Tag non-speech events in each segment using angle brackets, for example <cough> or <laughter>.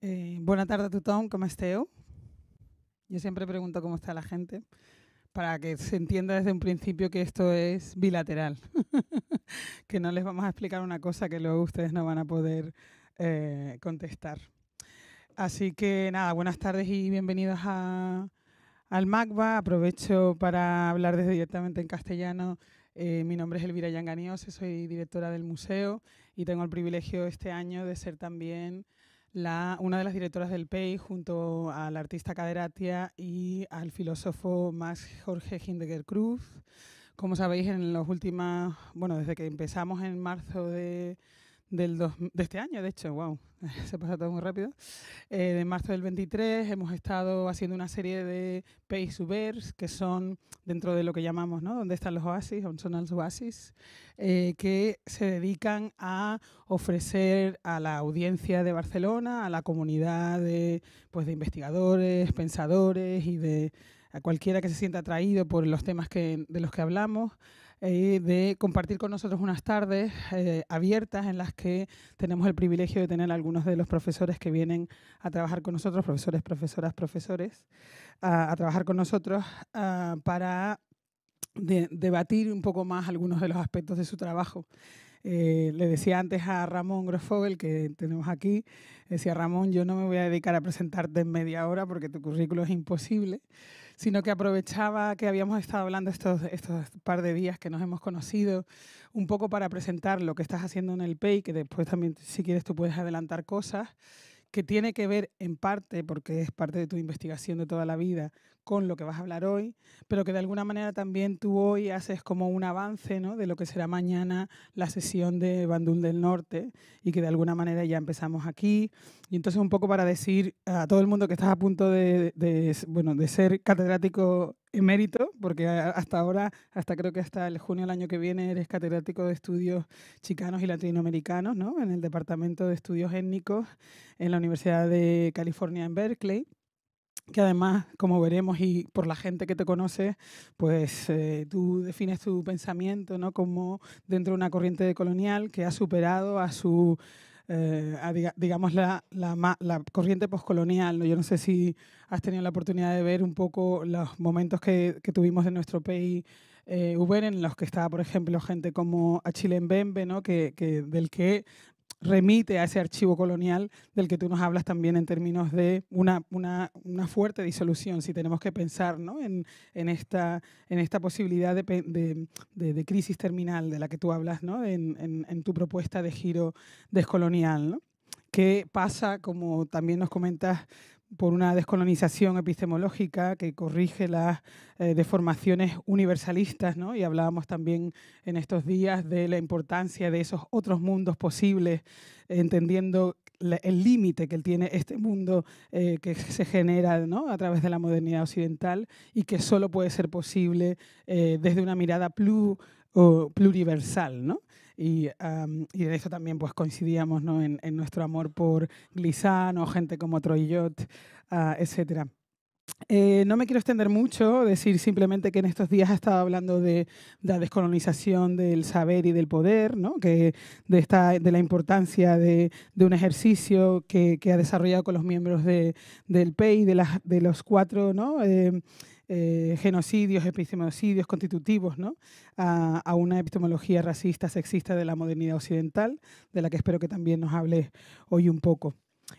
Eh, buenas tardes a todos. ¿Cómo Yo siempre pregunto cómo está la gente para que se entienda desde un principio que esto es bilateral, <laughs> que no les vamos a explicar una cosa que luego ustedes no van a poder eh, contestar. Así que nada, buenas tardes y bienvenidos al MACBA. Aprovecho para hablar desde directamente en castellano. Eh, mi nombre es Elvira Yanganiose, soy directora del museo y tengo el privilegio este año de ser también una de las directoras del PEI, junto al artista Caderatia y al filósofo Max Jorge Hindegger Cruz. Como sabéis, en los últimos, bueno, desde que empezamos en marzo de del de este año, de hecho, wow, <laughs> se pasa todo muy rápido. Eh, de marzo del 23 hemos estado haciendo una serie de pay subers que son dentro de lo que llamamos, ¿no? Donde están los oasis, ¿Dónde son los oasis, eh, que se dedican a ofrecer a la audiencia de Barcelona, a la comunidad de, pues, de investigadores, pensadores y de a cualquiera que se sienta atraído por los temas que, de los que hablamos, eh, de compartir con nosotros unas tardes eh, abiertas en las que tenemos el privilegio de tener algunos de los profesores que vienen a trabajar con nosotros, profesores, profesoras, profesores, a, trabajar con nosotros ah, para debatir un poco más algunos de los aspectos de su trabajo. Eh, le decía antes a Ramón Grofogel, que tenemos aquí, decía Ramón, yo no me voy a dedicar a presentarte en media hora porque tu currículo es imposible, sino que aprovechaba que habíamos estado hablando estos, estos par de días que nos hemos conocido, un poco para presentar lo que estás haciendo en el PEI, que después también, si quieres, tú puedes adelantar cosas que tiene que ver en parte, porque es parte de tu investigación de toda la vida, con lo que vas a hablar hoy, pero que de alguna manera también tú hoy haces como un avance de lo que será mañana la sesión de Bandún del Norte y que de alguna manera ya empezamos aquí. Y entonces un poco para decir a todo el mundo que estás a punto de, ser catedrático emérito, porque hasta ahora, hasta creo que hasta el junio del año que viene eres catedrático de estudios chicanos y latinoamericanos ¿no? en el Departamento de Estudios Étnicos en la Universidad de California en Berkeley que además, como veremos y por la gente que te conoce, pues eh, tú defines tu pensamiento ¿no? como dentro de una corriente colonial que ha superado a su, eh, digamos, la, corriente poscolonial. ¿no? Yo no sé si has tenido la oportunidad de ver un poco los momentos que, tuvimos en nuestro país Uber, eh, e en los que estaba, por ejemplo, gente como Achille Mbembe, ¿no? que, del que remite a ese archivo colonial del que tú nos hablas también en términos de una, fuerte disolución, si tenemos que pensar en, esta, en esta posibilidad de, de, crisis terminal de la que tú hablas ¿no? en, tu propuesta de giro descolonial. ¿no? que pasa, como también nos comentas, por una descolonización epistemológica que corrige las eh, deformaciones universalistas, ¿no? Y hablábamos también en estos días de la importancia de esos otros mundos posibles, entendiendo el límite que tiene este mundo eh, que se genera ¿no? a través de la modernidad occidental y que solo puede ser posible eh, desde una mirada o pluriversal, ¿no? y, en eso también pues coincidíamos ¿no? en, nuestro amor por o gente como Troyot, ah, etcétera. Eh, no me quiero extender mucho, decir simplemente que en estos días he estado hablando de, la descolonización del saber y del poder, ¿no? que de, esta, de la importancia de, un ejercicio que, que, ha desarrollado con los miembros de, del PEI, de, las, de los cuatro ¿no? Eh, eh, genocidios, epistemocidios constitutivos, ¿no? A, una epistemología racista, sexista de la modernidad occidental, de la que espero que también nos hable hoy un poco.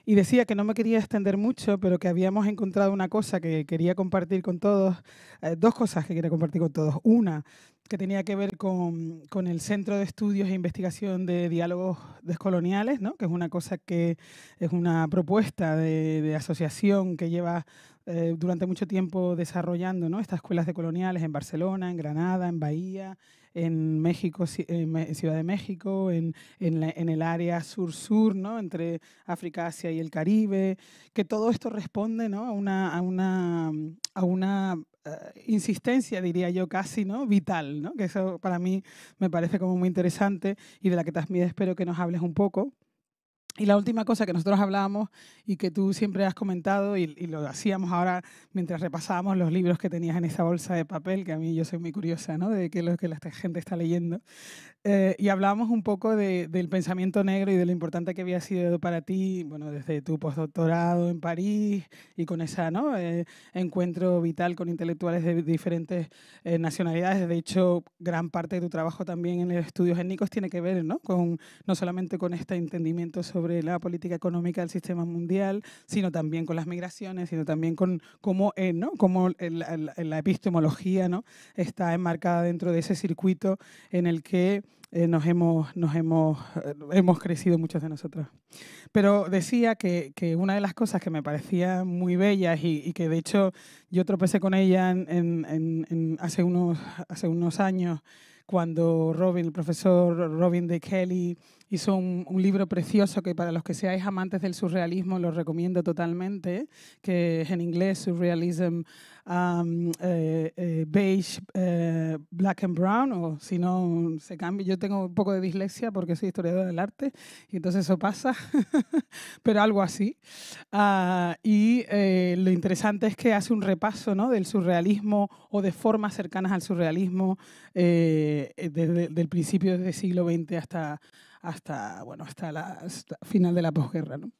Y decía que no me quería extender mucho, pero que habíamos encontrado una cosa que quería compartir con todos, eh, dos cosas que quería compartir con todos. Una, que tenía que ver con, el Centro de Estudios e Investigación de Diálogos Descoloniales, ¿no? que es una cosa que es una propuesta de, asociación que lleva eh, durante mucho tiempo desarrollando estas escuelas coloniales en Barcelona, en Granada, en Bahía, en México, eh, en Ciudad de México, en, el área sur-sur, ¿no? entre África, Asia y el Caribe, que todo esto responde a, una, a, una, a una eh, insistencia, diría yo casi, ¿no? Vital, ¿no? Que eso para mí me parece como muy interesante y de la que también espero que nos hables un poco. Y la última cosa que nosotros hablábamos y que tú siempre has comentado y, lo hacíamos ahora mientras repasábamos los libros que tenías en esa bolsa de papel, que a mí yo soy muy curiosa, ¿no? De qué es lo que la gente está leyendo, eh, y hablábamos un poco del pensamiento negro y de lo importante que había sido para ti, bueno, desde tu postdoctorado en París y con ese ¿no? Eh, encuentro vital con intelectuales de diferentes eh, nacionalidades. De hecho, gran parte de tu trabajo también en los estudios étnicos tiene que ver ¿no? Con, no solamente con este entendimiento sobre la política económica del sistema mundial, sino también con las migraciones, sino también con cómo, ¿no? cómo la epistemología ¿no? está enmarcada dentro de ese circuito en el que eh, nos, hemos, nos eh, hemos, crecido muchos de nosotros. Pero decía que, una de las cosas que me parecía muy bellas y, que de hecho yo tropecé con ella en, hace, unos, hace unos años cuando Robin, el profesor Robin de Kelly, hizo un, libro precioso que para los que seáis amantes del surrealismo lo recomiendo totalmente, que es en inglés Surrealism um, eh, eh, Beige eh, Black and Brown, o si no se cambia. Yo tengo un poco de dislexia porque soy historiadora del arte y entonces eso pasa, <laughs> pero algo así. Ah, y lo interesante es que hace un repaso ¿no? del surrealismo o de formas cercanas al surrealismo desde, desde el principio del siglo XX hasta hasta, bueno, hasta la final de la posguerra. ¿no?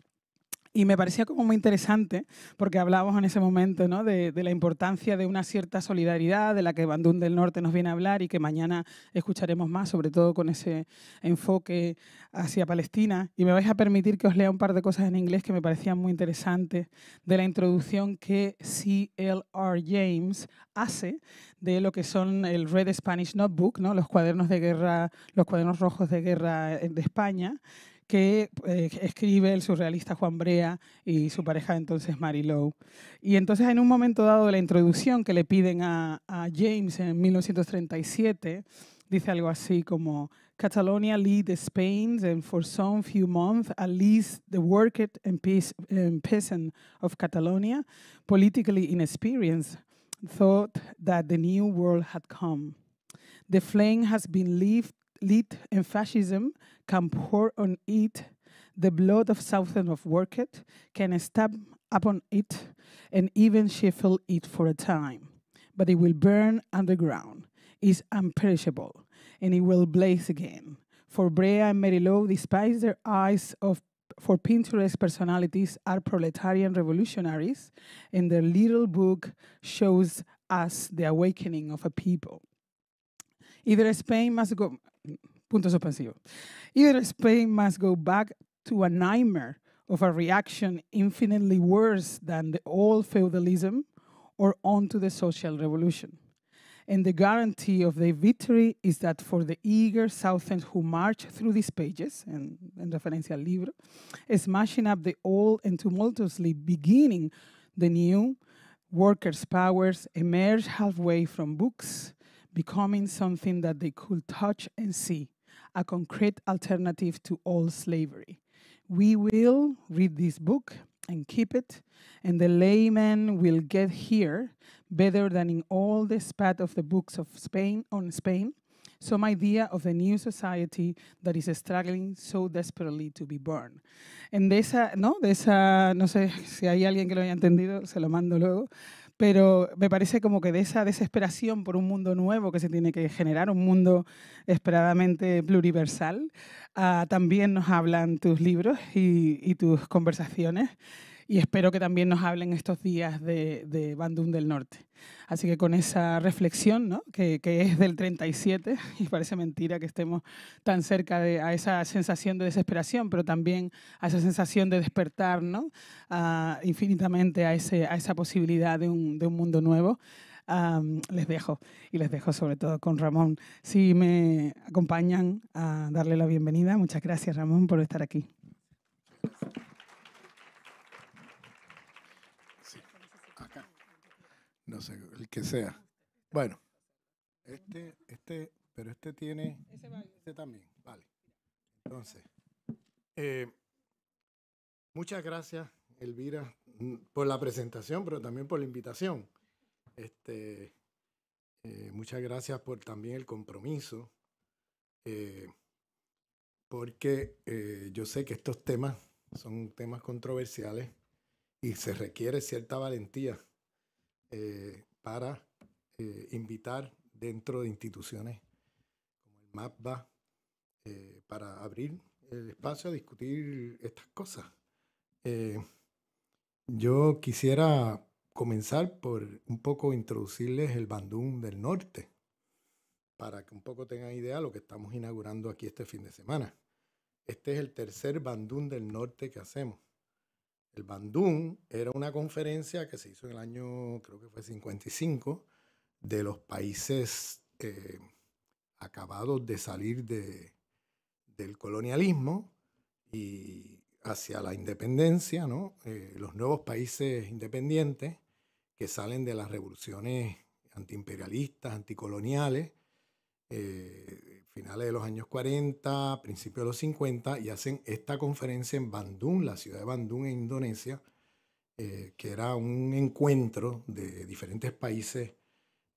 Y me parecía como muy interesante, porque hablábamos en ese momento ¿no? de, la importancia de una cierta solidaridad, de la que Bandún del Norte nos viene a hablar y que mañana escucharemos más, sobre todo con ese enfoque hacia Palestina. Y me vais a permitir que os lea un par de cosas en inglés que me parecían muy interesantes de la introducción que C.L.R. James hace de lo que son el Red Spanish Notebook, ¿no? los cuadernos de guerra, los cuadernos rojos de guerra eh, de España que eh, escribe el surrealista Juan Brea y su pareja entonces Mary Lowe. Y entonces en un momento dado de la introducción que le piden a, James en 1937, dice algo así como Catalonia lead Spain and for some few months at least the worked and, peace, and peasant of Catalonia politically inexperienced thought that the new world had come. The flame has been left Lead and fascism can pour on it the blood of thousands of workers, can stamp upon it, and even stifle it for a time. But it will burn underground, is unperishable, and it will blaze again. For Brea and Merilo, despite their eyes of for Pinterest personalities are proletarian revolutionaries, and their little book shows us the awakening of a people. Either Spain must go, puntos Either Spain must go back to a nightmare of a reaction infinitely worse than the old feudalism or onto the social revolution. And the guarantee of their victory is that for the eager Southerns who march through these pages, and, reference referencia al libro, smashing up the old and tumultuously beginning the new, workers' powers emerge halfway from books, becoming something that they could touch and see, a concrete alternative to all slavery. We will read this book and keep it, and the layman will get here better than in all the spat of the books of Spain on Spain, some idea of a new society that is struggling so desperately to be born. En de esa, ¿no? De esa, no sé si hay alguien que lo haya entendido, se lo mando luego. pero me parece como que de esa desesperación por un mundo nuevo que se tiene que generar, un mundo esperadamente pluriversal, ah, también nos hablan tus libros y tus conversaciones y espero que también nos hablen estos días de, de Bandung del Norte. Así que con esa reflexión, que, es del 37, <laughs> y parece mentira que estemos tan cerca de, a esa sensación de desesperación, pero también a esa sensación de despertar infinitamente a, ese, a, esa posibilidad de un, mundo nuevo. les dejo y les dejo sobre todo con Ramón. Si me acompañan a darle la bienvenida, muchas gracias Ramón por estar aquí. no sé, el que sea. Bueno, este, este, pero este tiene, este también, vale. Entonces, eh, muchas gracias, Elvira, mm, por la presentación, pero también por la invitación. Este, eh, muchas gracias por también el compromiso, eh, porque yo sé que estos temas son temas controversiales y se requiere cierta valentía eh, para eh, invitar dentro de instituciones como el MAPBA eh, para abrir el espacio a discutir estas cosas. yo quisiera comenzar por un poco introducirles el Bandung del Norte, para que un poco tengan idea de lo que estamos inaugurando aquí este fin de semana. Este es el tercer Bandung del Norte que hacemos. El Bandung era una conferencia que se hizo en el año, creo que fue 55, de los países eh, acabados de salir de, del colonialismo y hacia la independencia, ¿no? Eh, los nuevos países independientes que salen de las revoluciones antiimperialistas, anticoloniales, eh, finales de los años 40, principios de los 50, y hacen esta conferencia en Bandung, la ciudad de Bandung en Indonesia, eh, que era un encuentro de diferentes países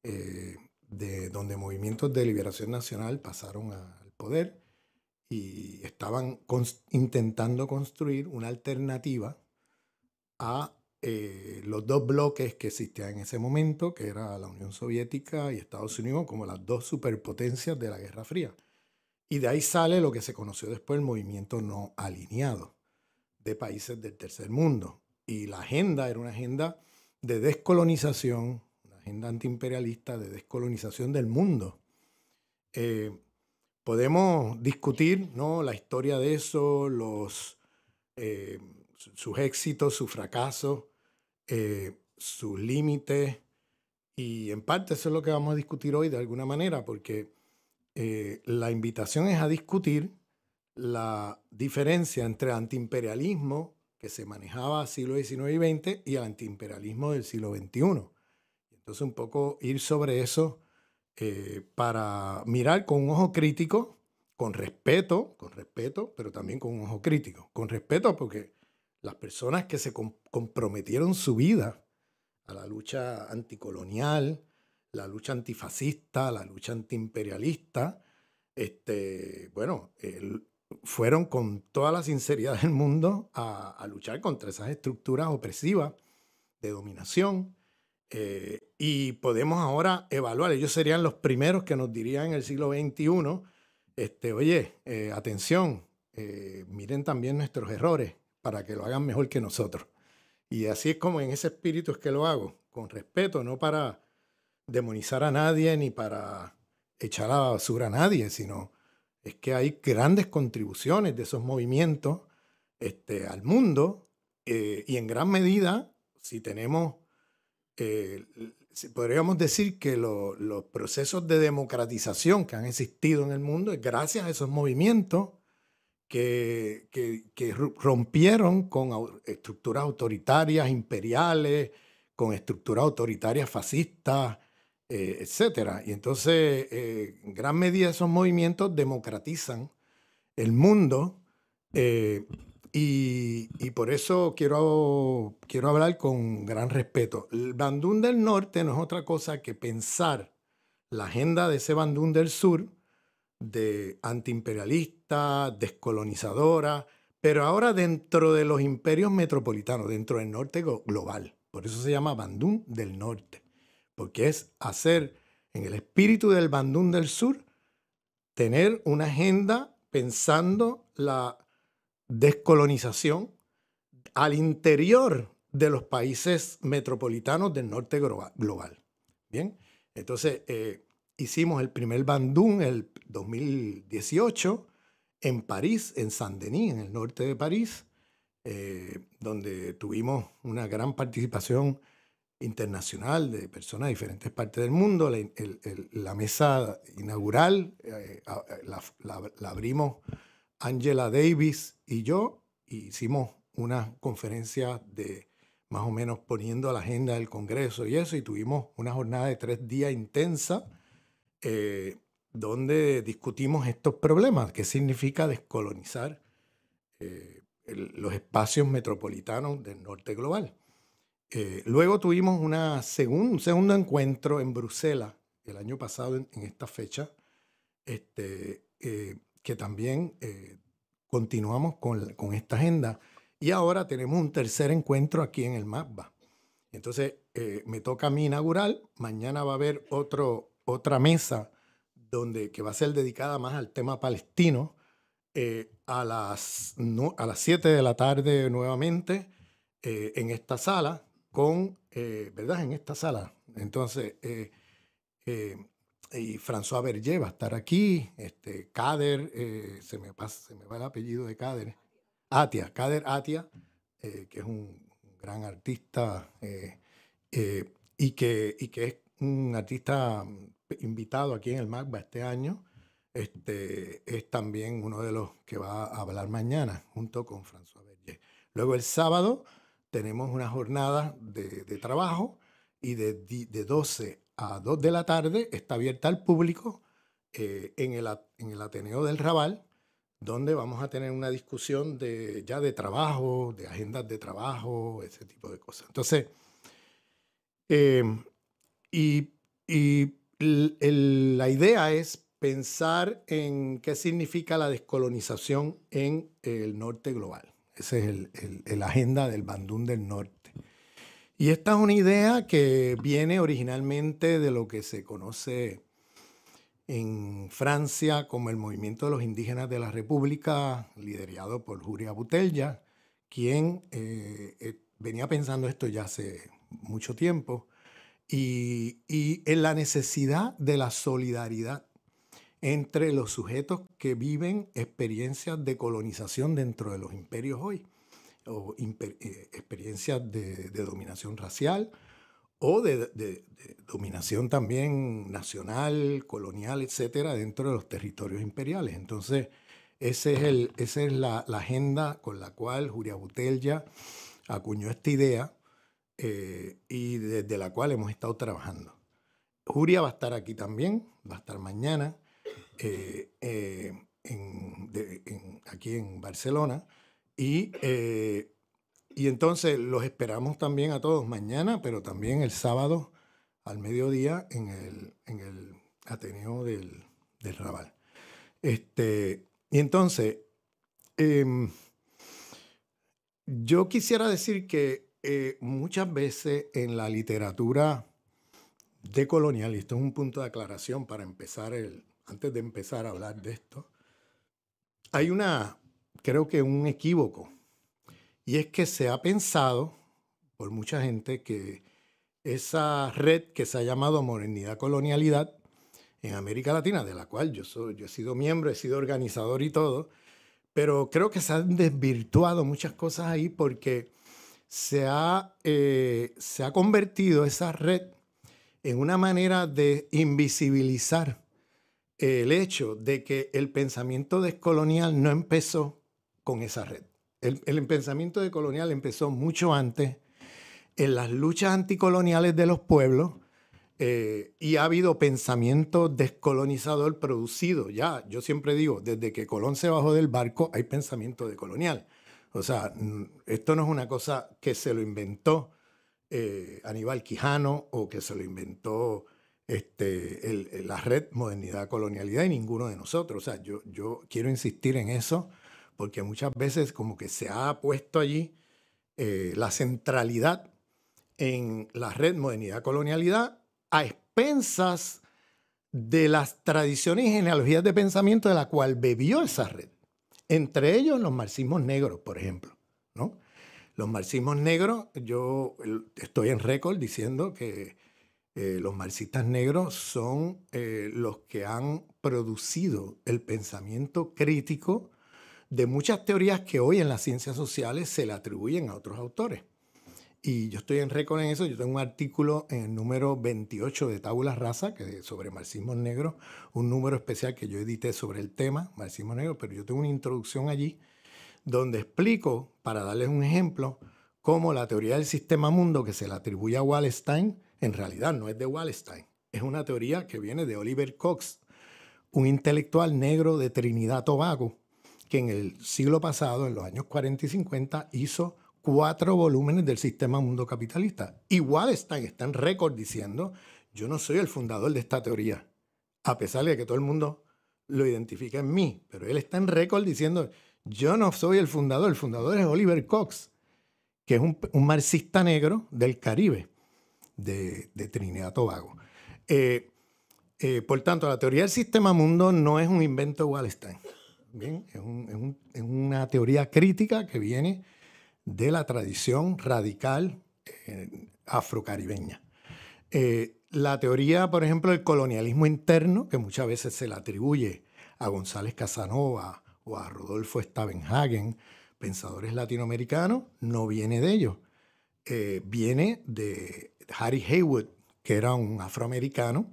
eh, de, donde movimientos de liberación nacional pasaron al poder y estaban intentando construir una alternativa a eh, los dos bloques que existían en ese momento, que era la Unión Soviética y Estados Unidos, como las dos superpotencias de la Guerra Fría. Y de ahí sale lo que se conoció después el movimiento no alineado de países del tercer mundo. Y la agenda era una agenda de descolonización, una agenda antiimperialista de descolonización del mundo. Eh, podemos discutir ¿no? la historia de eso, los, eh, sus éxitos, sus fracasos, eh, sus límites. Y en parte eso es lo que vamos a discutir hoy de alguna manera, porque eh, la invitación es a discutir la diferencia entre antiimperialismo que se manejaba siglo XIX y XX y antiimperialismo del siglo XXI. Entonces un poco ir sobre eso eh, para mirar con un ojo crítico, con respeto, con respeto, pero también con un ojo crítico. Con respeto porque las personas que se comprometieron su vida a la lucha anticolonial, la lucha antifascista, la lucha antiimperialista, este, bueno, fueron con toda la sinceridad del mundo a, luchar contra esas estructuras opresivas de dominación. Eh, y podemos ahora evaluar, ellos serían los primeros que nos dirían en el siglo XXI, este, oye, eh, atención, eh, miren también nuestros errores, para que lo hagan mejor que nosotros. Y así es como en ese espíritu es que lo hago, con respeto, no para demonizar a nadie ni para echar a la basura a nadie, sino es que hay grandes contribuciones de esos movimientos este, al mundo eh, y en gran medida, si tenemos, eh, podríamos decir que los procesos de democratización que han existido en el mundo gracias a esos movimientos que, rompieron con estructuras autoritarias, imperiales, con estructuras autoritarias fascistas, eh, etcétera. etc. Y entonces, eh, en gran medida, esos movimientos democratizan el mundo. Eh, y, por eso quiero, quiero hablar con gran respeto. El bandún del norte no es otra cosa que pensar la agenda de ese bandún del sur, de antiimperialista, descolonizadora, pero ahora dentro de los imperios metropolitanos, dentro del norte global. Por eso se llama Bandún del Norte, porque es hacer en el espíritu del Bandún del Sur, tener una agenda pensando la descolonización al interior de los países metropolitanos del norte global. Bien, entonces eh, hicimos el primer Bandung el 2018 en París, en Saint-Denis, en el norte de París, eh, donde tuvimos una gran participación internacional de personas de diferentes partes del mundo. La, mesa inaugural eh, la, abrimos Angela Davis y yo, e hicimos una conferencia de más o menos poniendo a la agenda del Congreso y eso, y tuvimos una jornada de tres días intensa. Eh, donde discutimos estos problemas, qué significa descolonizar eh, los espacios metropolitanos del norte global. Eh, luego tuvimos una un segundo encuentro en Bruselas el año pasado en, esta fecha, este, eh, que también continuamos con, con, esta agenda. Y ahora tenemos un tercer encuentro aquí en el MAPBA. Entonces, me toca mi inaugural. Mañana va a haber otro, otra mesa donde, que va a ser dedicada más al tema palestino, eh, a, las, a las 7 de la tarde nuevamente eh, en esta sala, con, eh, ¿verdad? En esta sala. Entonces, y François Berger va a estar aquí, este, Cader, se, me pasa, se me va el apellido de Kader Atia, Kader Atia, que es un gran artista y, que, y que es un artista invitado aquí en el MACBA este año este, es también uno de los que va a hablar mañana junto con François Berger. Luego el sábado tenemos una jornada de, trabajo y de, de, 12 a 2 de la tarde está abierta al público eh, en, el, en el Ateneo del Raval, donde vamos a tener una discusión de, ya de trabajo, de agendas de trabajo, ese tipo de cosas. Entonces, eh, y, y la idea es pensar en qué significa la descolonización en el norte global. Esa es la agenda del Bandún del Norte. Y esta es una idea que viene originalmente de lo que se conoce en Francia como el movimiento de los indígenas de la República, liderado por Julia Butella, quien eh, eh, venía pensando esto ya hace mucho tiempo y, en la necesidad de la solidaridad entre los sujetos que viven experiencias de colonización dentro de los imperios hoy, o eh, experiencias de, dominación racial o de, dominación también nacional, colonial, etcétera, dentro de los territorios imperiales. Entonces, ese es el, esa es la, agenda con la cual Julia ya acuñó esta idea eh, y desde la cual hemos estado trabajando. Juria va a estar aquí también, va a estar mañana eh, eh, aquí en Barcelona. Y, y entonces los esperamos también a todos mañana, pero también el sábado al mediodía en el, Ateneo del, del Raval. Este, y entonces, em, yo quisiera decir que eh, muchas veces en la literatura decolonial, y esto es un punto de aclaración para empezar el, antes de empezar a hablar de esto, hay una, creo que un equívoco, y es que se ha pensado por mucha gente que esa red que se ha llamado modernidad-colonialidad en América Latina, de la cual yo, soy, yo he sido miembro, he sido organizador y todo, pero creo que se han desvirtuado muchas cosas ahí porque eh, se ha, convertido esa red en una manera de invisibilizar el hecho de que el pensamiento descolonial no empezó con esa red. El, el pensamiento descolonial empezó mucho antes en las luchas anticoloniales de los pueblos eh, y ha habido pensamiento descolonizador producido ya. Yo siempre digo, desde que Colón se bajó del barco hay pensamiento decolonial. O sea, esto no es una cosa que se lo inventó eh, Aníbal Quijano o que se lo inventó este, la red Modernidad Colonialidad y ninguno de nosotros. O sea, yo, quiero insistir en eso porque muchas veces como que se ha puesto allí eh, la centralidad en la red Modernidad Colonialidad a expensas de las tradiciones y genealogías de pensamiento de la cual bebió esa red entre ellos los marxismos negros, por ejemplo. Los marxismos negros, yo estoy en récord diciendo que eh, los marxistas negros son eh, los que han producido el pensamiento crítico de muchas teorías que hoy en las ciencias sociales se le atribuyen a otros autores. Y yo estoy en récord en eso. Yo tengo un artículo en el número 28 de Tábulas Raza, que sobre marxismo negro, un número especial que yo edité sobre el tema, marxismo negro, pero yo tengo una introducción allí donde explico, para darles un ejemplo, cómo la teoría del sistema mundo que se le atribuye a Wallenstein, en realidad no es de Wallenstein. Es una teoría que viene de Oliver Cox, un intelectual negro de Trinidad Tobago, que en el siglo pasado, en los años 40 y 50, hizo cuatro volúmenes del sistema mundo capitalista. Igual está en récord diciendo, yo no soy el fundador de esta teoría, a pesar de que todo el mundo lo identifica en mí, pero él está en récord diciendo, yo no soy el fundador, el fundador es Oliver Cox, que es un, marxista negro del Caribe, de, de Trinidad Tobago. Eh, eh, por tanto, la teoría del sistema mundo no es un invento de Wallenstein, ¿bien? es una teoría crítica que viene de la tradición radical eh, afrocaribeña. Eh, la teoría, por ejemplo, del colonialismo interno, que muchas veces se le atribuye a González Casanova o a Rodolfo Stavenhagen, pensadores latinoamericanos, no viene de ellos. Eh, viene de Harry Haywood, que era un afroamericano,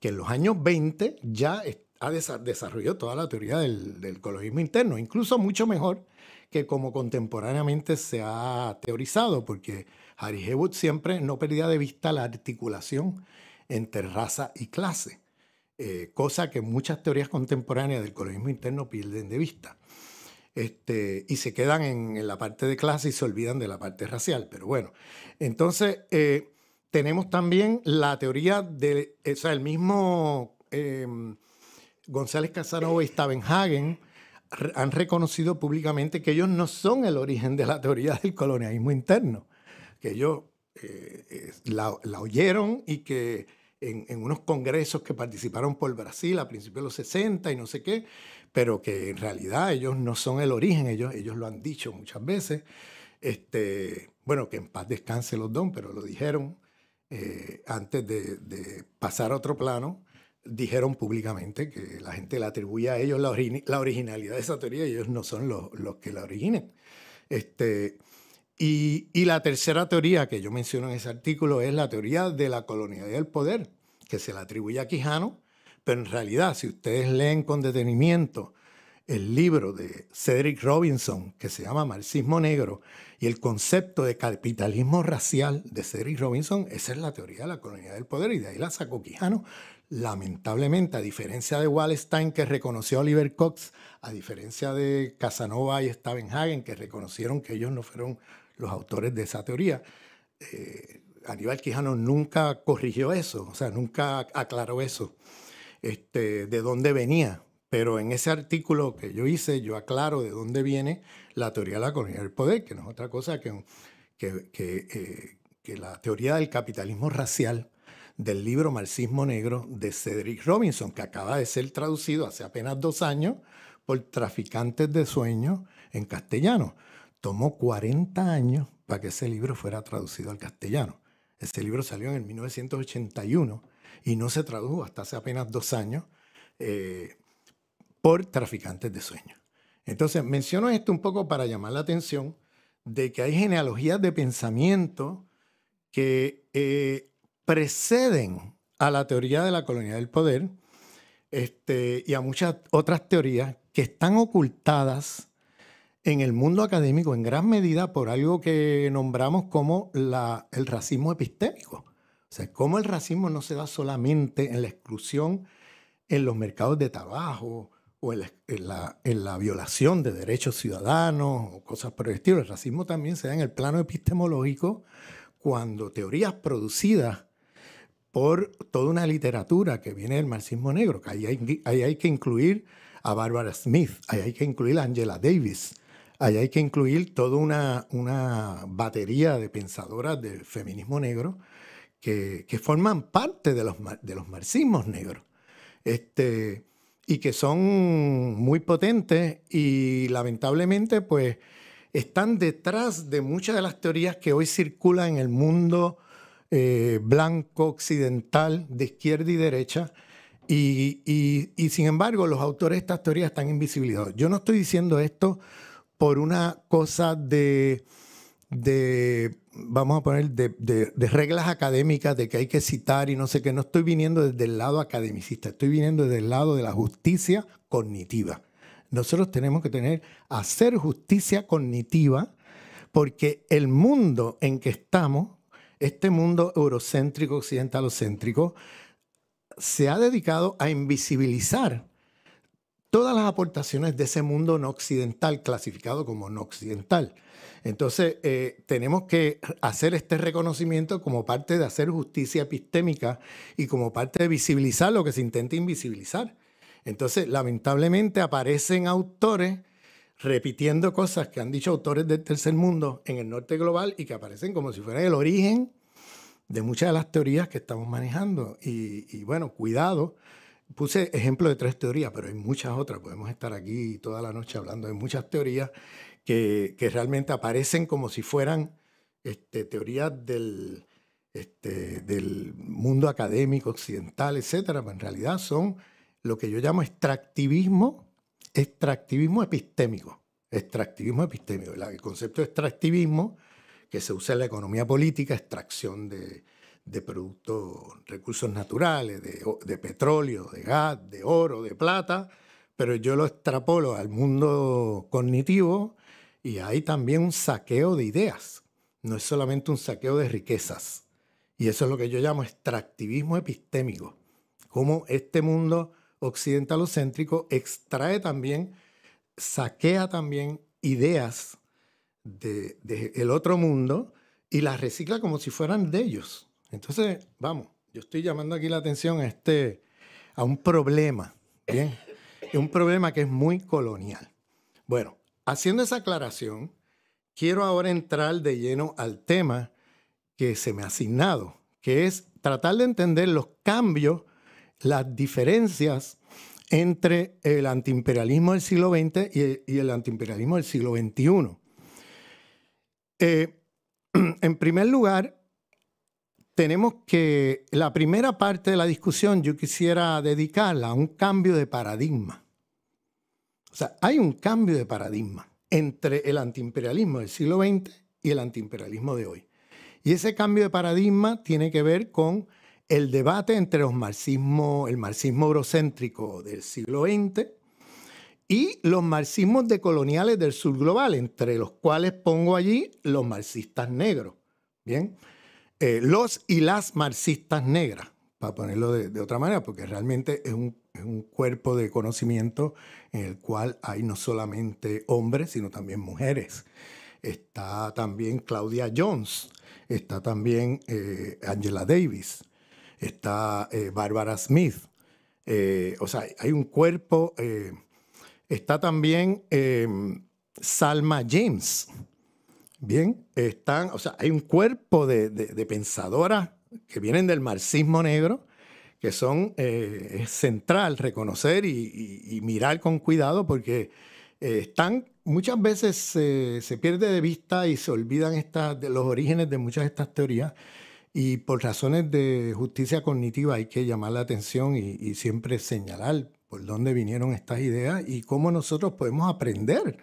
que en los años 20 ya ha desarrollado toda la teoría del, colonialismo interno, incluso mucho mejor que como contemporáneamente se ha teorizado, porque Harry Hewitt siempre no perdía de vista la articulación entre raza y clase, eh, cosa que muchas teorías contemporáneas del colonialismo interno pierden de vista. Este, y se quedan en, la parte de clase y se olvidan de la parte racial. Pero bueno, entonces eh, tenemos también la teoría de eh, o el mismo González Casanova y Stavenhagen han reconocido públicamente que ellos no son el origen de la teoría del colonialismo interno, que ellos eh, eh, la, oyeron y que en, unos congresos que participaron por Brasil a principios de los 60 y no sé qué, pero que en realidad ellos no son el origen, ellos, ellos lo han dicho muchas veces. Este, bueno, que en paz descanse los don, pero lo dijeron eh, antes de, de pasar a otro plano dijeron públicamente que la gente le atribuye a ellos la, originalidad de esa teoría y ellos no son los, los que la originen. Este, y, la tercera teoría que yo menciono en ese artículo es la teoría de la colonia del poder, que se la atribuye a Quijano, pero en realidad, si ustedes leen con detenimiento el libro de Cedric Robinson, que se llama Marxismo Negro, y el concepto de capitalismo racial de Cedric Robinson, esa es la teoría de la colonia del poder, y de ahí la sacó Quijano, Lamentablemente, a diferencia de Wallenstein, que reconoció a Oliver Cox, a diferencia de Casanova y Stavenhagen, que reconocieron que ellos no fueron los autores de esa teoría, eh, Aníbal Quijano nunca corrigió eso, o sea, nunca aclaró eso, este, de dónde venía. Pero en ese artículo que yo hice, yo aclaro de dónde viene la teoría de la economía del poder, que no es otra cosa que, eh, que la teoría del capitalismo racial del libro Marxismo Negro de Cedric Robinson, que acaba de ser traducido hace apenas dos años por Traficantes de Sueños en castellano. Tomó 40 años para que ese libro fuera traducido al castellano. Ese libro salió en el 1981 y no se tradujo hasta hace apenas dos años eh, por Traficantes de Sueños. Entonces, menciono esto un poco para llamar la atención de que hay genealogías de pensamiento que eh, preceden a la teoría de la colonia del poder este, y a muchas otras teorías que están ocultadas en el mundo académico en gran medida por algo que nombramos como la, el racismo epistémico. O sea, cómo el racismo no se da solamente en la exclusión en los mercados de trabajo o en la, en la violación de derechos ciudadanos o cosas por el estilo. El racismo también se da en el plano epistemológico cuando teorías producidas por toda una literatura que viene del marxismo negro, que ahí hay, que incluir a Barbara Smith, ahí hay que incluir a Angela Davis, ahí hay que incluir toda una, batería de pensadoras del feminismo negro que, forman parte de los, marxismos negros. Este, y que son muy potentes y lamentablemente pues están detrás de muchas de las teorías que hoy circulan en el mundo eh, blanco, occidental, de izquierda y derecha, y, sin embargo los autores de estas teorías están invisibilizados. Yo no estoy diciendo esto por una cosa de, vamos a poner, de, reglas académicas, de que hay que citar y no sé qué, no estoy viniendo desde el lado academicista, estoy viniendo desde el lado de la justicia cognitiva. Nosotros tenemos que tener, hacer justicia cognitiva, porque el mundo en que estamos este mundo eurocéntrico, occidentalocéntrico, se ha dedicado a invisibilizar todas las aportaciones de ese mundo no occidental, clasificado como no occidental. Entonces, eh, tenemos que hacer este reconocimiento como parte de hacer justicia epistémica y como parte de visibilizar lo que se intenta invisibilizar. Entonces, lamentablemente aparecen autores repitiendo cosas que han dicho autores del tercer mundo en el norte global y que aparecen como si fueran el origen de muchas de las teorías que estamos manejando. Y, bueno, cuidado. Puse ejemplo de tres teorías, pero hay muchas otras. Podemos estar aquí toda la noche hablando de muchas teorías que, realmente aparecen como si fueran este, teorías del, este, del mundo académico occidental, etcétera, pero en realidad son lo que yo llamo extractivismo extractivismo epistémico. Extractivismo epistémico. El concepto de extractivismo que se usa en la economía política, extracción de, de productos, recursos naturales, de, de, petróleo, de gas, de oro, de plata, pero yo lo extrapolo al mundo cognitivo y hay también un saqueo de ideas, no es solamente un saqueo de riquezas. Y eso es lo que yo llamo extractivismo epistémico, como este mundo occidentalocéntrico extrae también, saquea también ideas del de, el otro mundo y las recicla como si fueran de ellos. Entonces, vamos, yo estoy llamando aquí la atención a, este, a un problema, Un problema que es muy colonial. Bueno, haciendo esa aclaración, quiero ahora entrar de lleno al tema que se me ha asignado, que es tratar de entender los cambios las diferencias entre el antiimperialismo del siglo XX y el, antiimperialismo del siglo XXI. Eh, <clears throat> en primer lugar, tenemos que la primera parte de la discusión yo quisiera dedicarla a un cambio de paradigma. O sea, hay un cambio de paradigma entre el antiimperialismo del siglo XX y el antiimperialismo de hoy. Y ese cambio de paradigma tiene que ver con el debate entre los marxismo, el marxismo eurocéntrico del siglo XX y los marxismos decoloniales del sur global, entre los cuales pongo allí los marxistas negros, ¿bien? Eh, los y las marxistas negras, para ponerlo de, otra manera, porque realmente es un, cuerpo de conocimiento en el cual hay no solamente hombres, sino también mujeres. Está también Claudia Jones, está también eh, Angela Davis, está eh, Bárbara Barbara Smith. Eh, o sea, hay un cuerpo. Eh, está también em, Salma James. Bien, están, o sea, hay un cuerpo de, de, pensadoras que vienen del marxismo negro, que son, es central reconocer y, mirar con cuidado porque están muchas veces se pierde de vista y se olvidan de los orígenes de muchas de estas teorías y por razones de justicia cognitiva hay que llamar la atención y, siempre señalar por dónde vinieron estas ideas y cómo nosotros podemos aprender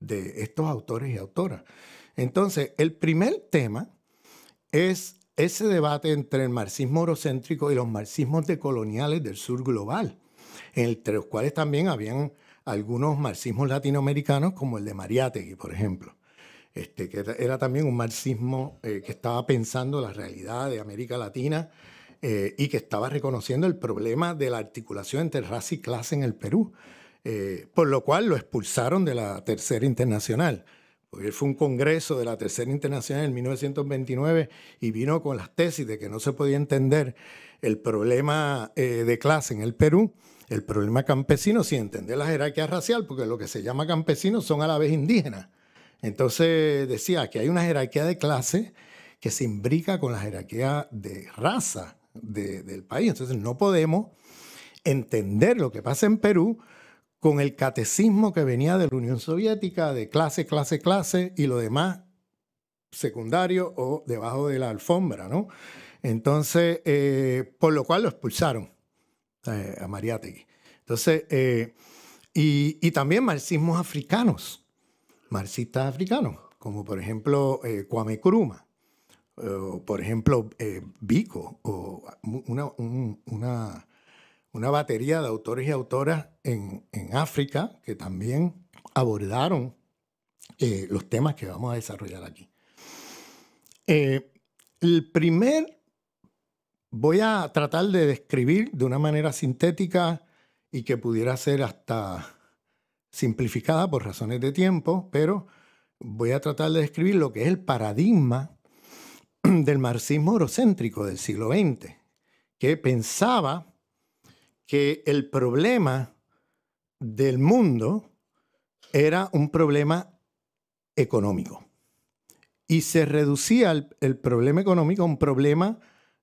de estos autores y autoras. Entonces, el primer tema es ese debate entre el marxismo eurocéntrico y los marxismos decoloniales del sur global, entre los cuales también habían algunos marxismos latinoamericanos como el de Mariátegui, por ejemplo. Este, que era también un marxismo eh, que estaba pensando la realidad de América Latina eh, y que estaba reconociendo el problema de la articulación entre raza y clase en el Perú, eh, por lo cual lo expulsaron de la Tercera Internacional. Porque fue un congreso de la Tercera Internacional en 1929 y vino con las tesis de que no se podía entender el problema de clase en el Perú, el problema campesino sin entender la jerarquía racial, porque lo que se llama campesino son a la vez indígenas. Entonces decía que hay una jerarquía de clase que se imbrica con la jerarquía de raza del país. Entonces no podemos entender lo que pasa en Perú con el catecismo que venía de la Unión Soviética, de clase, clase, clase, y lo demás secundario o debajo de la alfombra, ¿no? Entonces, eh, por lo cual lo expulsaron eh, a Mariátegui. Entonces, eh, y, también marxismos africanos, marxistas africanos, como por ejemplo eh, Kwame Kuruma, o por ejemplo Biko, eh, o una, una, batería de autores y autoras en, África que también abordaron eh, los temas que vamos a desarrollar aquí. el primer, voy a tratar de describir de una manera sintética y que pudiera ser hasta simplificada por razones de tiempo, pero voy a tratar de describir lo que es el paradigma <clears throat> del marxismo eurocéntrico del siglo XX, que pensaba que el problema del mundo era un problema económico y se reducía el, problema económico a un problema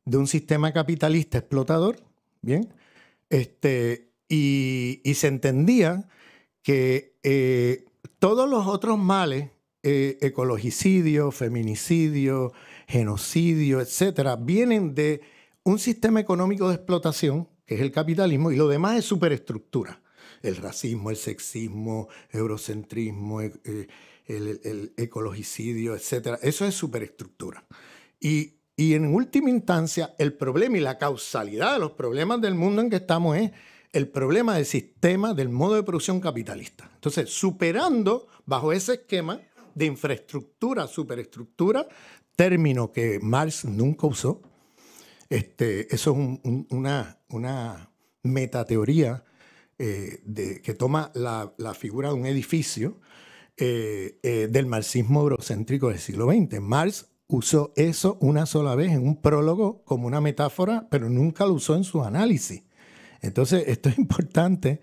de un sistema capitalista explotador, ¿bien? Este, y se entendía que eh, todos los otros males, eh, ecologicidio, feminicidio, genocidio, etcétera, vienen de un sistema económico de explotación, que es el capitalismo, y lo demás es superestructura. El racismo, el sexismo, eurocentrismo, eh, el, el ecologicidio, etcétera. Eso es superestructura. Y, y en última instancia, el problema y la causalidad de los problemas del mundo en que estamos es el problema del sistema, del modo de producción capitalista. Entonces, superando bajo ese esquema de infraestructura, superestructura, término que Marx nunca usó, este, eso es una, una metateoría eh, que toma la, figura de un edificio eh, eh, del marxismo eurocéntrico del siglo XX. Marx usó eso una sola vez en un prólogo como una metáfora, pero nunca lo usó en su análisis. Entonces, esto es importante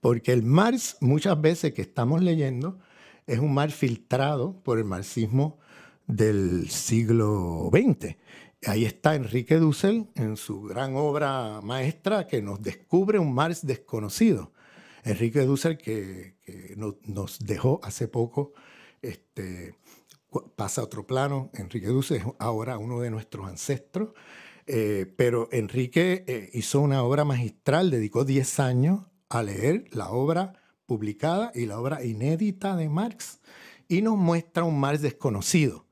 porque el Marx muchas veces que estamos leyendo es un Marx filtrado por el marxismo del siglo XX. Ahí está Enrique Dussel en su gran obra maestra que nos descubre un Marx desconocido. Enrique Dussel que, nos dejó hace poco, este, pasa a otro plano. Enrique Dussel es ahora uno de nuestros ancestros eh, pero Enrique eh, hizo una obra magistral, dedicó 10 años a leer la obra publicada y la obra inédita de Marx y nos muestra un Marx desconocido,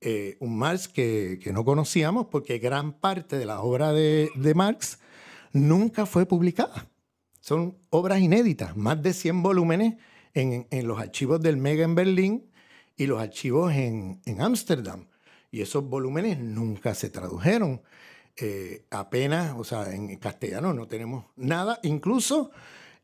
eh, un Marx que, no conocíamos porque gran parte de la obra de, Marx nunca fue publicada. Son obras inéditas, más de 100 volúmenes en, los archivos del Mega en Berlín y los archivos en Ámsterdam. y esos volúmenes nunca se tradujeron. Eh, apenas, o sea, en castellano no tenemos nada, incluso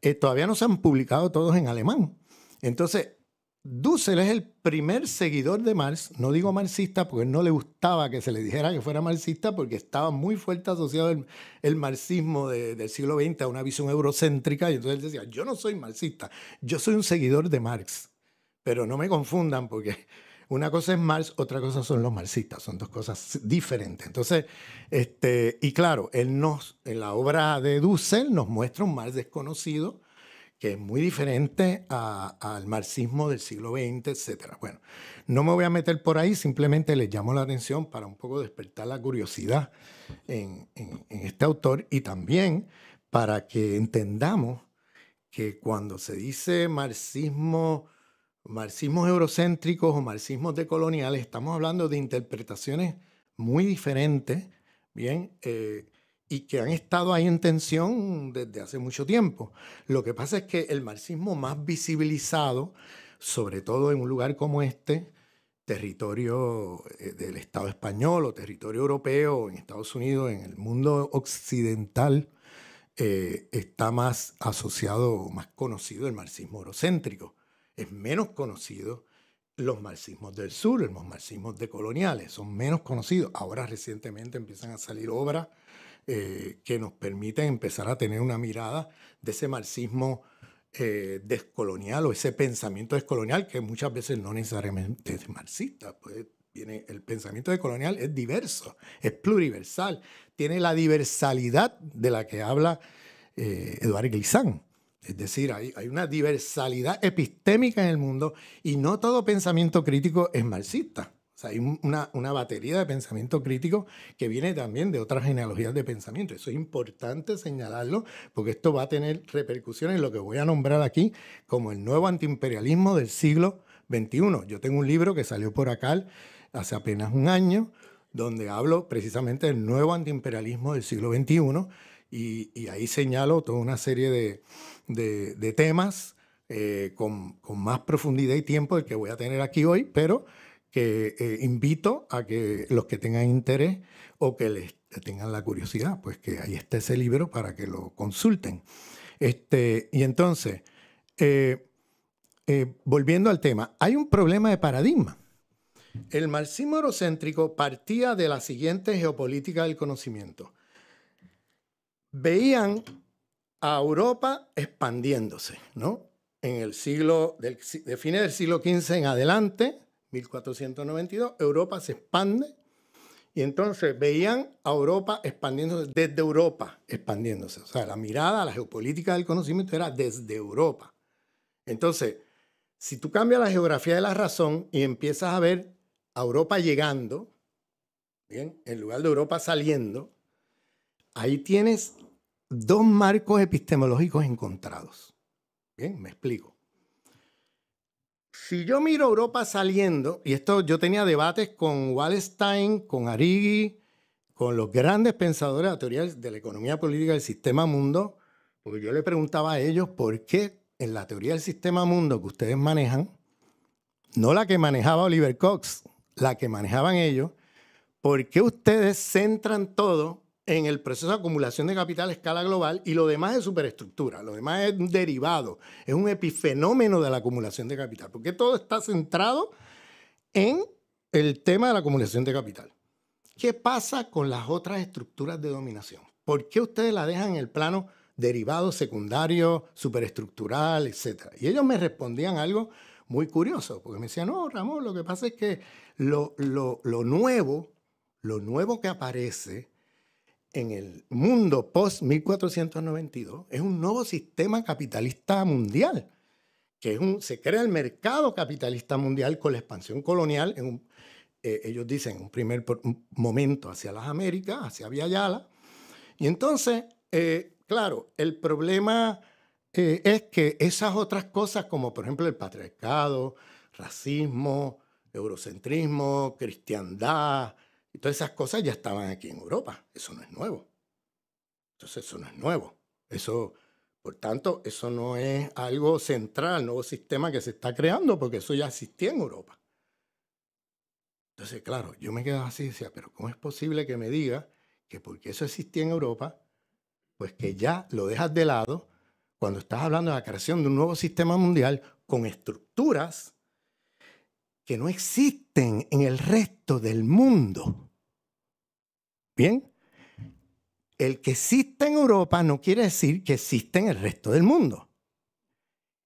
eh, todavía no se han publicado todos en alemán. Entonces, Dussel es el primer seguidor de Marx, no digo marxista porque no le gustaba que se le dijera que fuera marxista porque estaba muy fuerte asociado el, marxismo del siglo XX a una visión eurocéntrica y entonces él decía, yo no soy marxista, yo soy un seguidor de Marx, pero no me confundan porque una cosa es Marx, otra cosa son los marxistas, son dos cosas diferentes. Entonces, este, y claro, él nos, en la obra de Dussel nos muestra un Marx desconocido que es muy diferente al marxismo del siglo XX, etc. Bueno, no me voy a meter por ahí, simplemente les llamo la atención para un poco despertar la curiosidad en este autor y también para que entendamos que cuando se dice marxismo marxismos eurocéntricos o marxismos decoloniales, estamos hablando de interpretaciones muy diferentes, ¿bien? Eh, y que han estado ahí en tensión desde hace mucho tiempo. Lo que pasa es que el marxismo más visibilizado, sobre todo en un lugar como este, territorio eh, del Estado español o territorio europeo, en Estados Unidos, en el mundo occidental, eh, está más asociado, o más conocido el marxismo eurocéntrico es menos conocido los marxismos del sur, los marxismos decoloniales, son menos conocidos. Ahora recientemente empiezan a salir obras eh, que nos permiten empezar a tener una mirada de ese marxismo eh, descolonial o ese pensamiento descolonial que muchas veces no necesariamente es marxista. Pues viene, el pensamiento decolonial es diverso, es pluriversal, tiene la diversalidad de la que habla eh, Eduardo Glissant. Es decir, hay, una diversalidad epistémica en el mundo y no todo pensamiento crítico es marxista. O sea, hay una, una, batería de pensamiento crítico que viene también de otras genealogías de pensamiento. Eso es importante señalarlo porque esto va a tener repercusiones en lo que voy a nombrar aquí como el nuevo antiimperialismo del siglo XXI. Yo tengo un libro que salió por acá hace apenas un año donde hablo precisamente del nuevo antiimperialismo del siglo XXI y, ahí señalo toda una serie de, temas eh, con, más profundidad y tiempo del que voy a tener aquí hoy, pero que eh, invito a que los que tengan interés o que les tengan la curiosidad, pues que ahí esté ese libro para que lo consulten. Este, y entonces, eh, volviendo al tema, hay un problema de paradigma. El marxismo eurocéntrico partía de la siguiente geopolítica del conocimiento veían a Europa expandiéndose, ¿no? En el siglo, del, de fines del siglo XV en adelante, 1492, Europa se expande y entonces veían a Europa expandiéndose, desde Europa expandiéndose. O sea, la mirada, la geopolítica del conocimiento era desde Europa. Entonces, si tú cambias la geografía de la razón y empiezas a ver a Europa llegando, ¿bien? en lugar de Europa saliendo, ahí tienes dos marcos epistemológicos encontrados. Bien, me explico. Si yo miro Europa saliendo, y esto yo tenía debates con Wallenstein, con Arigui, con los grandes pensadores de la teoría de la economía política del sistema mundo, porque yo le preguntaba a ellos por qué en la teoría del sistema mundo que ustedes manejan, no la que manejaba Oliver Cox, la que manejaban ellos, ¿por qué ustedes centran todo en el proceso de acumulación de capital a escala global y lo demás es superestructura, lo demás es derivado, es un epifenómeno de la acumulación de capital, porque todo está centrado en el tema de la acumulación de capital. ¿Qué pasa con las otras estructuras de dominación? ¿Por qué ustedes la dejan en el plano derivado, secundario, superestructural, etcétera? Y ellos me respondían algo muy curioso, porque me decían, no, Ramón, lo que pasa es que lo, lo, lo nuevo, lo nuevo que aparece, en el mundo post-1492 es un nuevo sistema capitalista mundial, que se crea el mercado capitalista mundial con la expansión colonial, en eh, ellos dicen, un primer momento hacia las Américas, hacia yala Y entonces, eh, claro, el problema eh, es que esas otras cosas, como por ejemplo el patriarcado, racismo, eurocentrismo, cristiandad, y todas esas cosas ya estaban aquí en Europa. Eso no es nuevo. Entonces, eso no es nuevo. Eso, por tanto, eso no es algo central, nuevo sistema que se está creando, porque eso ya existía en Europa. Entonces, claro, yo me quedo así y decía, pero ¿cómo es posible que me diga que porque eso existía en Europa, pues que ya lo dejas de lado cuando estás hablando de la creación de un nuevo sistema mundial con estructuras que no existen en el resto del mundo. Bien, el que exista en Europa no quiere decir que exista en el resto del mundo.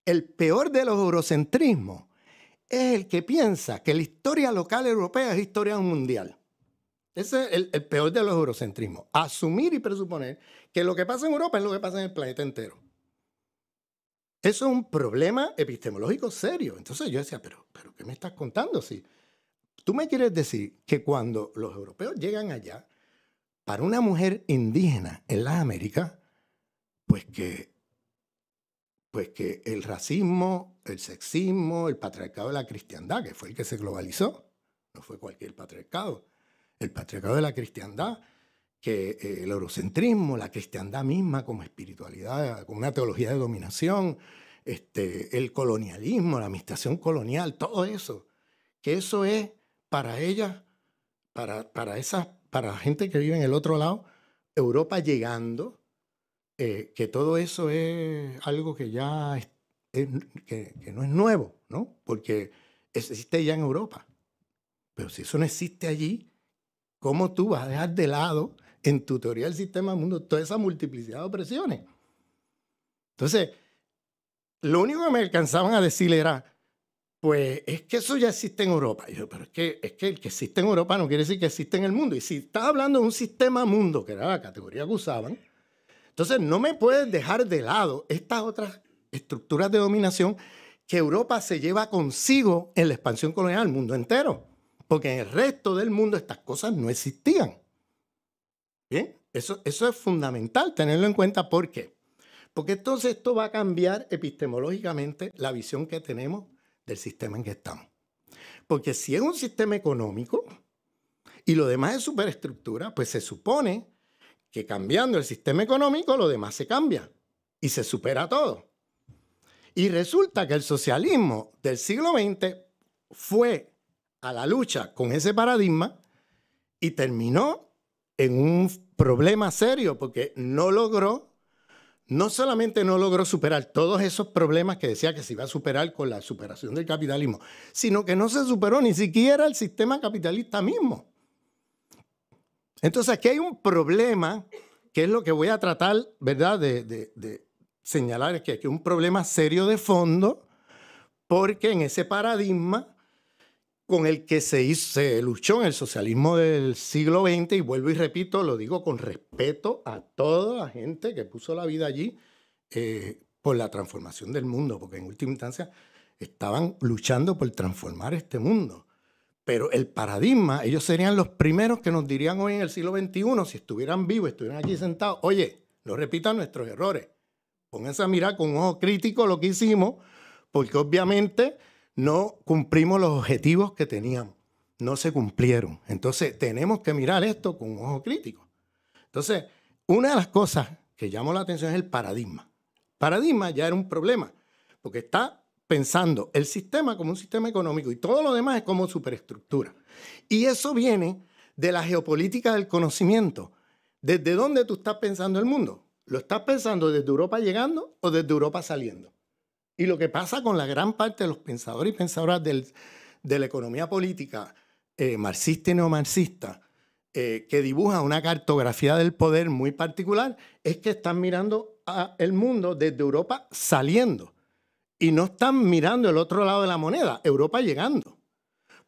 El peor de los eurocentrismos es el que piensa que la historia local europea es historia mundial. Ese es el, el peor de los eurocentrismos. Asumir y presuponer que lo que pasa en Europa es lo que pasa en el planeta entero. Eso es un problema epistemológico serio. Entonces yo decía, pero, pero ¿qué me estás contando? Si tú me quieres decir que cuando los europeos llegan allá, para una mujer indígena en las Américas, pues que, pues que el racismo, el sexismo, el patriarcado de la cristiandad, que fue el que se globalizó, no fue cualquier patriarcado, el patriarcado de la cristiandad que eh, el eurocentrismo, la cristiandad misma como espiritualidad, como una teología de dominación, este, el colonialismo, la administración colonial, todo eso, que eso es para ellas, para, para esas, para gente que vive en el otro lado, Europa llegando, eh, que todo eso es algo que ya es, que, que no es nuevo, ¿no? Porque existe ya en Europa. Pero si eso no existe allí, ¿cómo tú vas a dejar de lado en tu teoría del sistema mundo, toda esa multiplicidad de opresiones. Entonces, lo único que me alcanzaban a decir era, pues es que eso ya existe en Europa. yo, pero es que, es que el que existe en Europa no quiere decir que existe en el mundo. Y si estás hablando de un sistema mundo, que era la categoría que usaban, entonces no me puedes dejar de lado estas otras estructuras de dominación que Europa se lleva consigo en la expansión colonial del mundo entero, porque en el resto del mundo estas cosas no existían. Bien, ¿Eh? eso, eso es fundamental tenerlo en cuenta. ¿Por qué? Porque entonces esto va a cambiar epistemológicamente la visión que tenemos del sistema en que estamos. Porque si es un sistema económico y lo demás es superestructura, pues se supone que cambiando el sistema económico lo demás se cambia y se supera todo. Y resulta que el socialismo del siglo XX fue a la lucha con ese paradigma y terminó en un problema serio porque no logró, no solamente no logró superar todos esos problemas que decía que se iba a superar con la superación del capitalismo, sino que no se superó ni siquiera el sistema capitalista mismo. Entonces aquí hay un problema que es lo que voy a tratar, ¿verdad? De, de, es señalar que aquí hay un problema serio de fondo porque en ese paradigma con el que se, hizo, luchó en el socialismo del siglo XX, y vuelvo y repito, lo digo con respeto a toda la gente que puso la vida allí eh, por la transformación del mundo, porque en última instancia estaban luchando por transformar este mundo. Pero el paradigma, ellos serían los primeros que nos dirían hoy en el siglo XXI, si estuvieran vivos, estuvieran aquí sentados, oye, no repitan nuestros errores, pónganse a mirar con un ojo crítico lo que hicimos, porque obviamente no cumplimos los objetivos que teníamos, no se cumplieron. Entonces tenemos que mirar esto con un ojo crítico. Entonces, una de las cosas que llamó la atención es el paradigma. Paradigma ya era un problema, porque está pensando el sistema como un sistema económico y todo lo demás es como superestructura. Y eso viene de la geopolítica del conocimiento. ¿Desde dónde tú estás pensando el mundo? ¿Lo estás pensando desde Europa llegando o desde Europa saliendo? Y lo que pasa con la gran parte de los pensadores y pensadoras de la economía política, eh, marxista y neomarxista, eh, que dibuja una cartografía del poder muy particular, es que están mirando al el mundo desde Europa saliendo y no están mirando el otro lado de la moneda, Europa llegando.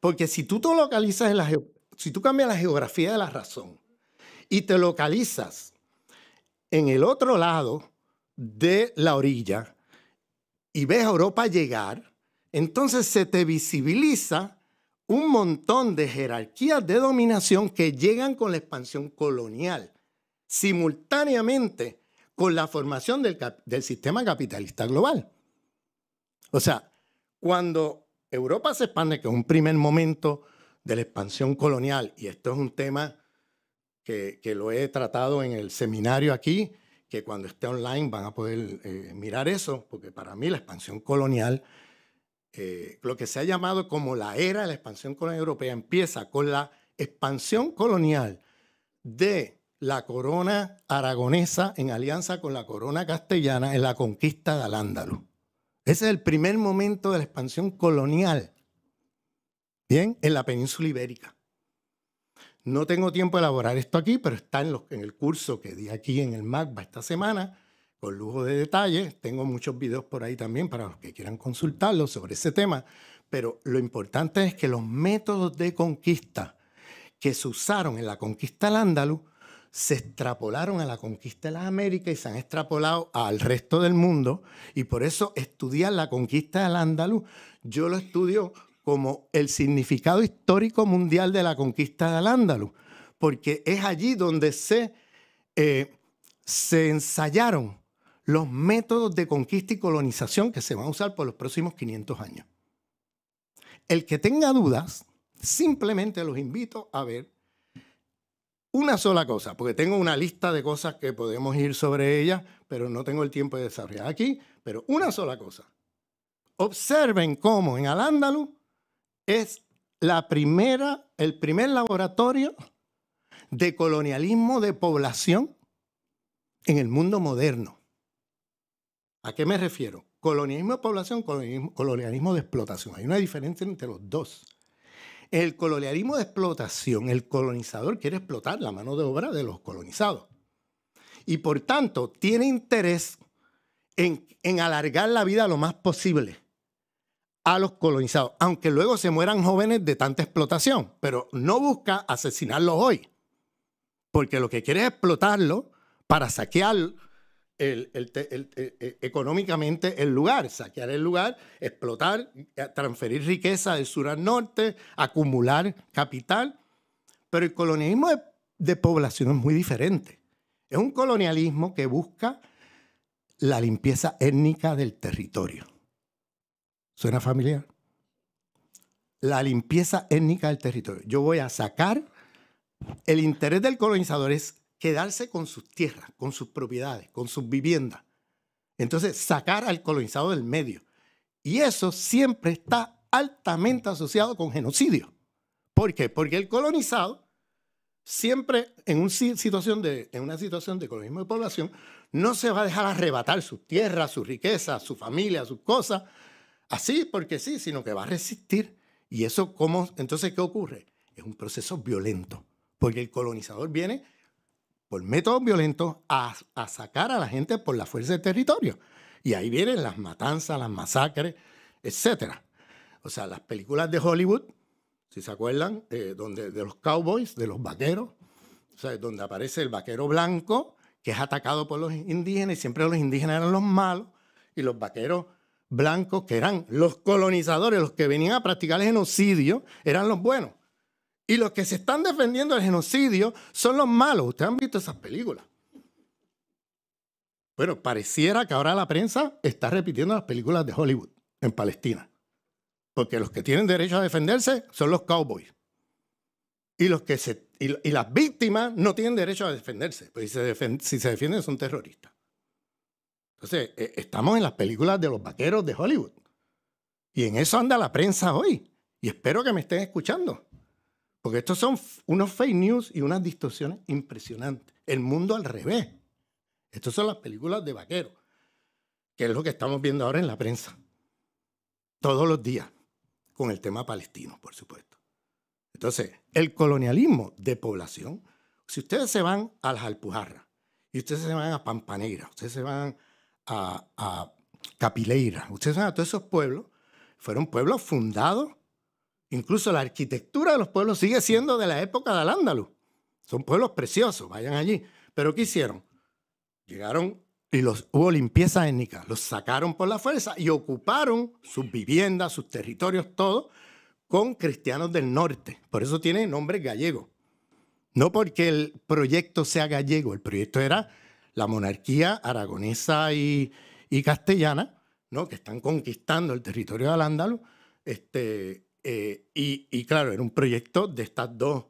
Porque si tú te localizas en la si tú cambias la geografía de la razón y te localizas en el otro lado de la orilla, y ves a Europa llegar, entonces se te visibiliza un montón de jerarquías de dominación que llegan con la expansión colonial, simultáneamente con la formación del, sistema capitalista global. O sea, cuando Europa se expande, que es un primer momento de la expansión colonial, y esto es un tema que lo he tratado en el seminario aquí, que cuando esté online van a poder eh, mirar eso, porque para mí la expansión colonial, eh, lo que se ha llamado como la era de la expansión colonial europea, empieza con la expansión colonial de la corona aragonesa en alianza con la corona castellana en la conquista de Al-Ándalus. Ese es el primer momento de la expansión colonial, ¿bien? En la península ibérica. No tengo tiempo de elaborar esto aquí, pero está en, el curso que di aquí en el MACBA esta semana, con lujo de detalles. Tengo muchos videos por ahí también para los que quieran consultarlo sobre ese tema. Pero lo importante es que los métodos de conquista que se usaron en la conquista del Andaluz se extrapolaron a la conquista de las Américas y se han extrapolado al resto del mundo. Y por eso estudiar la conquista del Andaluz, yo lo estudio como el significado histórico mundial de la conquista del Ándalus, porque es allí donde se, eh, se ensayaron los métodos de conquista y colonización que se van a usar por los próximos 500 años. El que tenga dudas, simplemente los invito a ver una sola cosa, porque tengo una lista de cosas que podemos ir sobre ella, pero no tengo el tiempo de desarrollar aquí, pero una sola cosa. Observen cómo en Al-Ándalus es la primera, el primer laboratorio de colonialismo de población en el mundo moderno. ¿A qué me refiero? Colonialismo de población, colonialismo, de explotación. Hay una diferencia entre los dos. El colonialismo de explotación, el colonizador quiere explotar la mano de obra de los colonizados. Y por tanto, tiene interés en alargar la vida lo más posible a los colonizados, aunque luego se mueran jóvenes de tanta explotación, pero no busca asesinarlos hoy, porque lo que quiere es explotarlos para saquear e, e, económicamente el lugar, saquear el lugar, explotar, eh, transferir riqueza del sur al norte, acumular capital. Pero el colonialismo de población es muy diferente. Es un colonialismo que busca la limpieza étnica del territorio ¿Suena familiar? La limpieza étnica del territorio. Yo voy a sacar, el interés del colonizador es quedarse con sus tierras, con sus propiedades, con sus viviendas. Entonces, sacar al colonizado del medio. Y eso siempre está altamente asociado con genocidio. ¿Por qué? Porque el colonizado siempre en, una situación de colonismo de población no se va a dejar arrebatar sus tierras, sus riquezas, su familia, sus cosas así porque sí, sino que va a resistir. ¿Y eso cómo? Entonces, ¿qué ocurre? Es un proceso violento, porque el colonizador viene por métodos violentos a, sacar a la gente por la fuerza del territorio. Y ahí vienen las matanzas, las masacres, etc. O sea, las películas de Hollywood, si se acuerdan, eh, donde, de los cowboys, de los vaqueros, o sea, donde aparece el vaquero blanco que es atacado por los indígenas y siempre los indígenas eran los malos y los vaqueros blancos, que eran los colonizadores, los que venían a practicar el genocidio, eran los buenos. Y los que se están defendiendo del genocidio son los malos. Ustedes han visto esas películas. Bueno, pareciera que ahora la prensa está repitiendo las películas de Hollywood en Palestina. Porque los que tienen derecho a defenderse son los cowboys. Y, los que se, y, las víctimas no tienen derecho a defenderse. Pues si se defienden son terroristas. Entonces, eh, estamos en las películas de los vaqueros de Hollywood. Y en eso anda la prensa hoy. Y espero que me estén escuchando. Porque estos son unos fake news y unas distorsiones impresionantes. El mundo al revés. Estas son las películas de vaqueros, que es lo que estamos viendo ahora en la prensa. Todos los días, con el tema palestino, por supuesto. Entonces, el colonialismo de población, si ustedes se van a las Alpujarras, y ustedes se van a Pampanegra, ustedes se van a, Capileira. Ustedes saben, todos esos pueblos fueron pueblos fundados. Incluso la arquitectura de los pueblos sigue siendo de la época de Al-Ándalus. Son pueblos preciosos, vayan allí. Pero ¿qué hicieron? Llegaron y los hubo limpieza étnica, los sacaron por la fuerza y ocuparon sus viviendas, sus territorios, todo con cristianos del norte. Por eso tiene nombre gallego. No porque el proyecto sea gallego, el proyecto era la monarquía aragonesa y, castellana, ¿no? que están conquistando el territorio al ándalus Este, eh, y, claro, era un proyecto de estas dos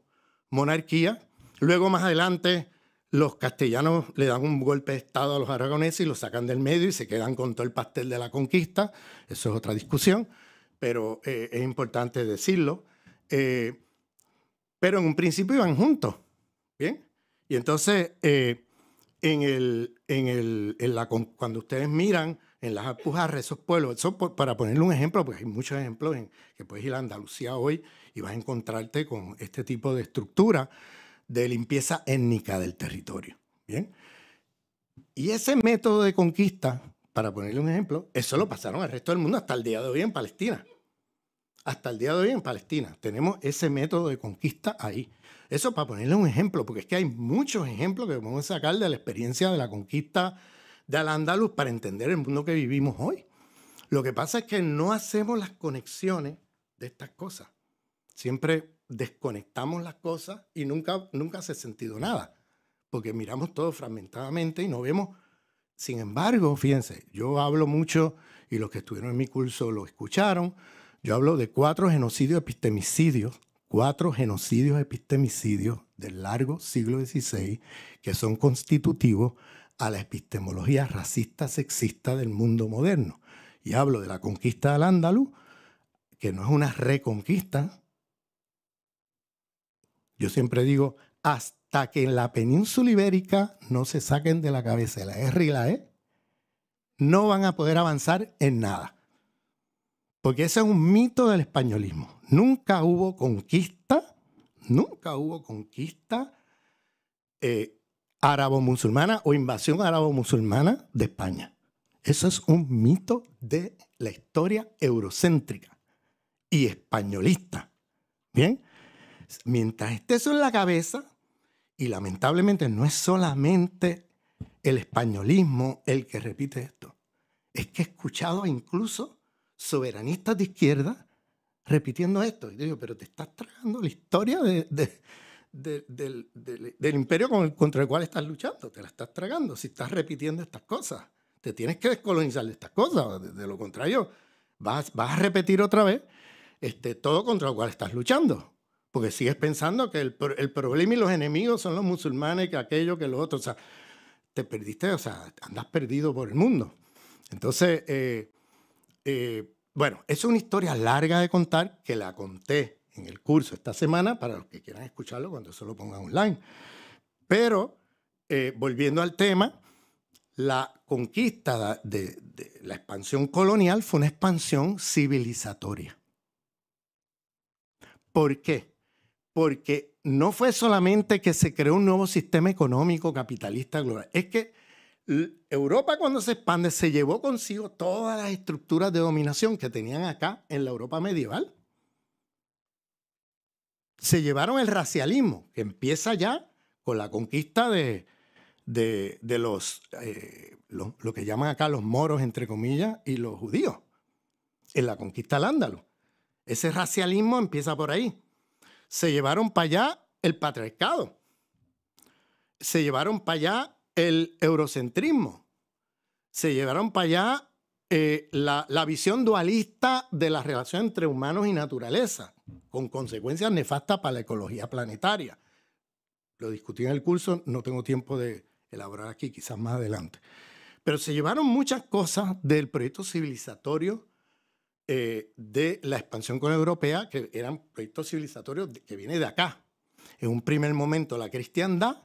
monarquías. Luego, más adelante, los castellanos le dan un golpe de Estado a los aragoneses y los sacan del medio y se quedan con todo el pastel de la conquista. Eso es otra discusión, pero eh, es importante decirlo. Eh, pero en un principio iban juntos, ¿bien? Y entonces, en el, la, cuando ustedes miran en las Alpujarras, esos pueblos, eso para ponerle un ejemplo, porque hay muchos ejemplos en que puedes ir a Andalucía hoy y vas a encontrarte con este tipo de estructura de limpieza étnica del territorio. ¿bien? Y ese método de conquista, para ponerle un ejemplo, eso lo pasaron al resto del mundo hasta el día de hoy en Palestina. Hasta el día de hoy en Palestina tenemos ese método de conquista ahí. Eso para ponerle un ejemplo, porque es que hay muchos ejemplos que podemos sacar de la experiencia de la conquista de al andalus para entender el mundo que vivimos hoy. Lo que pasa es que no hacemos las conexiones de estas cosas. Siempre desconectamos las cosas y nunca, nunca ha sentido nada, porque miramos todo fragmentadamente y no vemos. Sin embargo, fíjense, yo hablo mucho, y los que estuvieron en mi curso lo escucharon, yo hablo de cuatro genocidios epistemicidios cuatro genocidios epistemicidios del largo siglo XVI que son constitutivos a la epistemología racista sexista del mundo moderno. Y hablo de la conquista del Andaluz, que no es una reconquista. Yo siempre digo, hasta que en la península ibérica no se saquen de la cabeza la R y la E, no van a poder avanzar en nada. Porque ese es un mito del españolismo. Nunca hubo conquista, nunca hubo conquista eh, árabo-musulmana o invasión árabo-musulmana de España. Eso es un mito de la historia eurocéntrica y españolista. Bien, mientras esté eso en la cabeza, y lamentablemente no es solamente el españolismo el que repite esto, es que he escuchado incluso soberanistas de izquierda repitiendo esto. Y digo, pero te estás tragando la historia de, del, imperio contra el cual estás luchando, te la estás tragando si estás repitiendo estas cosas. Te tienes que descolonizar de estas cosas, de, lo contrario, vas, vas a repetir otra vez este, todo contra el cual estás luchando. Porque sigues pensando que el, problema y los enemigos son los musulmanes, que aquello, que los otros. O sea, te perdiste, o sea, andas perdido por el mundo. Entonces, eh, eh, bueno, es una historia larga de contar que la conté en el curso esta semana para los que quieran escucharlo cuando se lo pongan online. Pero, eh, volviendo al tema, la conquista de, de, la expansión colonial fue una expansión civilizatoria. ¿Por qué? Porque no fue solamente que se creó un nuevo sistema económico capitalista global, es que Europa cuando se expande se llevó consigo todas las estructuras de dominación que tenían acá en la Europa medieval. Se llevaron el racialismo, que empieza ya con la conquista de, los, eh, lo, que llaman acá los moros, entre comillas, y los judíos, en la conquista al Ándalo. Ese racialismo empieza por ahí. Se llevaron para allá el patriarcado. Se llevaron para allá el eurocentrismo. Se llevaron para allá eh, la, visión dualista de la relación entre humanos y naturaleza, con consecuencias nefastas para la ecología planetaria. Lo discutí en el curso, no tengo tiempo de elaborar aquí, quizás más adelante. Pero se llevaron muchas cosas del proyecto civilizatorio eh, de la expansión con europea, que eran proyectos civilizatorios que viene de acá. En un primer momento la cristiandad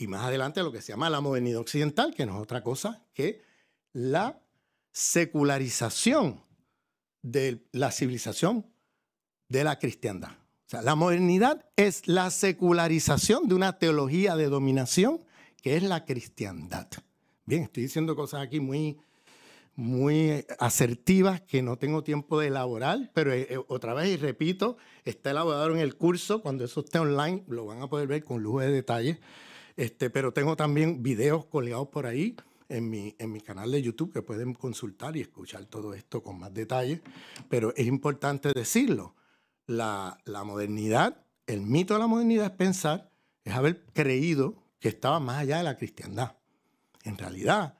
y más adelante lo que se llama la modernidad occidental, que no es otra cosa que la secularización de la civilización de la cristiandad. O sea, la modernidad es la secularización de una teología de dominación que es la cristiandad. Bien, estoy diciendo cosas aquí muy, muy asertivas que no tengo tiempo de elaborar, pero eh, eh, otra vez y repito, está elaborado en el curso, cuando eso esté online lo van a poder ver con lujo de detalles este, pero tengo también videos colgados por ahí en mi, en mi canal de YouTube que pueden consultar y escuchar todo esto con más detalle. Pero es importante decirlo. La, la modernidad, el mito de la modernidad es pensar, es haber creído que estaba más allá de la cristiandad. En realidad,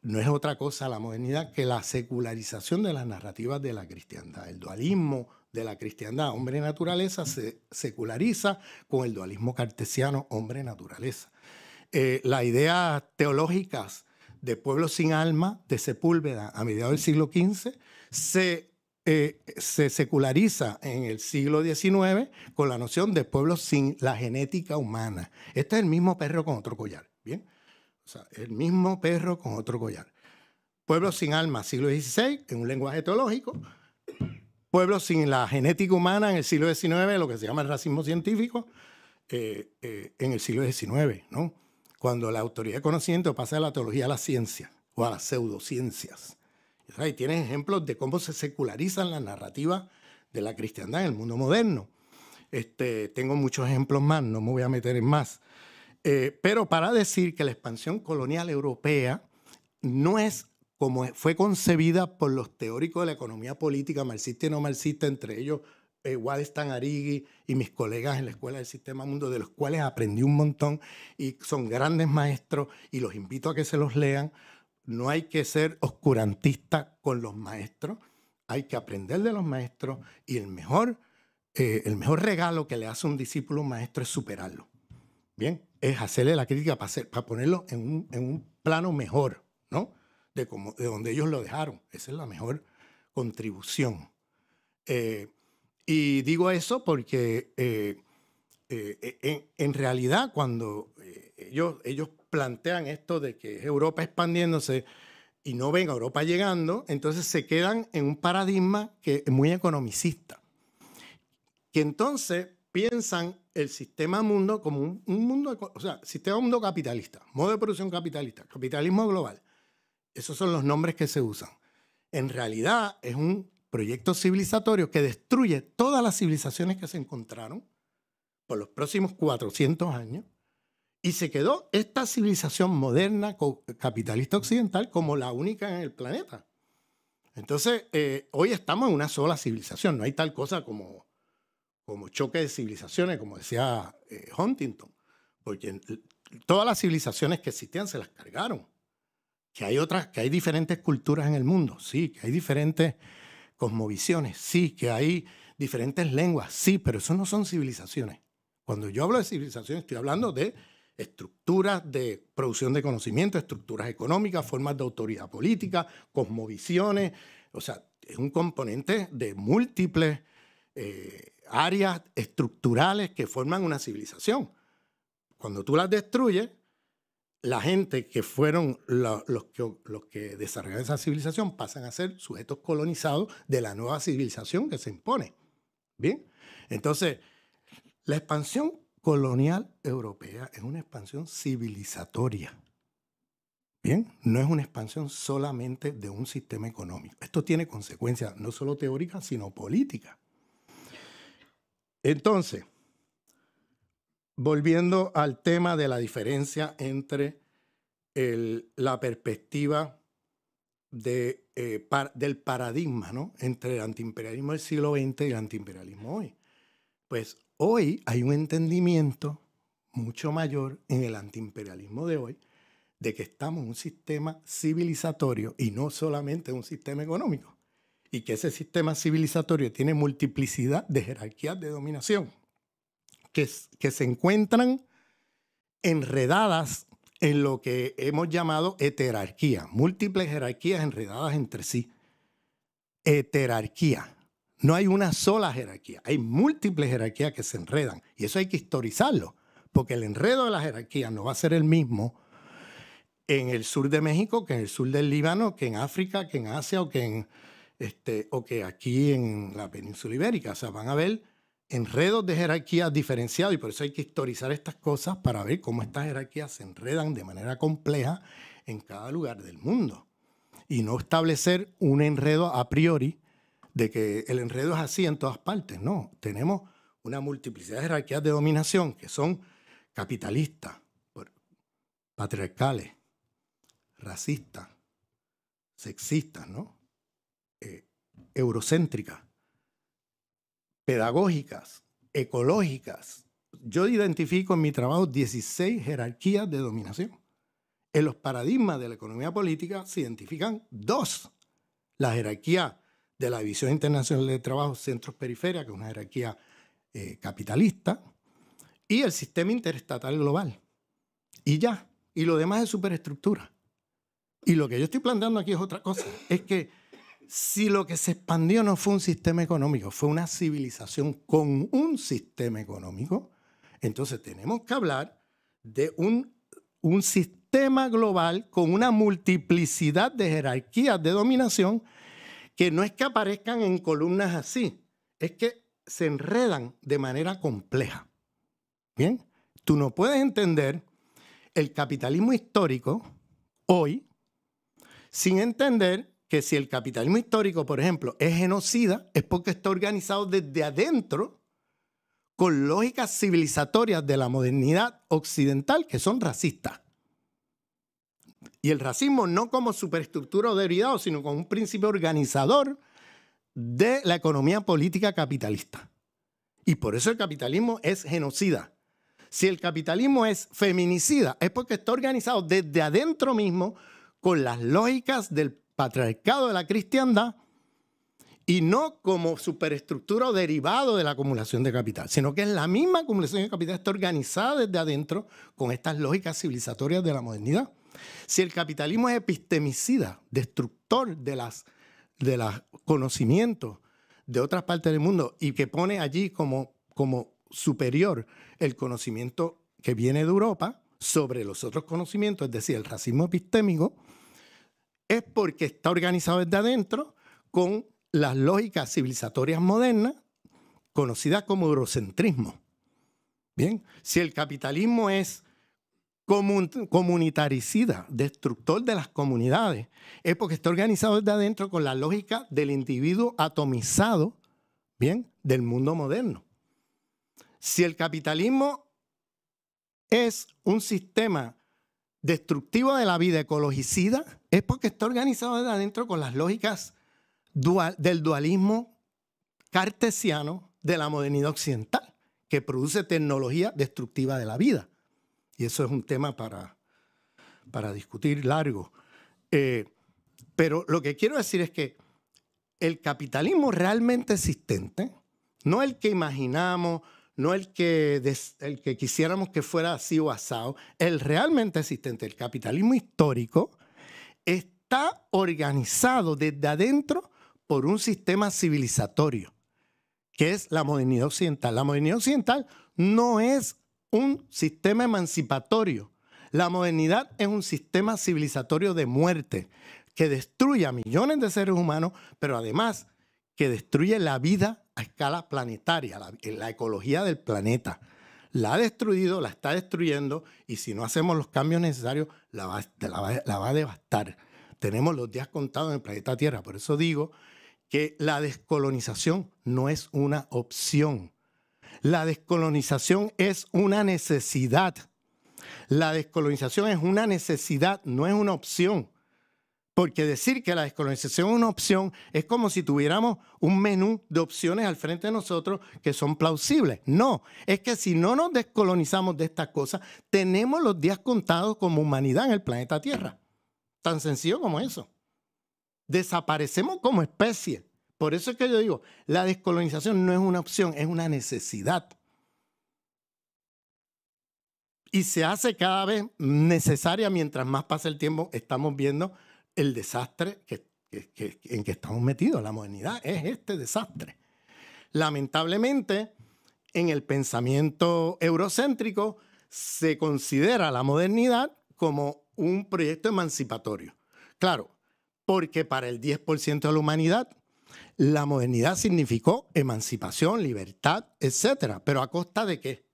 no es otra cosa la modernidad que la secularización de las narrativas de la cristiandad, el dualismo de la cristiandad, hombre-naturaleza, se seculariza con el dualismo cartesiano, hombre-naturaleza. Eh, las ideas teológicas de pueblo sin alma, de Sepúlveda, a mediados del siglo XV, eh, se, seculariza en el siglo XIX con la noción de pueblo sin la genética humana. Este es el mismo perro con otro collar, ¿bien? O sea, el mismo perro con otro collar. pueblo sin alma, siglo XVI, en un lenguaje teológico, pueblos sin la genética humana en el siglo XIX, lo que se llama el racismo científico, eh, eh, en el siglo XIX, ¿no? Cuando la autoridad de conocimiento pasa de la teología a la ciencia o a las pseudociencias. Ahí tienes ejemplos de cómo se secularizan las narrativas de la cristiandad en el mundo moderno. Este, tengo muchos ejemplos más, no me voy a meter en más. Eh, pero para decir que la expansión colonial europea no es como e, fue concebida por los teóricos de la economía política, marxista y no marxista, entre ellos eh, Walstan y mis colegas en la Escuela del Sistema Mundo, de los cuales aprendí un montón y son grandes maestros y los invito a que se los lean. No hay que ser oscurantista con los maestros, hay que aprender de los maestros y el mejor, eh, el mejor regalo que le hace un discípulo maestro es superarlo. Bien, es hacerle la crítica para, ponerlo en un plano mejor, ¿no? de, donde ellos lo dejaron. Esa es la mejor contribución. Eh, y digo eso porque eh, eh, e, en, realidad cuando ellos, plantean esto de que es Europa expandiéndose y no ven a Europa llegando, entonces se quedan en un paradigma que es muy economicista, que entonces piensan el sistema mundo como un, mundo, o sea, sistema mundo capitalista, modo de producción capitalista, capitalismo global. Esos son los nombres que se usan. En realidad es un proyecto civilizatorio que destruye todas las civilizaciones que se encontraron por los próximos 400 años y se quedó esta civilización moderna capitalista occidental como la única en el planeta. Entonces, eh, hoy estamos en una sola civilización, no hay tal cosa como, como choque de civilizaciones, como decía eh, Huntington, porque todas las civilizaciones que existían se las cargaron que hay otras, que hay diferentes culturas en el mundo, sí, que hay diferentes cosmovisiones, sí, que hay diferentes lenguas, sí, pero eso no son civilizaciones. Cuando yo hablo de civilizaciones, estoy hablando de estructuras de producción de conocimiento, estructuras económicas, formas de autoridad política, cosmovisiones. O sea, es un componente de múltiples eh, áreas estructurales que forman una civilización. Cuando tú las destruyes, la gente que fueron los, que, los que desarrollaron esa civilización pasan a ser sujetos colonizados de la nueva civilización que se impone. Bien, entonces, la expansión colonial europea es una expansión civilizatoria. Bien, no es una expansión solamente de un sistema económico. Esto tiene consecuencias no solo teóricas, sino políticas. Entonces, volviendo al tema de la diferencia entre la perspectiva eh, del paradigma, Entre el antiimperialismo del siglo XX y el antiimperialismo hoy. Pues hoy hay un entendimiento mucho mayor en el antiimperialismo de hoy de que estamos en un sistema civilizatorio y no solamente un sistema económico. Y que ese sistema civilizatorio tiene multiplicidad de jerarquías de dominación que, se encuentran enredadas en lo que hemos llamado heterarquía, múltiples jerarquías enredadas entre sí. Heterarquía. No hay una sola jerarquía, hay múltiples jerarquías que se enredan. Y eso hay que historizarlo, porque el enredo de las jerarquías no va a ser el mismo en el sur de México que en el sur del Líbano, que en África, que en Asia o que, en, este, o que aquí en la península ibérica. O sea, van a ver enredos de jerarquías diferenciados y por eso hay que historizar estas cosas para ver cómo estas jerarquías se enredan de manera compleja en cada lugar del mundo y no establecer un enredo a priori de que el enredo es así en todas partes, no, tenemos una multiplicidad de jerarquías de dominación que son capitalistas, patriarcales, racistas, sexistas, ¿no? Eh, eurocéntricas pedagógicas, ecológicas. Yo identifico en mi trabajo 16 jerarquías de dominación. En los paradigmas de la economía política se identifican dos. La jerarquía de la División Internacional de Trabajo Centros Periferia, que es una jerarquía eh, capitalista, y el sistema interestatal global. Y ya. Y lo demás es superestructura. Y lo que yo estoy planteando aquí es otra cosa. Es que si lo que se expandió no fue un sistema económico, fue una civilización con un sistema económico, entonces tenemos que hablar de un, sistema global con una multiplicidad de jerarquías de dominación que no es que aparezcan en columnas así, es que se enredan de manera compleja. Bien, tú no puedes entender el capitalismo histórico hoy sin entender que si el capitalismo histórico, por ejemplo, es genocida, es porque está organizado desde adentro con lógicas civilizatorias de la modernidad occidental que son racistas. Y el racismo no como superestructura o derivado, sino como un principio organizador de la economía política capitalista. Y por eso el capitalismo es genocida. Si el capitalismo es feminicida, es porque está organizado desde adentro mismo con las lógicas del patriarcado de la cristiandad y no como superestructura o derivado de la acumulación de capital, sino que es la misma acumulación de capital está organizada desde adentro con estas lógicas civilizatorias de la modernidad. Si el capitalismo es epistemicida, destructor de los de las conocimientos de otras partes del mundo y que pone allí como, como superior el conocimiento que viene de Europa sobre los otros conocimientos, es decir, el racismo epistémico, es porque está organizado desde adentro con las lógicas civilizatorias modernas, conocidas como eurocentrismo. Bien, si el capitalismo es comunitaricida, destructor de las comunidades, es porque está organizado desde adentro con la lógica del individuo atomizado, bien, del mundo moderno. Si el capitalismo es un sistema destructiva de la vida, ecologicida, es porque está organizado desde adentro con las lógicas del dualismo cartesiano de la modernidad occidental, que produce tecnología destructiva de la vida. Y eso es un tema para, para discutir largo. Eh, pero lo que quiero decir es que el capitalismo realmente existente, no el que imaginamos, no el que, el que quisiéramos que fuera así o asado, el realmente existente, el capitalismo histórico, está organizado desde adentro por un sistema civilizatorio, que es la modernidad occidental. La modernidad occidental no es un sistema emancipatorio. La modernidad es un sistema civilizatorio de muerte que destruye a millones de seres humanos, pero además que destruye la vida a escala planetaria, la, eh, la ecología del planeta. La ha destruido, la está destruyendo y si no hacemos los cambios necesarios, la va, la va a devastar. Tenemos los días contados en el planeta Tierra. Por eso digo que la descolonización no es una opción. La descolonización es una necesidad. La descolonización es una necesidad, no es una opción. Porque decir que la descolonización es una opción es como si tuviéramos un menú de opciones al frente de nosotros que son plausibles. No, es que si no nos descolonizamos de estas cosas, tenemos los días contados como humanidad en el planeta Tierra. Tan sencillo como eso. Desaparecemos como especie. Por eso es que yo digo, la descolonización no es una opción, es una necesidad. Y se hace cada vez necesaria mientras más pasa el tiempo, estamos viendo el desastre que, en que estamos metidos, la modernidad, es este desastre. Lamentablemente, en el pensamiento eurocéntrico se considera la modernidad como un proyecto emancipatorio. Claro, porque para el 10% de la humanidad, la modernidad significó emancipación, libertad, etcétera. Pero ¿a costa de qué?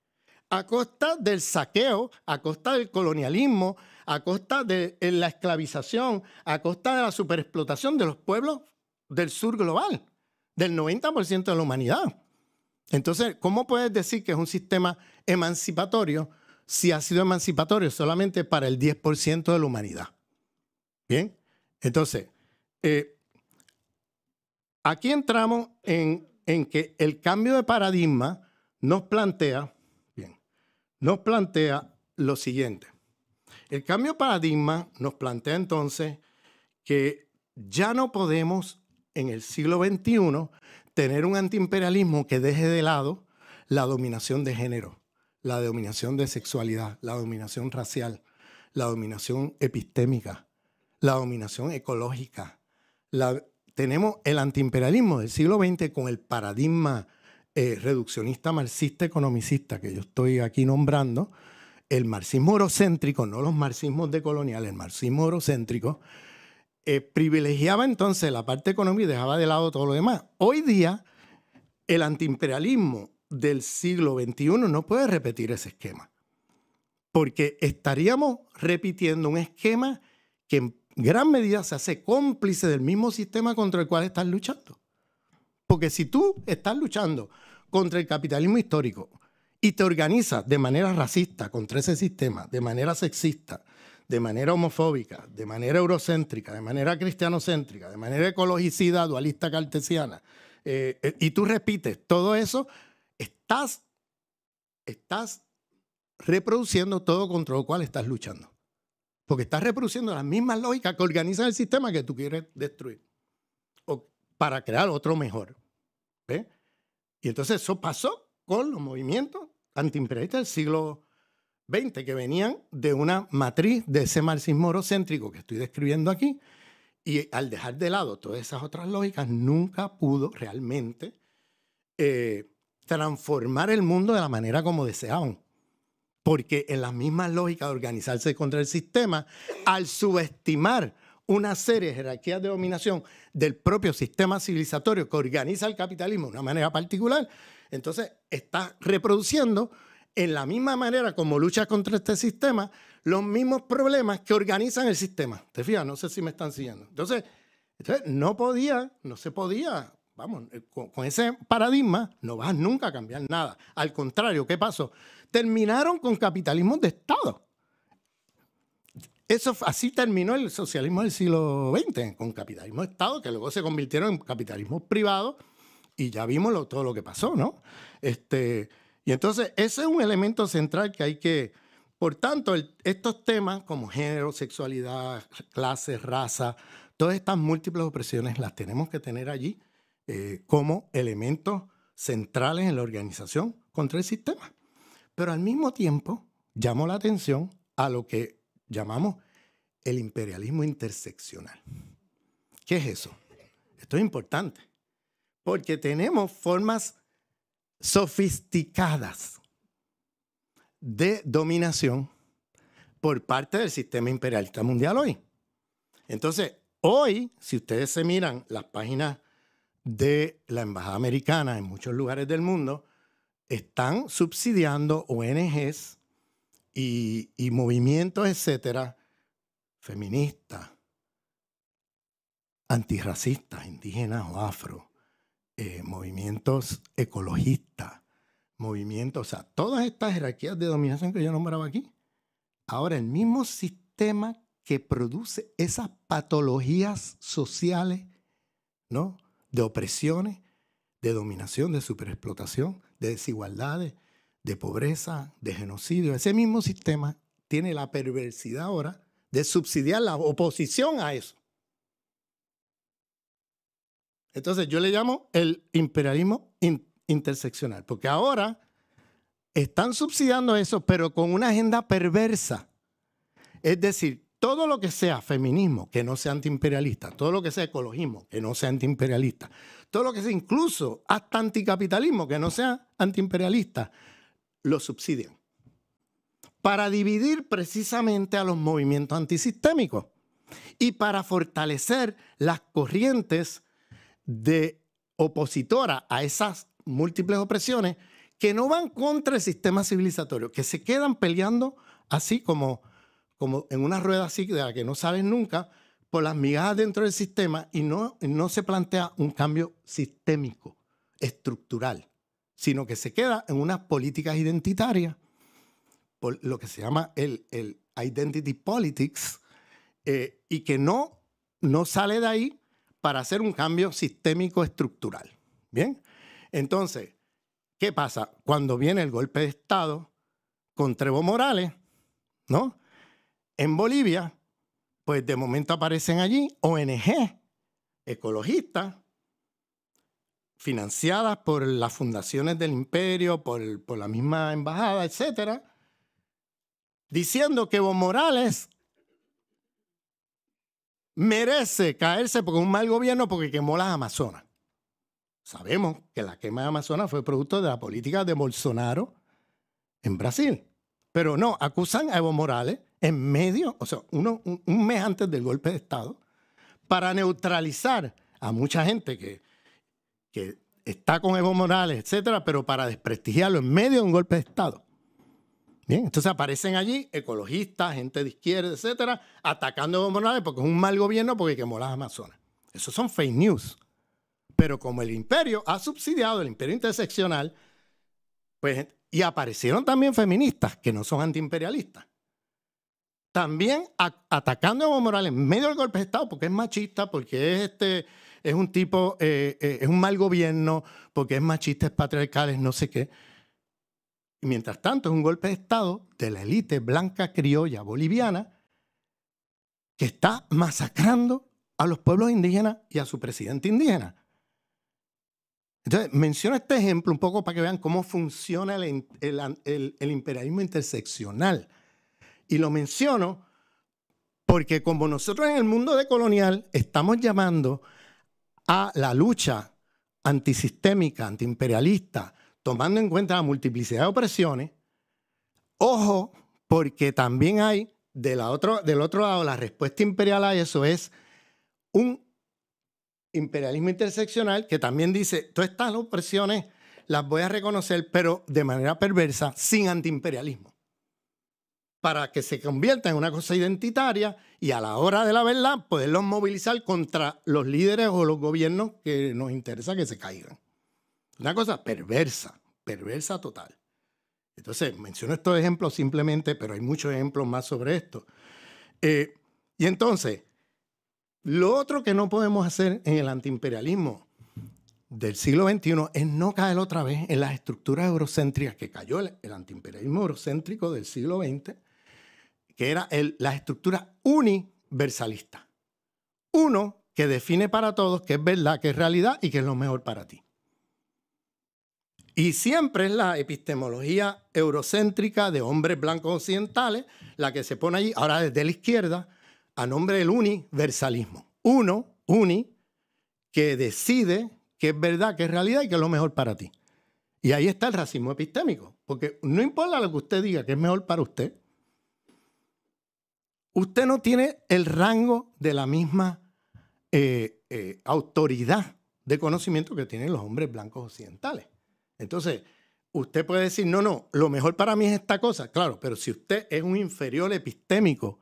A costa del saqueo, a costa del colonialismo, a costa de la esclavización, a costa de la superexplotación de los pueblos del sur global, del 90% de la humanidad. Entonces, ¿cómo puedes decir que es un sistema emancipatorio si ha sido emancipatorio solamente para el 10% de la humanidad? Bien, entonces, eh, aquí entramos en, en, que el cambio de paradigma nos plantea, bien, nos plantea lo siguiente. El cambio de paradigma nos plantea entonces que ya no podemos en el siglo XXI tener un antiimperialismo que deje de lado la dominación de género, la dominación de sexualidad, la dominación racial, la dominación epistémica, la dominación ecológica. tenemos el antiimperialismo del siglo XX con el paradigma eh, reduccionista marxista economicista que yo estoy aquí nombrando, el marxismo eurocéntrico, no los marxismos decoloniales, el marxismo eurocéntrico, eh, privilegiaba entonces la parte económica y dejaba de lado todo lo demás. Hoy día, el antiimperialismo del siglo XXI no puede repetir ese esquema, porque estaríamos repitiendo un esquema que en gran medida se hace cómplice del mismo sistema contra el cual estás luchando. Porque si tú estás luchando contra el capitalismo histórico, y te organizas de manera racista contra ese sistema, de manera sexista, de manera homofóbica, de manera eurocéntrica, de manera cristianocéntrica, de manera ecologicida, dualista cartesiana, eh, eh, y tú repites todo eso, estás, estás reproduciendo todo contra lo cual estás luchando. Porque estás reproduciendo la misma lógica que organiza el sistema que tú quieres destruir o para crear otro mejor. ¿Ve? Y entonces eso pasó con los movimientos antiimperialistas del siglo XX que venían de una matriz de ese marxismo eurocéntrico que estoy describiendo aquí. Y al dejar de lado todas esas otras lógicas, nunca pudo realmente eh, transformar el mundo de la manera como deseaban. Porque en la misma lógica de organizarse contra el sistema, al subestimar una serie de jerarquías de dominación del propio sistema civilizatorio que organiza el capitalismo de una manera particular, entonces está reproduciendo en la misma manera como lucha contra este sistema los mismos problemas que organizan el sistema. ¿Te fijas? No sé si me están siguiendo. Entonces, entonces no podía, no se podía vamos, eh, con, ese paradigma no vas nunca a cambiar nada. Al contrario, ¿qué pasó? Terminaron con capitalismo de Estado. Eso, así terminó el socialismo del siglo XX, con capitalismo Estado, que luego se convirtieron en capitalismo privado, y ya vimos todo lo que pasó, ¿no? Este, y entonces, ese es un elemento central que hay que... Por tanto, estos temas como género, sexualidad, clase, raza, todas estas múltiples opresiones las tenemos que tener allí eh, como elementos centrales en la organización contra el sistema. Pero al mismo tiempo, llamó la atención a lo que llamamos el imperialismo interseccional. ¿Qué es eso? Esto es importante, porque tenemos formas sofisticadas de dominación por parte del sistema imperialista mundial hoy. Entonces, hoy, si ustedes se miran las páginas de la Embajada Americana en muchos lugares del mundo, están subsidiando ONGs y, movimientos, etcétera, feministas, antirracistas, indígenas o afro, eh, movimientos ecologistas, movimientos, o sea, todas estas jerarquías de dominación que yo nombraba aquí. Ahora, el mismo sistema que produce esas patologías sociales, ¿no? De opresiones, de dominación, de superexplotación, de desigualdades, de pobreza, de genocidio. Ese mismo sistema tiene la perversidad ahora de subsidiar la oposición a eso. Entonces yo le llamo el imperialismo interseccional, porque ahora están subsidiando eso, pero con una agenda perversa. Es decir, todo lo que sea feminismo, que no sea antiimperialista, todo lo que sea ecologismo, que no sea antiimperialista, todo lo que sea incluso hasta anticapitalismo, que no sea antiimperialista, lo subsidian. Para dividir precisamente a los movimientos antisistémicos y para fortalecer las corrientes de opositora a esas múltiples opresiones que no van contra el sistema civilizatorio, que se quedan peleando así como, como en una rueda así de la que no saben nunca, por las migajas dentro del sistema y no, no se plantea un cambio sistémico, estructural sino que se queda en unas políticas identitarias, por lo que se llama el, identity politics, eh, y que no, no sale de ahí para hacer un cambio sistémico estructural. Bien, entonces, ¿qué pasa? Cuando viene el golpe de Estado con Trevo Morales, ¿no? En Bolivia, pues de momento aparecen allí ONG, ecologistas, financiadas por las fundaciones del imperio, por, la misma embajada, etc., diciendo que Evo Morales merece caerse por un mal gobierno porque quemó las Amazonas. Sabemos que la quema de Amazonas fue producto de la política de Bolsonaro en Brasil. Pero no, acusan a Evo Morales en medio, o sea, un mes antes del golpe de Estado, para neutralizar a mucha gente que que está con Evo Morales, etcétera, pero para desprestigiarlo en medio de un golpe de Estado. Bien, entonces aparecen allí ecologistas, gente de izquierda, etcétera, atacando a Evo Morales porque es un mal gobierno porque quemó las Amazonas. Esos son fake news. Pero como el imperio ha subsidiado el imperio interseccional, pues, y aparecieron también feministas que no son antiimperialistas. También atacando a Evo Morales en medio del golpe de Estado porque es machista, porque es este, es un tipo, eh, eh, es un mal gobierno porque es machistas patriarcales, no sé qué. Y mientras tanto es un golpe de Estado de la élite blanca criolla boliviana que está masacrando a los pueblos indígenas y a su presidente indígena. Entonces, menciono este ejemplo un poco para que vean cómo funciona el, el imperialismo interseccional. Y lo menciono porque como nosotros en el mundo decolonial estamos llamando a la lucha antisistémica, antiimperialista, tomando en cuenta la multiplicidad de opresiones, ojo, porque también hay de la del otro lado la respuesta imperial a eso es un imperialismo interseccional que también dice, todas estas opresiones las voy a reconocer, pero de manera perversa, sin antiimperialismo para que se convierta en una cosa identitaria y a la hora de la verdad poderlos movilizar contra los líderes o los gobiernos que nos interesa que se caigan. Una cosa perversa, perversa total. Entonces, menciono estos ejemplos simplemente, pero hay muchos ejemplos más sobre esto. Eh, y entonces, lo otro que no podemos hacer en el antiimperialismo del siglo XXI es no caer otra vez en las estructuras eurocéntricas que cayó el, el antiimperialismo eurocéntrico del siglo XX que era el, las estructuras Uno que define para todos que es verdad, que es realidad y que es lo mejor para ti. Y siempre es la epistemología eurocéntrica de hombres blancos occidentales la que se pone allí, ahora desde la izquierda, a nombre del universalismo. Uno, uni, que decide que es verdad, que es realidad y que es lo mejor para ti. Y ahí está el racismo epistémico, porque no importa lo que usted diga que es mejor para usted, usted no tiene el rango de la misma eh, eh, autoridad de conocimiento que tienen los hombres blancos occidentales. Entonces, usted puede decir, no, no, lo mejor para mí es esta cosa, claro, pero si usted es un inferior epistémico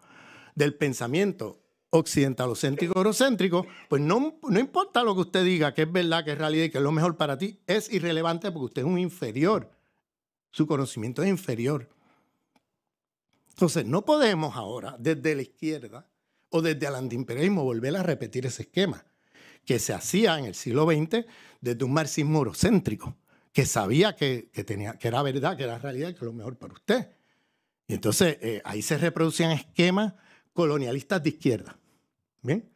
del pensamiento occidentalocéntrico eurocéntrico, pues no, no importa lo que usted diga, que es verdad, que es realidad y que es lo mejor para ti, es irrelevante porque usted es un inferior. Su conocimiento es inferior. Entonces, no podemos ahora, desde la izquierda o desde el antiimperialismo, volver a repetir ese esquema que se hacía en el siglo XX desde un marxismo eurocéntrico, que sabía que, tenía, que era verdad, que era realidad, que era lo mejor para usted. Y entonces eh, ahí se reproducían esquemas colonialistas de izquierda. ¿Bien?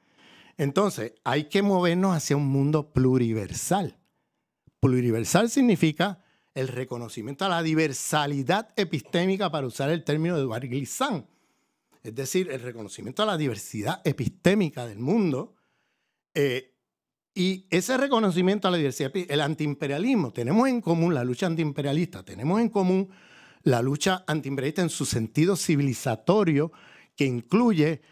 Entonces, hay que movernos hacia un mundo pluriversal. Pluriversal significa el reconocimiento a la diversidad epistémica, para usar el término de Glissant. es decir, el reconocimiento a la diversidad epistémica del mundo. Eh, y ese reconocimiento a la diversidad, el antiimperialismo, tenemos en común la lucha antiimperialista, tenemos en común la lucha antiimperialista en su sentido civilizatorio, que incluye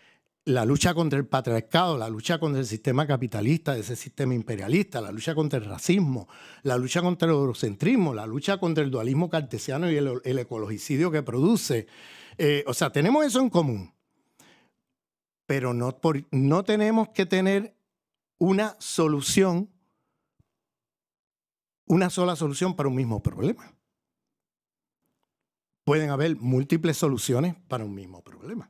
la lucha contra el patriarcado, la lucha contra el sistema capitalista, ese sistema imperialista, la lucha contra el racismo, la lucha contra el eurocentrismo, la lucha contra el dualismo cartesiano y el, ecologicidio que produce. Eh, o sea, tenemos eso en común, pero no, no tenemos que tener una solución, una sola solución para un mismo problema. Pueden haber múltiples soluciones para un mismo problema.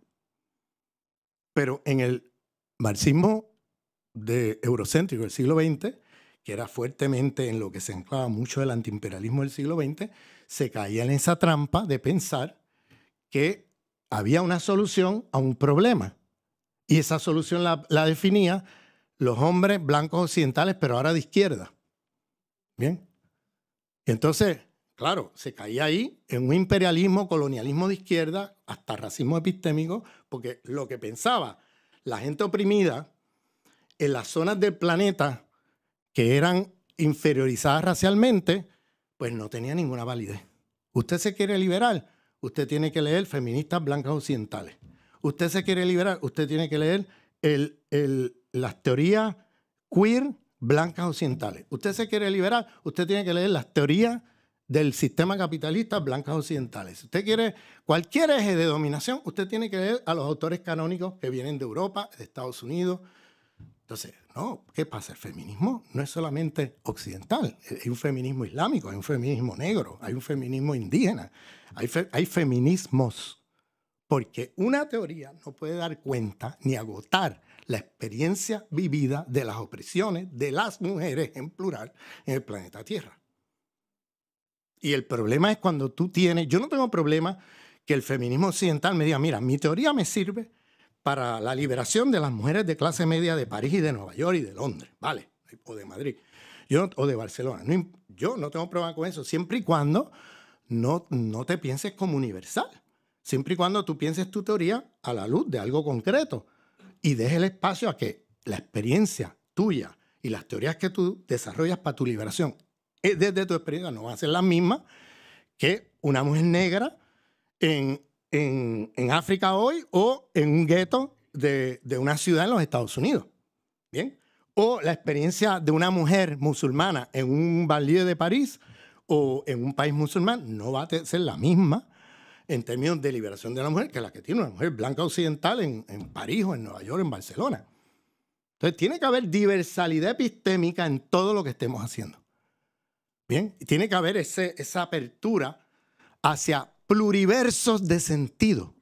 Pero en el marxismo de eurocéntrico del siglo XX, que era fuertemente en lo que se anclaba mucho el antiimperialismo del siglo XX, se caía en esa trampa de pensar que había una solución a un problema. Y esa solución la, la los hombres blancos occidentales, pero ahora de izquierda. Bien. Entonces, Claro, se caía ahí en un imperialismo, colonialismo de izquierda, hasta racismo epistémico, porque lo que pensaba la gente oprimida en las zonas del planeta que eran inferiorizadas racialmente, pues no tenía ninguna validez. Usted se quiere liberar, usted tiene que leer Feministas Blancas Occidentales. Usted se quiere liberar, usted tiene que leer las teorías queer blancas occidentales. Usted se quiere liberar, usted tiene que leer las teorías del sistema capitalista blancas occidentales. Si usted quiere cualquier eje de dominación, usted tiene que leer a los autores canónicos que vienen de Europa, de Estados Unidos. Entonces, no, ¿qué pasa? El feminismo no es solamente occidental, hay un feminismo islámico, hay un feminismo negro, hay un feminismo indígena, hay feminismos, porque una teoría no puede dar cuenta ni agotar la experiencia vivida de las opresiones de las mujeres en plural en el planeta Tierra. Y el problema es cuando tú tienes, yo no tengo problema que el feminismo occidental me diga, mira, mi teoría me sirve para la liberación de las mujeres de clase media de París y de Nueva York y de Londres, ¿vale? O de Madrid, yo, o de Barcelona. yo no tengo problema con eso, siempre y cuando no, no te pienses como universal, siempre y cuando tú pienses tu teoría a la luz de algo concreto y dejes el espacio a que la experiencia tuya y las teorías que tú desarrollas para tu liberación desde tu experiencia, no va a ser la misma que una mujer negra en, en, África hoy o en un gueto de, de, una ciudad en los Estados Unidos. ¿Bien? O la experiencia de una mujer musulmana en un barrio de París o en un país musulmán no va a ser la misma en términos de liberación de la mujer que la que tiene una mujer blanca occidental en, París o en Nueva York, en Barcelona. Entonces tiene que haber diversidad epistémica en todo lo que estemos haciendo. Bien, tiene que haber esa apertura hacia pluriversos de sentido.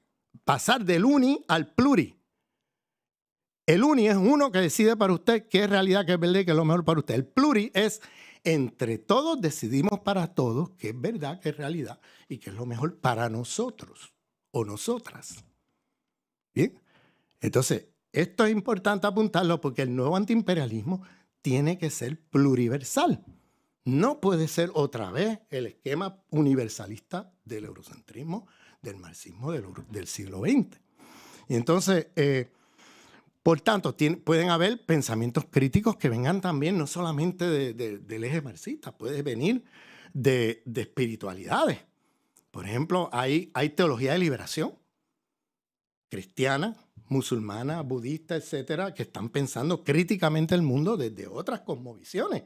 Pasar del uni al pluri. El uni es uno que decide para usted qué es realidad, qué es verdad y qué es lo mejor para usted. El pluri es entre todos decidimos para todos qué es verdad, qué es realidad y qué es lo mejor para nosotros o nosotras. Bien, entonces esto es importante apuntarlo porque el nuevo antiimperialismo tiene que ser pluriversal no puede ser otra vez el esquema universalista del eurocentrismo, del marxismo del, siglo XX. Y entonces, eh, por tanto, pueden haber pensamientos críticos que vengan también no solamente del eje marxista, puede venir de, espiritualidades. Por ejemplo, hay, teología de liberación cristiana, musulmana, budista, etcétera, que están pensando críticamente el mundo desde otras cosmovisiones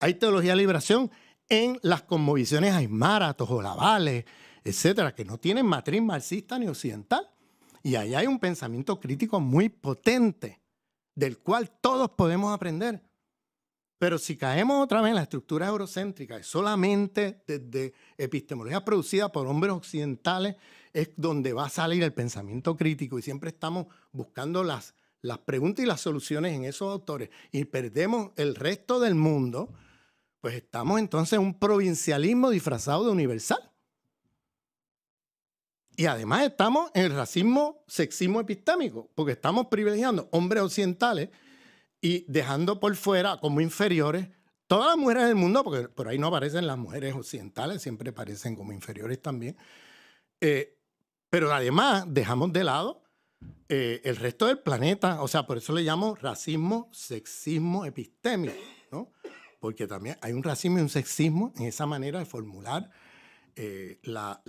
hay teología de liberación en las conmovisiones o olavales, etcétera, que no tienen matriz marxista ni occidental. Y ahí hay un pensamiento crítico muy potente, del cual todos podemos aprender. Pero si caemos otra vez en la estructura eurocéntrica, solamente desde epistemología producida por hombres occidentales es donde va a salir el pensamiento crítico y siempre estamos buscando las preguntas y las soluciones en esos autores y perdemos el resto del mundo pues estamos entonces en un provincialismo disfrazado de universal. Y además estamos en el racismo, sexismo epistémico, porque estamos privilegiando hombres occidentales y dejando por fuera como inferiores todas las mujeres del mundo, porque por ahí no aparecen las mujeres occidentales, siempre aparecen como inferiores también. Eh, pero además dejamos de lado eh, el resto del planeta, o sea, por eso le llamo racismo, sexismo epistémico, ¿no? porque también hay un racismo y un sexismo en esa manera de formular eh,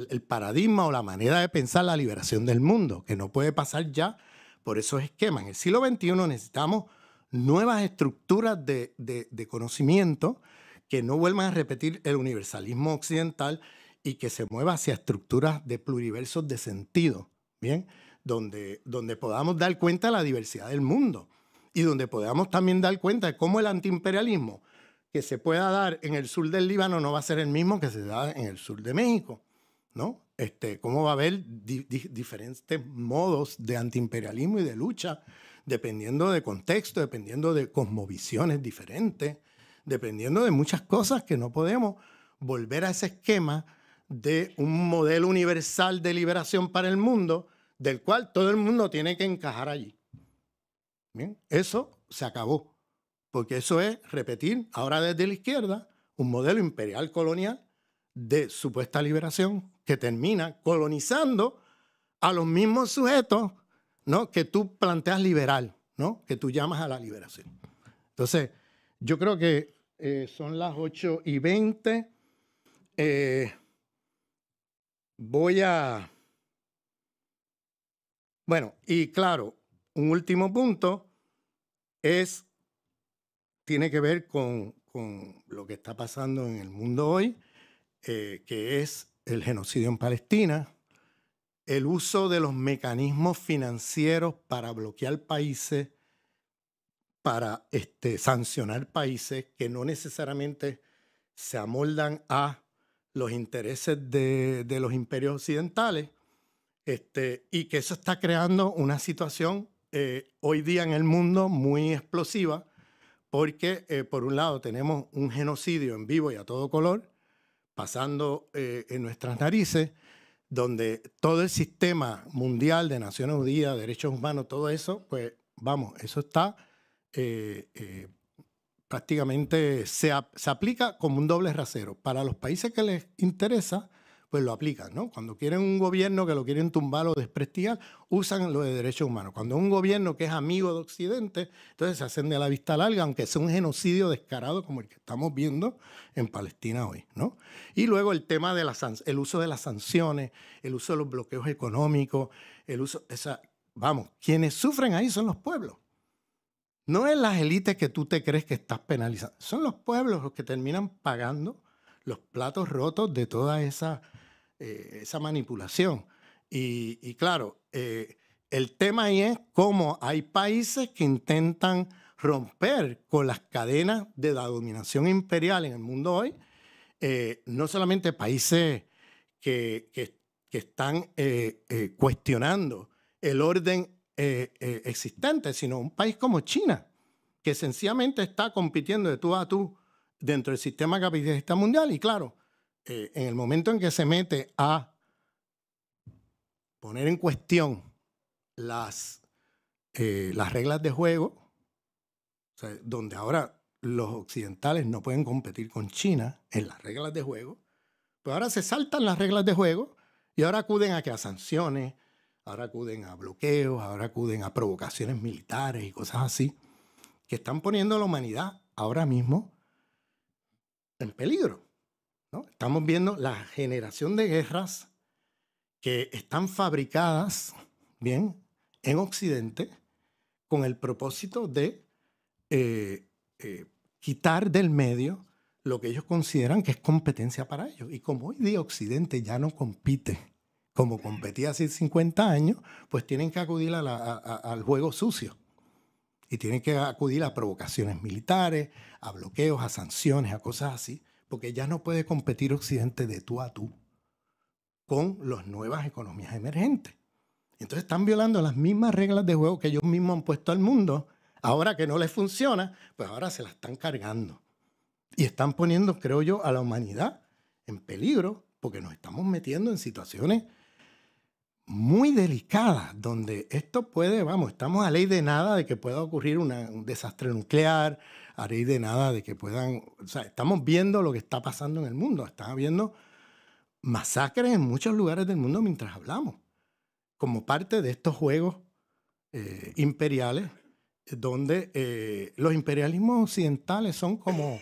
el paradigma o la manera de pensar la liberación del mundo, que no puede pasar ya por esos esquemas. En el siglo XXI necesitamos nuevas estructuras de, de, conocimiento que no vuelvan a repetir el universalismo occidental y que se mueva hacia estructuras de pluriversos de sentido, ¿bien? Donde, donde podamos dar cuenta de la diversidad del mundo y donde podamos también dar cuenta de cómo el antiimperialismo que se pueda dar en el sur del Líbano no va a ser el mismo que se da en el sur de México, ¿no? Este, cómo va a haber diferentes modos de antiimperialismo y de lucha, dependiendo de contexto, dependiendo de cosmovisiones diferentes, dependiendo de muchas cosas que no podemos volver a ese esquema de un modelo universal de liberación para el mundo, del cual todo el mundo tiene que encajar allí. Bien, eso se acabó porque eso es repetir ahora desde la izquierda un modelo imperial colonial de supuesta liberación que termina colonizando a los mismos sujetos que tú planteas liberal, que tú llamas a la liberación. Entonces, yo creo que eh, son las 8 y 20. Eh, voy a... Bueno, y claro, un último punto es tiene que ver con, lo que está pasando en el mundo hoy, eh, que es el genocidio en Palestina, el uso de los mecanismos financieros para bloquear países, para este, sancionar países que no necesariamente se amoldan a los intereses de, los imperios occidentales, este, y que eso está creando una situación eh, hoy día en el mundo muy explosiva porque eh, por un lado tenemos un genocidio en vivo y a todo color, pasando eh, en nuestras narices, donde todo el sistema mundial de Naciones Unidas, derechos humanos, todo eso, pues vamos, eso está eh, prácticamente, se aplica como un doble rasero. Para los países que les interesa, pues lo aplican, ¿no? Cuando quieren un gobierno que lo quieren tumbar o desprestigiar, usan lo de derechos humanos. Cuando un gobierno que es amigo de Occidente, entonces se hacen de la vista larga, aunque sea un genocidio descarado como el que estamos viendo en Palestina hoy, ¿no? Y luego el tema del el uso de las sanciones, el uso de los bloqueos económicos, el uso, esa, vamos, quienes sufren ahí son los pueblos. No es las élites que tú te crees que estás penalizando, son los pueblos los que terminan pagando los platos rotos de toda esa eh, esa manipulación. Y, claro, eh, el tema ahí es cómo hay países que intentan romper con las cadenas de la dominación imperial en el mundo hoy, eh, no solamente países que, que, están cuestionando el orden existente, sino un país como China, que sencillamente está compitiendo de tú a tú dentro del sistema capitalista mundial. Y claro, eh, en el momento en que se mete a poner en cuestión las, eh, las reglas de juego, donde ahora los occidentales no pueden competir con China en las reglas de juego, pues ahora se saltan las reglas de juego y ahora acuden a que a sanciones, ahora acuden a bloqueos, ahora acuden a provocaciones militares y cosas así, que están poniendo a la humanidad ahora mismo en peligro. Estamos viendo la generación de guerras que están fabricadas, bien, en Occidente, con el propósito de eh, eh, quitar del medio lo que ellos consideran que es competencia para ellos. Y como hoy día Occidente ya no compite como competía hace 50 años, pues tienen que acudir al juego sucio. Y tienen que acudir a provocaciones militares, a bloqueos, a sanciones, a cosas así, porque ya no puede competir Occidente de tú a tú con las nuevas economías emergentes. Entonces están violando las mismas reglas de juego que ellos mismos han puesto al mundo. Ahora que no les funciona, pues ahora se las están cargando. Y están poniendo, creo yo, a la humanidad en peligro porque nos estamos metiendo en situaciones muy delicadas donde esto puede, vamos, estamos a ley de nada de que pueda ocurrir un desastre nuclear, a de nada, de que puedan, o sea, estamos viendo lo que está pasando en el mundo, están habiendo masacres en muchos lugares del mundo mientras hablamos, como parte de estos juegos eh, imperiales, donde eh, los imperialismos occidentales son como,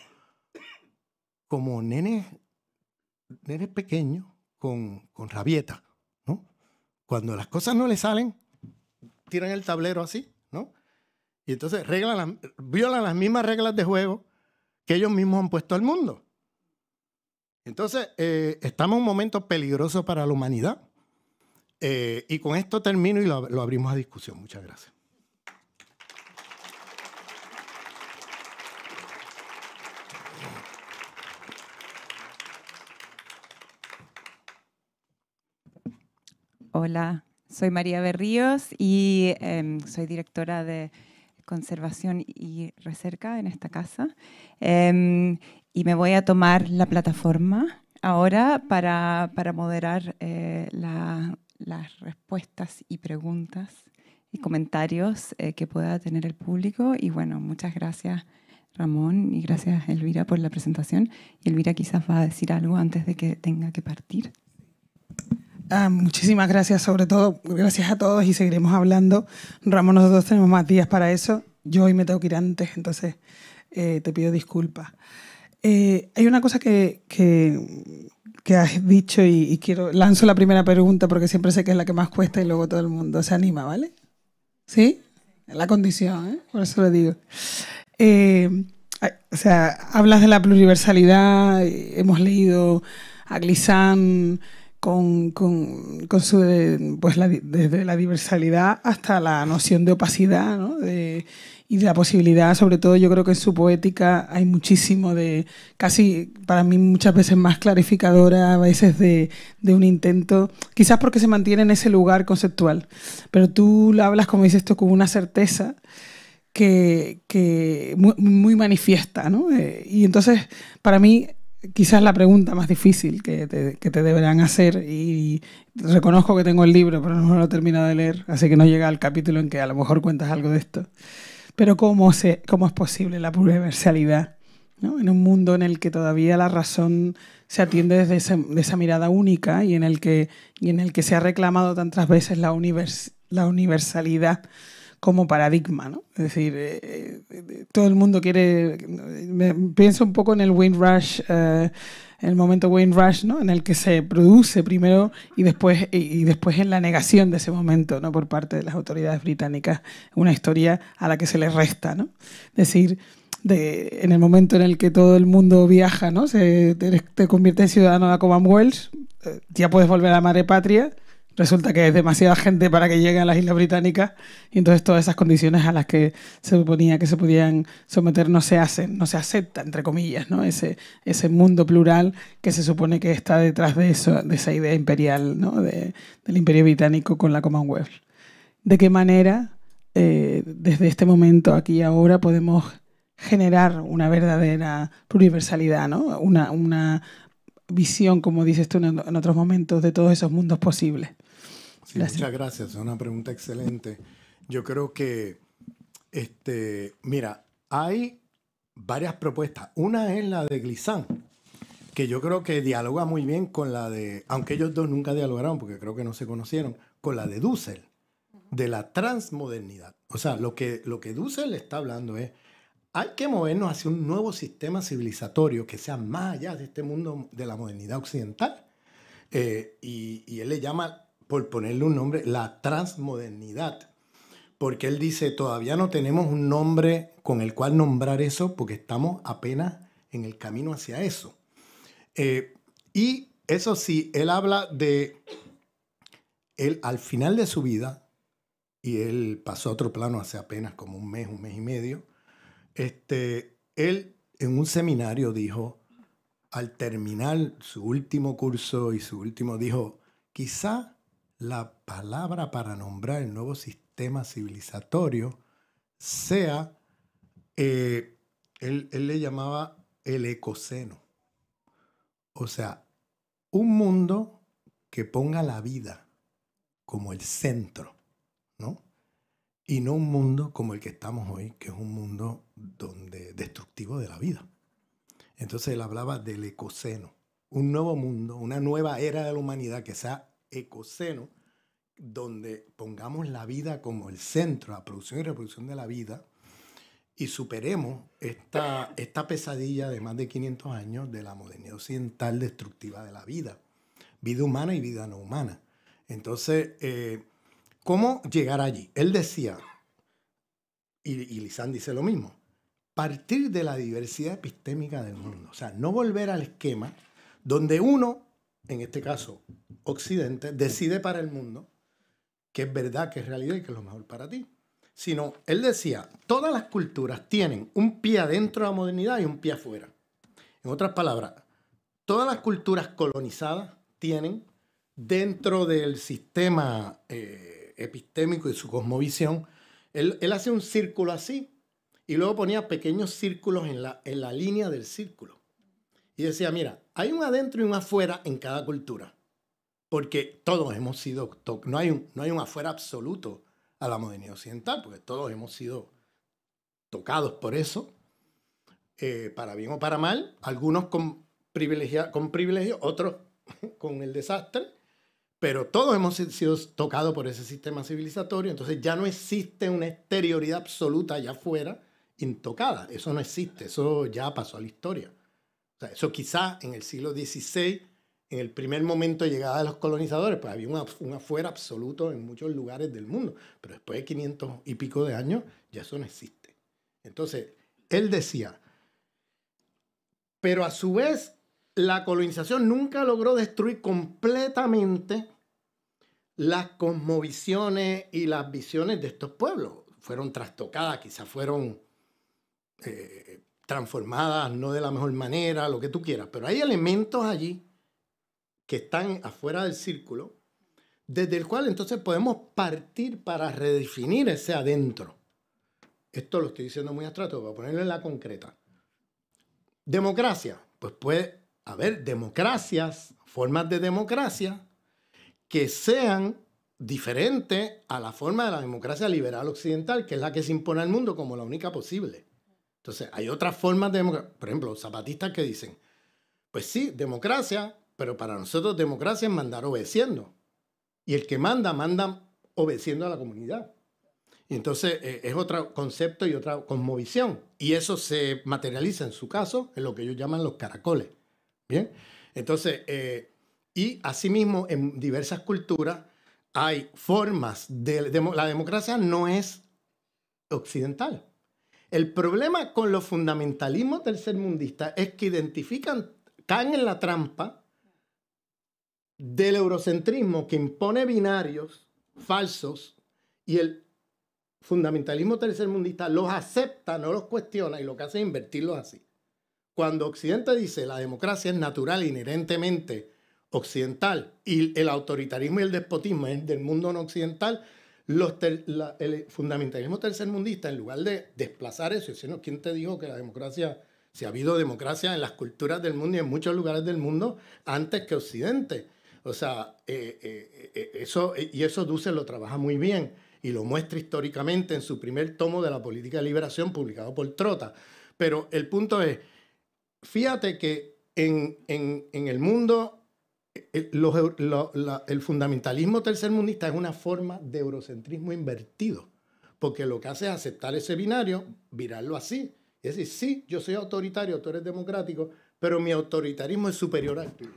como nenes, nenes pequeños con, con rabieta, ¿no? Cuando las cosas no le salen, tiran el tablero así y entonces violan las mismas reglas de juego que ellos mismos han puesto al mundo. Entonces, eh, estamos en un momento peligroso para la humanidad. Eh, y con esto termino y lo, abrimos a discusión. Muchas gracias. Hola, soy María Berríos y em, soy directora de conservación y recerca en esta casa. Em, y me voy a tomar la plataforma ahora para, moderar eh, las respuestas y preguntas y comentarios eh, que pueda tener el público. Y bueno, muchas gracias Ramón y gracias Elvira por la presentación. Elvira quizás va a decir algo antes de que tenga que partir. Ah, muchísimas gracias, sobre todo, gracias a todos y seguiremos hablando. Ramón, nosotros tenemos más días para eso. Yo hoy me tengo que ir antes, entonces eh, te pido disculpas. Eh, hay una cosa que, que, has dicho y, quiero lanzo la primera pregunta porque siempre sé que es la que más cuesta y luego todo el mundo se anima, ¿vale? ¿Sí? La condición, ¿eh? por eso lo digo. o sea, hablas de la pluriversalidad, hemos leído a Glissant, con, su, pues desde la diversalidad hasta la noción de opacidad ¿no? de, y de la posibilidad, sobre todo yo creo que en su poética hay muchísimo de, casi para mí muchas veces más clarificadora, a veces de, un intento, quizás porque se mantiene en ese lugar conceptual, pero tú lo hablas, como dices esto con una certeza. Que, que muy, manifiesta, ¿no? Eh, y entonces, para mí, quizás la pregunta más difícil que te, deberán hacer y, reconozco que tengo el libro, pero no lo he terminado de leer, así que no llega al capítulo en que a lo mejor cuentas algo de esto. Pero ¿cómo, se, cómo es posible la universalidad? ¿no? En un mundo en el que todavía la razón se atiende desde esa, esa mirada única y en, el que, y en el que se ha reclamado tantas veces la, la universalidad como paradigma, ¿no? Es decir, eh, eh, eh, todo el mundo quiere, pienso un poco en el Windrush, en el momento Wayne Rush, ¿no? En el que se produce primero y después, y, después en la negación de ese momento, ¿no? Por parte de las autoridades británicas, una historia a la que se le resta, ¿no? Es decir, en el momento en el que todo el mundo viaja, ¿no? te, convierte en ciudadano de la Commonwealth, ya puedes volver a la madre patria, resulta que es demasiada gente para que llegue a las Islas Británicas y entonces todas esas condiciones a las que se suponía que se podían someter no se hacen, no se acepta, entre comillas, ¿no? Ese, ese mundo plural que se supone que está detrás de, esa idea imperial, del imperio británico con la Commonwealth. ¿De qué manera, eh, desde este momento aquí ahora, podemos generar una verdadera pluriversalidad, una, una visión, como dices tú en, otros momentos, de todos esos mundos posibles. Muchas gracias, es una pregunta excelente. Yo creo que, este, mira, hay varias propuestas. Una es la de Glissant, que yo creo que dialoga muy bien con la de, aunque ellos dos nunca dialogaron porque creo que no se conocieron, con la de Dussel, de la transmodernidad. O sea, lo que, lo que Dussel está hablando es, hay que movernos hacia un nuevo sistema civilizatorio que sea más allá de este mundo de la modernidad occidental. Eh, y, él le llama, por ponerle un nombre, la transmodernidad. Porque él dice, todavía no tenemos un nombre con el cual nombrar eso porque estamos apenas en el camino hacia eso. Eh, y eso sí, él habla de, él al final de su vida, y él pasó a otro plano hace apenas como un mes, un mes y medio, este, él en un seminario dijo, al terminar su último curso y su último, dijo, quizá la palabra para nombrar el nuevo sistema civilizatorio sea, eh, él, él le llamaba el ecoceno. O sea, un mundo que ponga la vida como el centro, ¿no? Y no un mundo como el que estamos hoy, que es un mundo donde, destructivo de la vida. Entonces él hablaba del ecoceno, un nuevo mundo, una nueva era de la humanidad que sea ecoceno, donde pongamos la vida como el centro, la producción y reproducción de la vida, y superemos esta, esta pesadilla de más de 500 años de la modernidad occidental destructiva de la vida, vida humana y vida no humana. Entonces, eh, ¿cómo llegar allí? Él decía, y, y dice lo mismo, partir de la diversidad epistémica del mundo. O sea, no volver al esquema donde uno, en este caso Occidente, decide para el mundo que es verdad, que es realidad y que es lo mejor para ti. Sino, él decía, todas las culturas tienen un pie adentro de la modernidad y un pie afuera. En otras palabras, todas las culturas colonizadas tienen dentro del sistema eh, epistémico y su cosmovisión, él, él hace un círculo así y luego ponía pequeños círculos en la, en la línea del círculo. Y decía, mira, hay un adentro y un afuera en cada cultura, porque todos hemos sido, no hay un, no hay un afuera absoluto a la modernidad occidental, porque todos hemos sido tocados por eso, eh, para bien o para mal, algunos con, con privilegio, otros <laughs> con el desastre, pero todos hemos sido tocados por ese sistema civilizatorio, entonces ya no existe una exterioridad absoluta allá afuera intocada. Eso no existe, eso ya pasó a la historia. eso quizá en el siglo XVI, en el primer momento de llegada de los colonizadores, pues había un, un afuera absoluto en muchos lugares del mundo, pero después de 500 y pico de años ya eso no existe. Entonces, él decía, pero a su vez la colonización nunca logró destruir completamente las cosmovisiones y las visiones de estos pueblos. Fueron trastocadas, quizás fueron eh, transformadas, no de la mejor manera, lo que tú quieras, pero hay elementos allí que están afuera del círculo, desde el cual entonces podemos partir para redefinir ese adentro. Esto lo estoy diciendo muy abstracto, para ponerlo en la concreta. Democracia, pues puede haber democracias, formas de democracia, que sean diferentes a la forma de la democracia liberal occidental, que es la que se impone al mundo como la única posible. Entonces, hay otras formas de democracia. Por ejemplo, zapatistas que dicen, pues sí, democracia, pero para nosotros democracia es mandar obedeciendo. Y el que manda, manda obedeciendo a la comunidad. Y entonces eh, es otro concepto y otra cosmovisión. Y eso se materializa en su caso en lo que ellos llaman los caracoles. Bien. Entonces, eh, y asimismo en diversas culturas hay formas de, la democracia no es occidental. El problema con los fundamentalismos tercermundistas es que identifican, caen en la trampa del eurocentrismo que impone binarios falsos y el fundamentalismo tercermundista los acepta, no los cuestiona y lo que hace es invertirlos así. Cuando Occidente dice la democracia es natural, inherentemente occidental, y el autoritarismo y el despotismo es del mundo no occidental, el fundamentalismo tercermundista, en lugar de desplazar eso, sino ¿quién te dijo que la democracia, si ha habido democracia en las culturas del mundo y en muchos lugares del mundo, antes que Occidente? O sea, eh, eh, eh, eso, y eso Duce lo trabaja muy bien y lo muestra históricamente en su primer tomo de la política de liberación publicado por Trota. Pero el punto es, fíjate que en el mundo el, fundamentalismo tercermundista es una forma de eurocentrismo invertido, porque lo que hace es aceptar ese binario, virarlo así. Es decir, sí, yo soy autoritario, tú eres democrático, pero mi autoritarismo es superior al tuyo.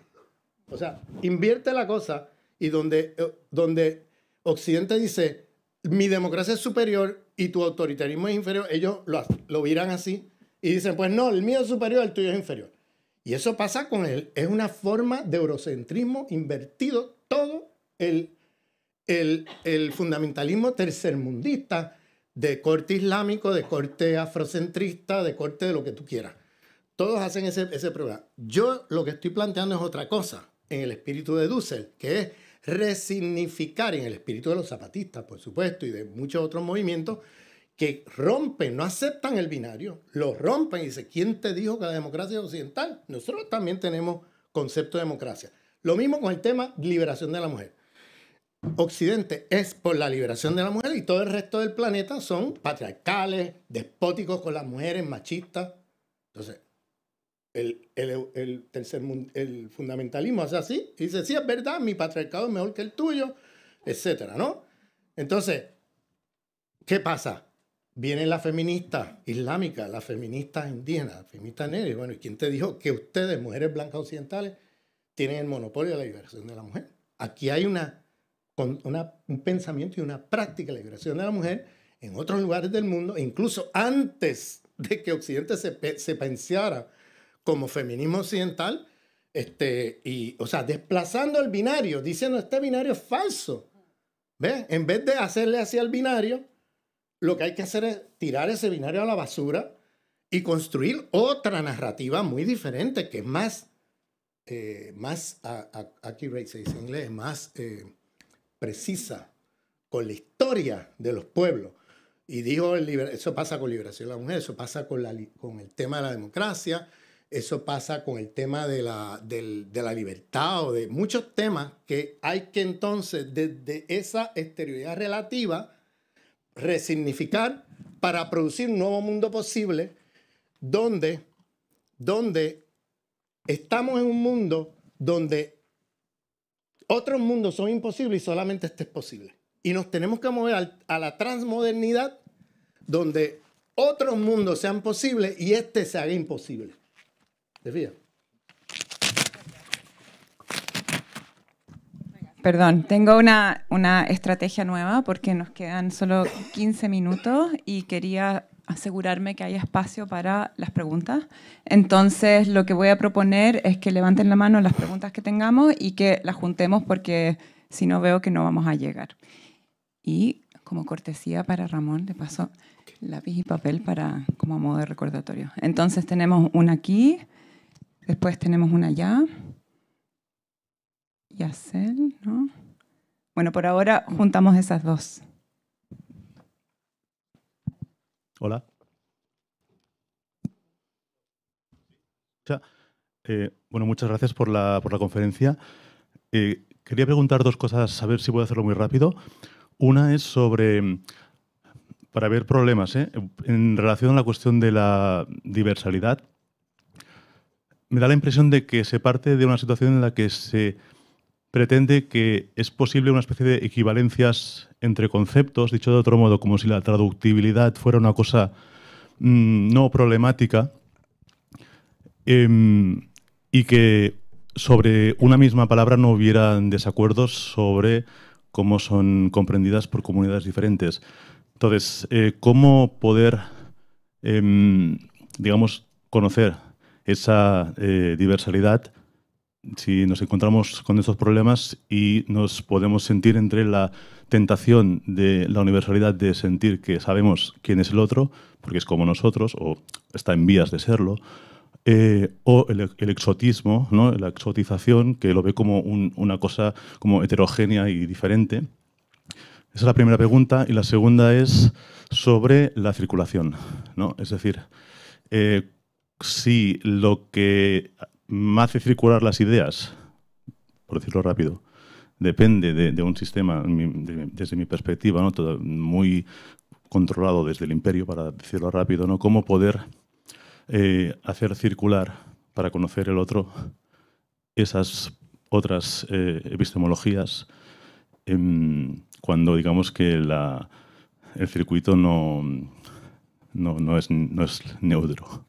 O sea, invierte la cosa y donde, eh, donde Occidente dice, mi democracia es superior y tu autoritarismo es inferior, ellos lo, lo viran así y dicen, pues no, el mío es superior, el tuyo es inferior. Y eso pasa con él. Es una forma de eurocentrismo invertido todo el, fundamentalismo tercermundista de corte islámico, de corte afrocentrista, de corte de lo que tú quieras. Todos hacen ese, ese problema. Yo lo que estoy planteando es otra cosa en el espíritu de Dussel, que es resignificar en el espíritu de los zapatistas, por supuesto, y de muchos otros movimientos, que rompen, no aceptan el binario, lo rompen y dicen, ¿quién te dijo que la democracia es occidental? Nosotros también tenemos concepto de democracia. Lo mismo con el tema liberación de la mujer. Occidente es por la liberación de la mujer y todo el resto del planeta son patriarcales, despóticos con las mujeres, machistas. Entonces, el, tercer el fundamentalismo hace así y dice, sí, es verdad, mi patriarcado es mejor que el tuyo, etcétera, ¿no? Entonces, ¿qué pasa? Viene la feminista islámica, la feminista la la feminista y Bueno, ¿y quién te dijo que ustedes, mujeres blancas occidentales, tienen el monopolio de la liberación de la mujer? Aquí hay una, un pensamiento y una práctica de liberación de la mujer en otros lugares del mundo, e incluso antes de que Occidente se, se pensara como feminismo occidental, este, y, o sea, desplazando el binario, diciendo este binario es falso. ¿Ves? En vez de hacerle así al binario, lo que hay que hacer es tirar ese binario a la basura y construir otra narrativa muy diferente, que es más, eh, más aquí se dice en inglés, más eh, precisa con la historia de los pueblos. Y dijo, eso pasa con liberación de la mujer, eso pasa con, la, con el tema de la democracia, eso pasa con el tema de la, de la libertad o de muchos temas que hay que entonces, desde esa exterioridad relativa, resignificar para producir un nuevo mundo posible donde, donde estamos en un mundo donde otros mundos son imposibles y solamente este es posible. Y nos tenemos que mover a la transmodernidad donde otros mundos sean posibles y este se haga imposible. ¿Te Perdón, tengo una, estrategia nueva porque nos quedan solo 15 minutos y quería asegurarme que haya espacio para las preguntas. Entonces, lo que voy a proponer es que levanten la mano las preguntas que tengamos y que las juntemos porque si no veo que no vamos a llegar. Y como cortesía para Ramón, le paso lápiz y papel para como modo de recordatorio. Entonces, tenemos una aquí, después tenemos una allá. Yacel, ¿no? Bueno, por ahora juntamos esas dos. Hola. Eh, bueno, muchas gracias por la, conferencia. Eh, quería preguntar dos cosas, a ver si puedo hacerlo muy rápido. Una es sobre, para ver problemas, ¿eh? en relación a la cuestión de la diversalidad, me da la impresión de que se parte de una situación en la que se pretende que es posible una especie de equivalencias entre conceptos, dicho de otro modo, como si la traductibilidad fuera una cosa mm, no problemática, em, y que sobre una misma palabra no hubieran desacuerdos sobre cómo son comprendidas por comunidades diferentes. Entonces, eh, ¿cómo poder, em, digamos, conocer esa eh, diversidad? si nos encontramos con esos problemas y nos podemos sentir entre la tentación de la universalidad de sentir que sabemos quién es el otro, porque es como nosotros o está en vías de serlo, eh, o el, exotismo, ¿no? la exotización, que lo ve como una cosa como heterogénea y diferente. Esa es la primera pregunta. Y la segunda es sobre la circulación. ¿no? Es decir, eh, si lo que más hace circular las ideas, por decirlo rápido, depende de, un sistema, desde mi perspectiva, muy controlado desde el imperio, para decirlo rápido, ¿no? cómo poder eh, hacer circular para conocer el otro esas otras eh, epistemologías em, cuando digamos que el circuito no, no es neutro.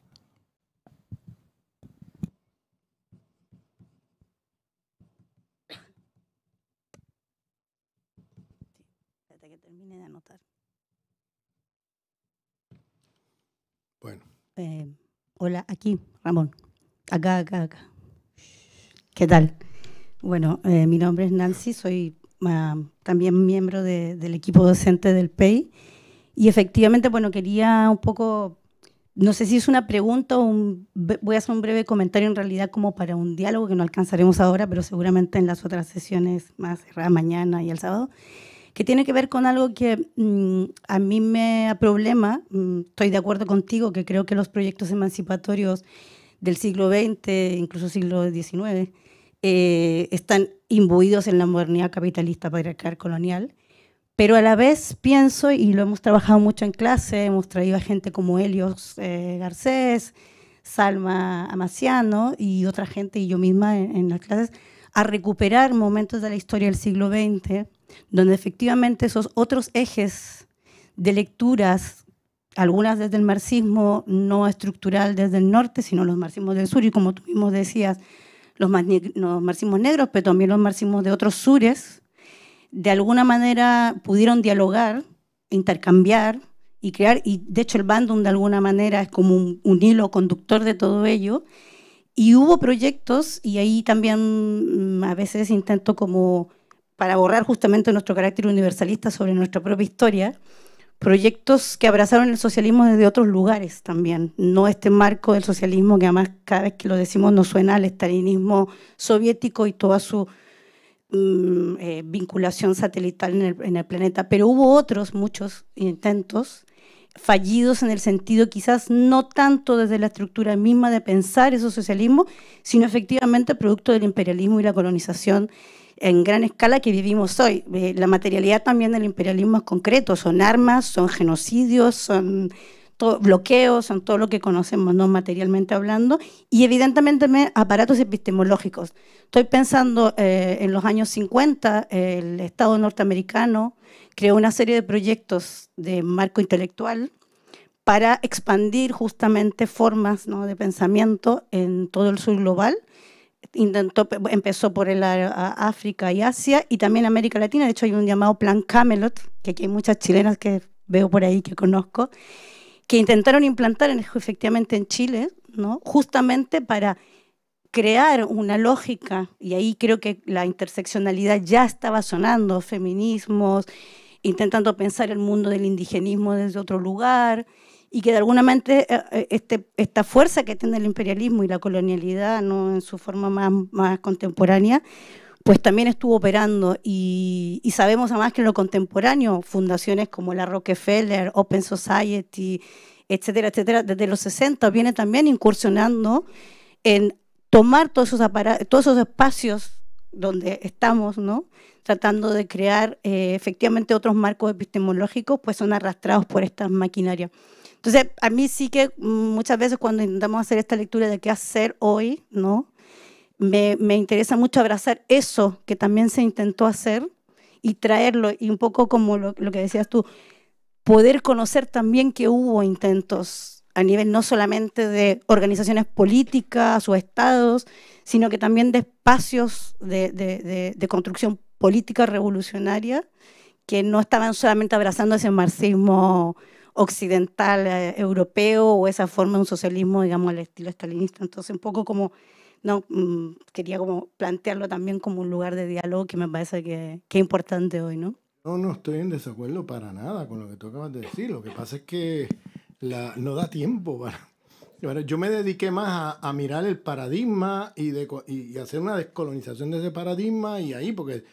Eh, hola, aquí, Ramón. Acá, acá, acá. ¿Qué tal? Bueno, eh, mi nombre es Nancy, soy ah, también miembro del equipo docente del PEI. Y efectivamente, bueno, quería un poco, no sé si es una pregunta o voy a hacer un breve comentario en realidad como para un diálogo que no alcanzaremos ahora, pero seguramente en las otras sesiones más, cerradas mañana y el sábado que tiene que ver con algo que mm, a mí me problema. Mm, estoy de acuerdo contigo que creo que los proyectos emancipatorios del siglo XX, incluso siglo XIX, eh, están imbuidos en la modernidad capitalista patriarcal colonial. Pero a la vez pienso, y lo hemos trabajado mucho en clase, hemos traído a gente como Helios eh, Garcés, Salma Amaciano y otra gente, y yo misma en las clases, a recuperar momentos de la historia del siglo XX donde efectivamente esos otros ejes de lecturas, algunas desde el marxismo no estructural desde el norte, sino los marxismos del sur, y como tú mismo decías, los, marxismos negros, pero también los marxismos de otros sures, de alguna manera pudieron dialogar, intercambiar y crear, y de hecho el bandung de alguna manera es como un hilo conductor de todo ello, y hubo proyectos, y ahí también mm, a veces intento como para borrar justamente nuestro carácter universalista sobre nuestra propia historia, proyectos que abrazaron el socialismo desde otros lugares también, no este marco del socialismo que además cada vez que lo decimos nos suena al estalinismo soviético y toda su mm, eh, vinculación satelital en el, planeta, pero hubo otros, muchos intentos fallidos en el sentido quizás no tanto desde la estructura misma de pensar esos socialismo, sino efectivamente producto del imperialismo y la colonización en gran escala que vivimos hoy. Eh, la materialidad también del imperialismo es concreto, son armas, son genocidios, son bloqueos, son todo lo que conocemos no materialmente hablando, y evidentemente aparatos epistemológicos. Estoy pensando eh, en los años 50, el Estado norteamericano creó una serie de proyectos de marco intelectual para expandir justamente formas de pensamiento en todo el sur global intentó, empezó por el África y Asia y también América Latina. De hecho, hay un llamado Plan Camelot, que aquí hay muchas chilenas que veo por ahí, que conozco, que intentaron implantar en, efectivamente en Chile, justamente para crear una lógica, y ahí creo que la interseccionalidad ya estaba sonando, feminismos, intentando pensar el mundo del indigenismo desde otro lugar, y que de alguna manera eh, eh, este, esta fuerza que tiene el imperialismo y la colonialidad ¿no? en su forma más, contemporánea, pues también estuvo operando y, sabemos además que en lo contemporáneo fundaciones como la Rockefeller, Open Society, etcétera, etcétera, desde los 60 viene también incursionando en tomar todos esos, todos esos espacios donde estamos, ¿no? tratando de crear eh, efectivamente otros marcos epistemológicos, pues son arrastrados por estas maquinarias. Entonces, a mí sí que mm, muchas veces cuando intentamos hacer esta lectura de qué hacer hoy, ¿no? Me, me interesa mucho abrazar eso que también se intentó hacer y traerlo, y un poco como lo, que decías tú, poder conocer también que hubo intentos a nivel no solamente de organizaciones políticas o estados, sino que también de espacios de, de construcción política revolucionaria que no estaban solamente abrazando ese marxismo occidental, eh, europeo, o esa forma de un socialismo, digamos, al estilo estalinista. Entonces, un poco como, no, mm, quería como plantearlo también como un lugar de diálogo que me parece que, que es importante hoy, ¿no? No, no estoy en desacuerdo para nada con lo que tú acabas de decir. Lo que pasa es que la, no da tiempo para, yo me dediqué más a, a mirar el paradigma y, de, y hacer una descolonización de ese paradigma y ahí, porque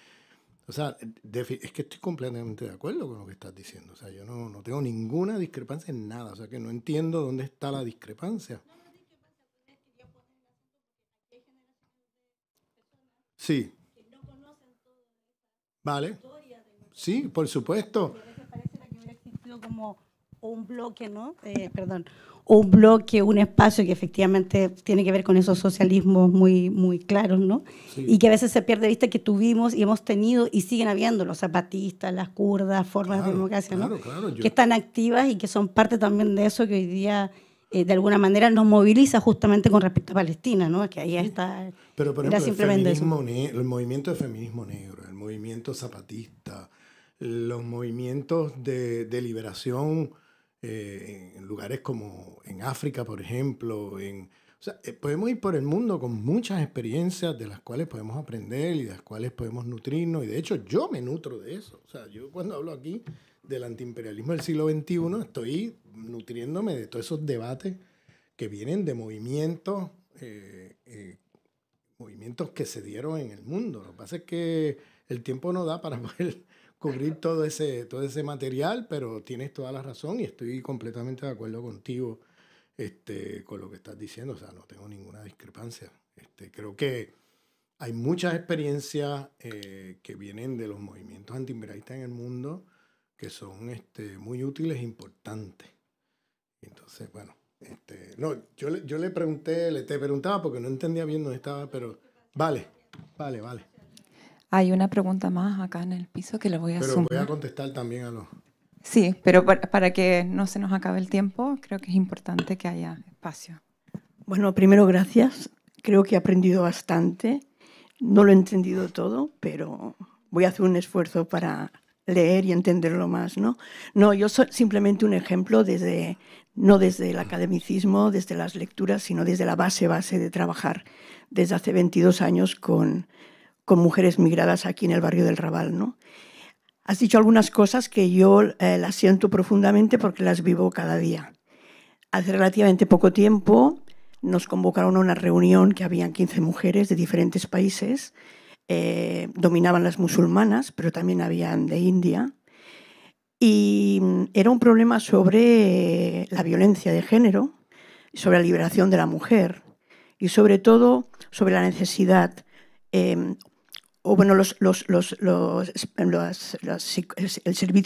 o sea, es que estoy completamente de acuerdo con lo que estás diciendo. O sea, yo no, tengo ninguna discrepancia en nada. O sea, que no entiendo dónde está la discrepancia. Sí. Vale. Sí, por supuesto. Como un bloque, ¿no? Eh, perdón, un bloque, un espacio que efectivamente tiene que ver con esos socialismos muy, muy claros, ¿no? Y que a veces se pierde vista que tuvimos y hemos tenido y siguen habiendo los zapatistas, las kurdas, formas de democracia, ¿no? Que están activas y que son parte también de eso que hoy día eh, de alguna manera nos moviliza justamente con respecto a Palestina, ¿no? Que ahí está. Pero por ejemplo, el, movimiento de feminismo negro, el movimiento zapatista, los movimientos de, de liberación eh, en lugares como en África, por ejemplo. En, eh, podemos ir por el mundo con muchas experiencias de las cuales podemos aprender y de las cuales podemos nutrirnos. Y de hecho yo me nutro de eso. O sea, yo cuando hablo aquí del antiimperialismo del siglo XXI estoy nutriéndome de todos esos debates que vienen de movimientos. Eh, movimientos que se dieron en el mundo. Lo que pasa es que el tiempo no da para <laughs> poder cubrir todo ese, todo ese material, pero tienes toda la razón y estoy completamente de acuerdo contigo este, con lo que estás diciendo, o sea, no tengo ninguna discrepancia. Este, creo que hay muchas experiencias eh, que vienen de los movimientos antiimperialistas en el mundo que son este, muy útiles e importantes. Entonces, bueno, este, no, yo, yo le pregunté, le te preguntaba porque no entendía bien dónde estaba, pero vale, vale, vale. Hay una pregunta más acá en el piso que le voy a Pero voy a contestar también a los... Sí, pero para, que no se nos acabe el tiempo, creo que es importante que haya espacio. Bueno, primero gracias. Creo que he aprendido bastante. No lo he entendido todo, pero voy a hacer un esfuerzo para leer y entenderlo más, ¿no? No, yo soy simplemente un ejemplo desde no desde el academicismo, desde las lecturas, sino desde la base base de trabajar desde hace 22 años con con mujeres migradas aquí en el barrio del Raval, ¿no? Has dicho algunas cosas que yo eh, las siento profundamente porque las vivo cada día. Hace relativamente poco tiempo nos convocaron a una reunión que habían 15 mujeres de diferentes países. Eh, dominaban las musulmanas, pero también habían de India. Y mm, era un problema sobre la violencia de género, sobre la liberación de la mujer y sobre todo sobre la necesidad em, o bueno, el servicio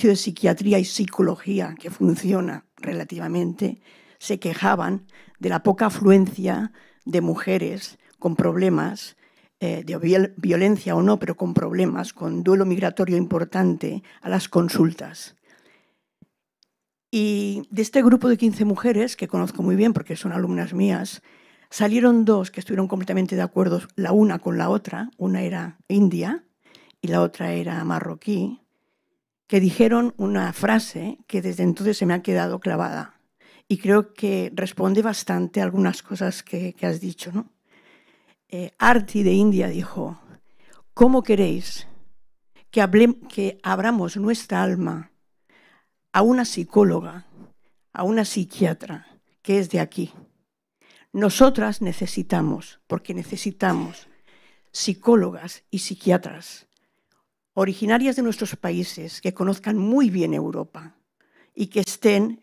de psiquiatría y psicología, que funciona relativamente, se quejaban de la poca afluencia de mujeres con problemas eh, de violencia o no, pero con problemas, con duelo migratorio importante a las consultas. Y de este grupo de 15 mujeres, que conozco muy bien porque son alumnas mías, Salieron dos que estuvieron completamente de acuerdo la una con la otra, una era india y la otra era marroquí, que dijeron una frase que desde entonces se me ha quedado clavada y creo que responde bastante a algunas cosas que, has dicho. ¿no? Eh, Arti de India dijo, ¿cómo queréis que abramos nuestra alma a una psicóloga, a una psiquiatra que es de aquí? Nosotras necesitamos, porque necesitamos, psicólogas y psiquiatras originarias de nuestros países que conozcan muy bien Europa y que estén,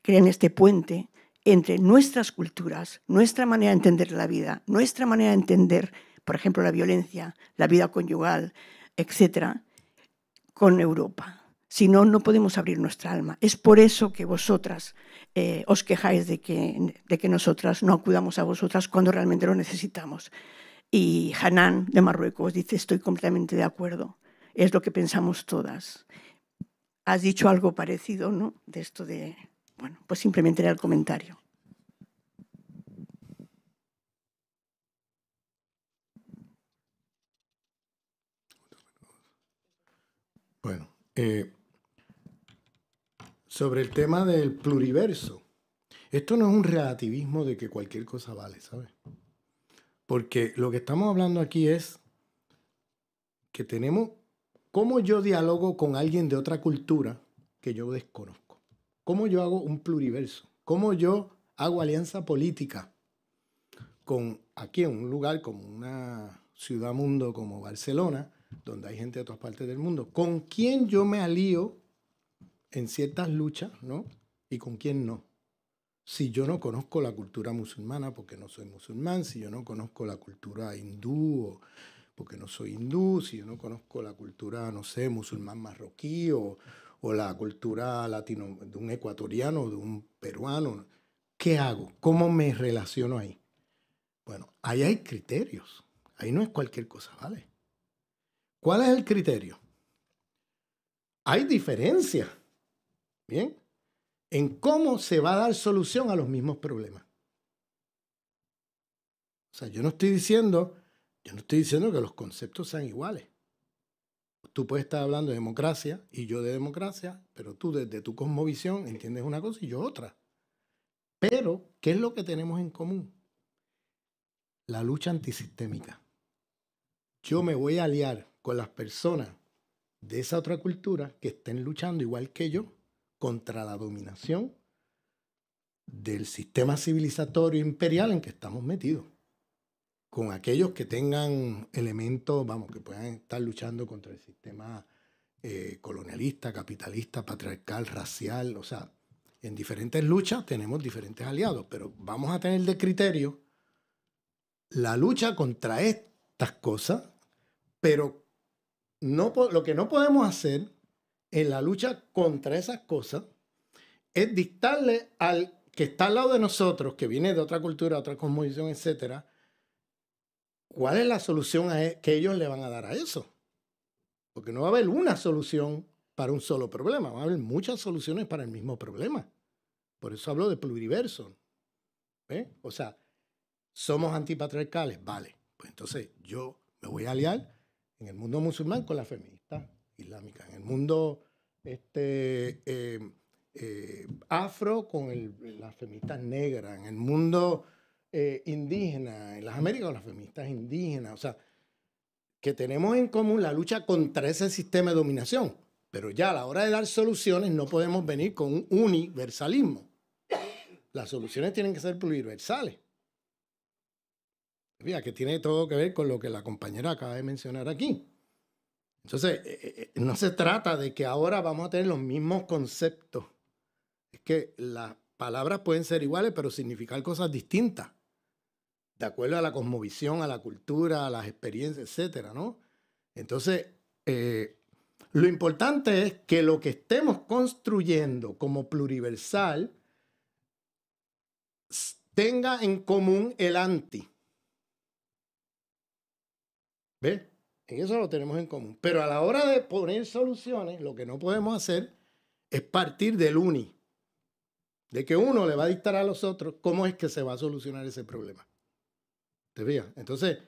creen este puente entre nuestras culturas, nuestra manera de entender la vida, nuestra manera de entender, por ejemplo, la violencia, la vida conyugal, etcétera, con Europa. Si no, no podemos abrir nuestra alma. Es por eso que vosotras eh, os quejáis de que, de que nosotras no acudamos a vosotras cuando realmente lo necesitamos. Y Hanan de Marruecos dice, estoy completamente de acuerdo, es lo que pensamos todas. Has dicho algo parecido, ¿no? De esto de, bueno, pues simplemente era el comentario. Bueno, eh, sobre el tema del pluriverso. Esto no es un relativismo de que cualquier cosa vale, ¿sabes? Porque lo que estamos hablando aquí es que tenemos cómo yo dialogo con alguien de otra cultura que yo desconozco. ¿Cómo yo hago un pluriverso? ¿Cómo yo hago alianza política con aquí en un lugar como una ciudad mundo como Barcelona, donde hay gente de otras partes del mundo? ¿Con quién yo me alío en ciertas luchas, ¿no? Y con quién no. Si yo no conozco la cultura musulmana porque no soy musulmán, si yo no conozco la cultura hindú porque no soy hindú, si yo no conozco la cultura, no sé, musulmán marroquí o, la cultura latino de un ecuatoriano, de un peruano, ¿qué hago? ¿Cómo me relaciono ahí? Bueno, ahí hay criterios. Ahí no es cualquier cosa, ¿vale? ¿Cuál es el criterio? Hay diferencias ¿bien? En cómo se va a dar solución a los mismos problemas. O sea, yo no estoy diciendo, yo no estoy diciendo que los conceptos sean iguales. Tú puedes estar hablando de democracia y yo de democracia, pero tú desde tu cosmovisión entiendes una cosa y yo otra. Pero, ¿qué es lo que tenemos en común? La lucha antisistémica. Yo me voy a aliar con las personas de esa otra cultura que estén luchando igual que yo contra la dominación del sistema civilizatorio imperial en que estamos metidos. Con aquellos que tengan elementos, vamos, que puedan estar luchando contra el sistema eh, colonialista, capitalista, patriarcal, racial, o sea, en diferentes luchas tenemos diferentes aliados, pero vamos a tener de criterio la lucha contra estas cosas, pero no, lo que no podemos hacer en la lucha contra esas cosas es dictarle al que está al lado de nosotros, que viene de otra cultura, otra cosmovisión, etcétera, cuál es la solución e-, que ellos le van a dar a eso. Porque no va a haber una solución para un solo problema, va a haber muchas soluciones para el mismo problema. Por eso hablo de pluriverso. ¿eh? O sea, somos antipatriarcales, vale. Pues entonces yo me voy a aliar en el mundo musulmán con la familia islámica, en el mundo este, em, eh, afro con las feministas negras, en el mundo eh, indígena, en las Américas con las feministas indígenas, o sea, que tenemos en común la lucha contra ese sistema de dominación, pero ya a la hora de dar soluciones no podemos venir con un universalismo. Las soluciones tienen que ser pluriversales. Mira, que tiene todo que ver con lo que la compañera acaba de mencionar aquí. Entonces, eh, eh, eh, no se trata de que ahora vamos a tener los mismos conceptos. Es que las palabras pueden ser iguales, pero significar cosas distintas, de acuerdo a la cosmovisión, a la cultura, a las experiencias, etcétera, ¿no? Entonces, lo importante es que lo que estemos construyendo como pluriversal tenga en común el anti. ¿Ve? Eso lo tenemos en común. Pero a la hora de poner soluciones, lo que no podemos hacer es partir del uni, de que uno le va a dictar a los otros cómo es que se va a solucionar ese problema. ¿Te Entonces,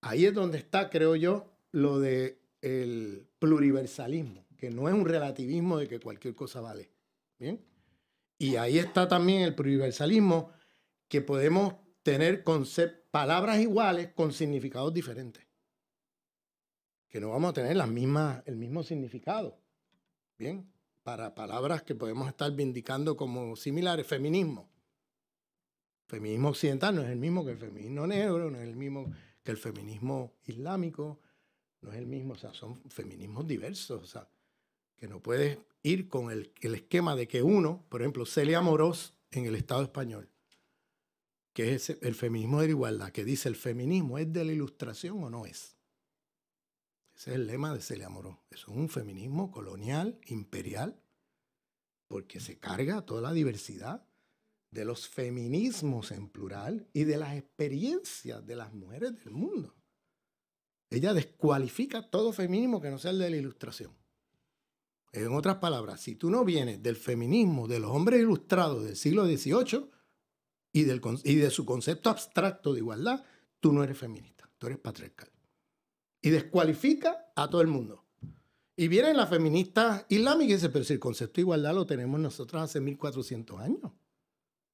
ahí es donde está, creo yo, lo de el pluriversalismo, que no es un relativismo de que cualquier cosa vale. ¿Bien? Y ahí está también el pluriversalismo, que podemos tener palabras iguales con significados diferentes que no vamos a tener las mismas, el mismo significado. Bien, para palabras que podemos estar vindicando como similares, feminismo. Feminismo occidental no es el mismo que el feminismo negro, no es el mismo que el feminismo islámico, no es el mismo, o sea, son feminismos diversos, o sea, que no puedes ir con el, el esquema de que uno, por ejemplo, Celia Moros en el Estado español, que es el feminismo de la igualdad, que dice el feminismo es de la ilustración o no es. Ese es el lema de Celia Morón. es un feminismo colonial, imperial, porque se carga toda la diversidad de los feminismos en plural y de las experiencias de las mujeres del mundo. Ella descualifica todo feminismo que no sea el de la ilustración. En otras palabras, si tú no vienes del feminismo de los hombres ilustrados del siglo XVIII y, y de su concepto abstracto de igualdad, tú no eres feminista, tú eres patriarcal y descualifica a todo el mundo. Y vienen las feministas islámicas y dice, pero si el concepto de igualdad lo tenemos nosotros hace 1400 años,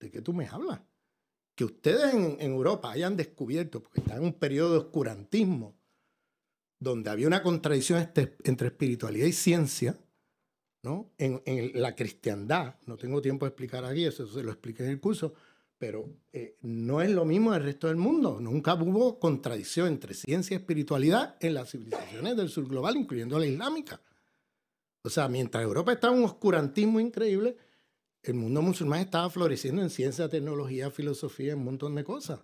¿de qué tú me hablas? Que ustedes en, Europa hayan descubierto, porque está en un periodo de oscurantismo, donde había una contradicción este, entre espiritualidad y ciencia, ¿no? En, en, la cristiandad, no tengo tiempo de explicar aquí, eso se lo expliqué en el curso, pero eh, no es lo mismo el resto del mundo. Nunca hubo contradicción entre ciencia y espiritualidad en las civilizaciones del sur global, incluyendo la islámica. O sea, mientras Europa estaba en un oscurantismo increíble, el mundo musulmán estaba floreciendo en ciencia, tecnología, filosofía, en un montón de cosas.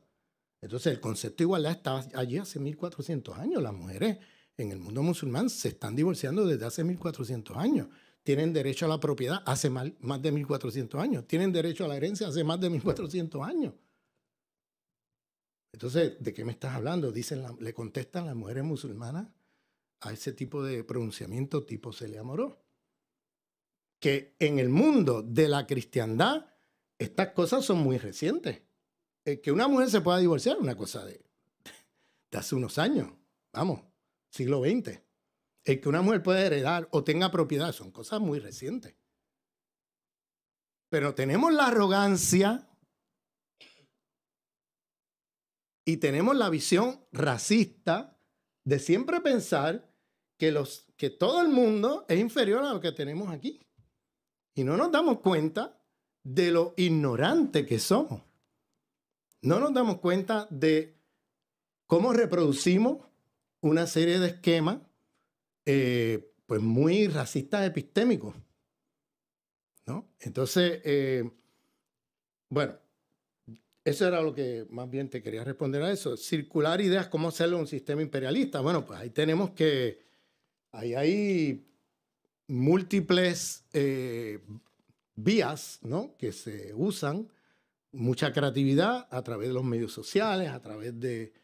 Entonces, el concepto de igualdad estaba allí hace 1400 años. Las mujeres en el mundo musulmán se están divorciando desde hace 1400 años tienen derecho a la propiedad hace más de 1400 años, tienen derecho a la herencia hace más de 1400 años. Entonces, ¿de qué me estás hablando? Dicen le contestan las mujeres musulmanas a ese tipo de pronunciamiento tipo se le amoró. Que en el mundo de la cristiandad estas cosas son muy recientes. Eh, que una mujer se pueda divorciar es una cosa de, de hace unos años, vamos, siglo XX. El que una mujer puede heredar o tenga propiedad son cosas muy recientes. Pero tenemos la arrogancia y tenemos la visión racista de siempre pensar que, los, que todo el mundo es inferior a lo que tenemos aquí. Y no nos damos cuenta de lo ignorante que somos. No nos damos cuenta de cómo reproducimos una serie de esquemas eh, pues muy racistas epistémicos. ¿no? Entonces, eh, bueno, eso era lo que más bien te quería responder a eso. Circular ideas, cómo hacerlo un sistema imperialista. Bueno, pues ahí tenemos que, ahí hay múltiples eh, vías ¿no? que se usan, mucha creatividad a través de los medios sociales, a través de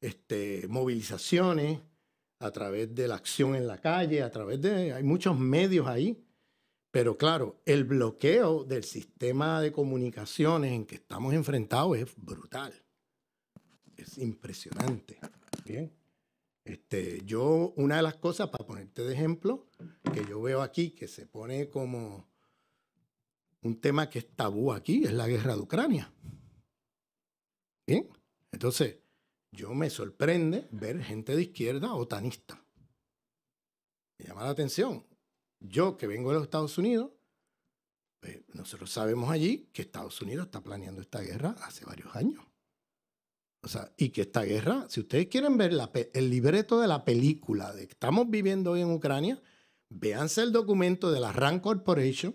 este, movilizaciones, a través de la acción en la calle, a través de... Hay muchos medios ahí, pero claro, el bloqueo del sistema de comunicaciones en que estamos enfrentados es brutal. Es impresionante. Bien. Este, yo, una de las cosas, para ponerte de ejemplo, que yo veo aquí, que se pone como un tema que es tabú aquí, es la guerra de Ucrania. Bien. Entonces, yo me sorprende ver gente de izquierda otanista. Me llama la atención. Yo que vengo de los Estados Unidos, pues, nosotros sabemos allí que Estados Unidos está planeando esta guerra hace varios años. O sea, y que esta guerra, si ustedes quieren ver la el libreto de la película de que estamos viviendo hoy en Ucrania, véanse el documento de la RAN Corporation.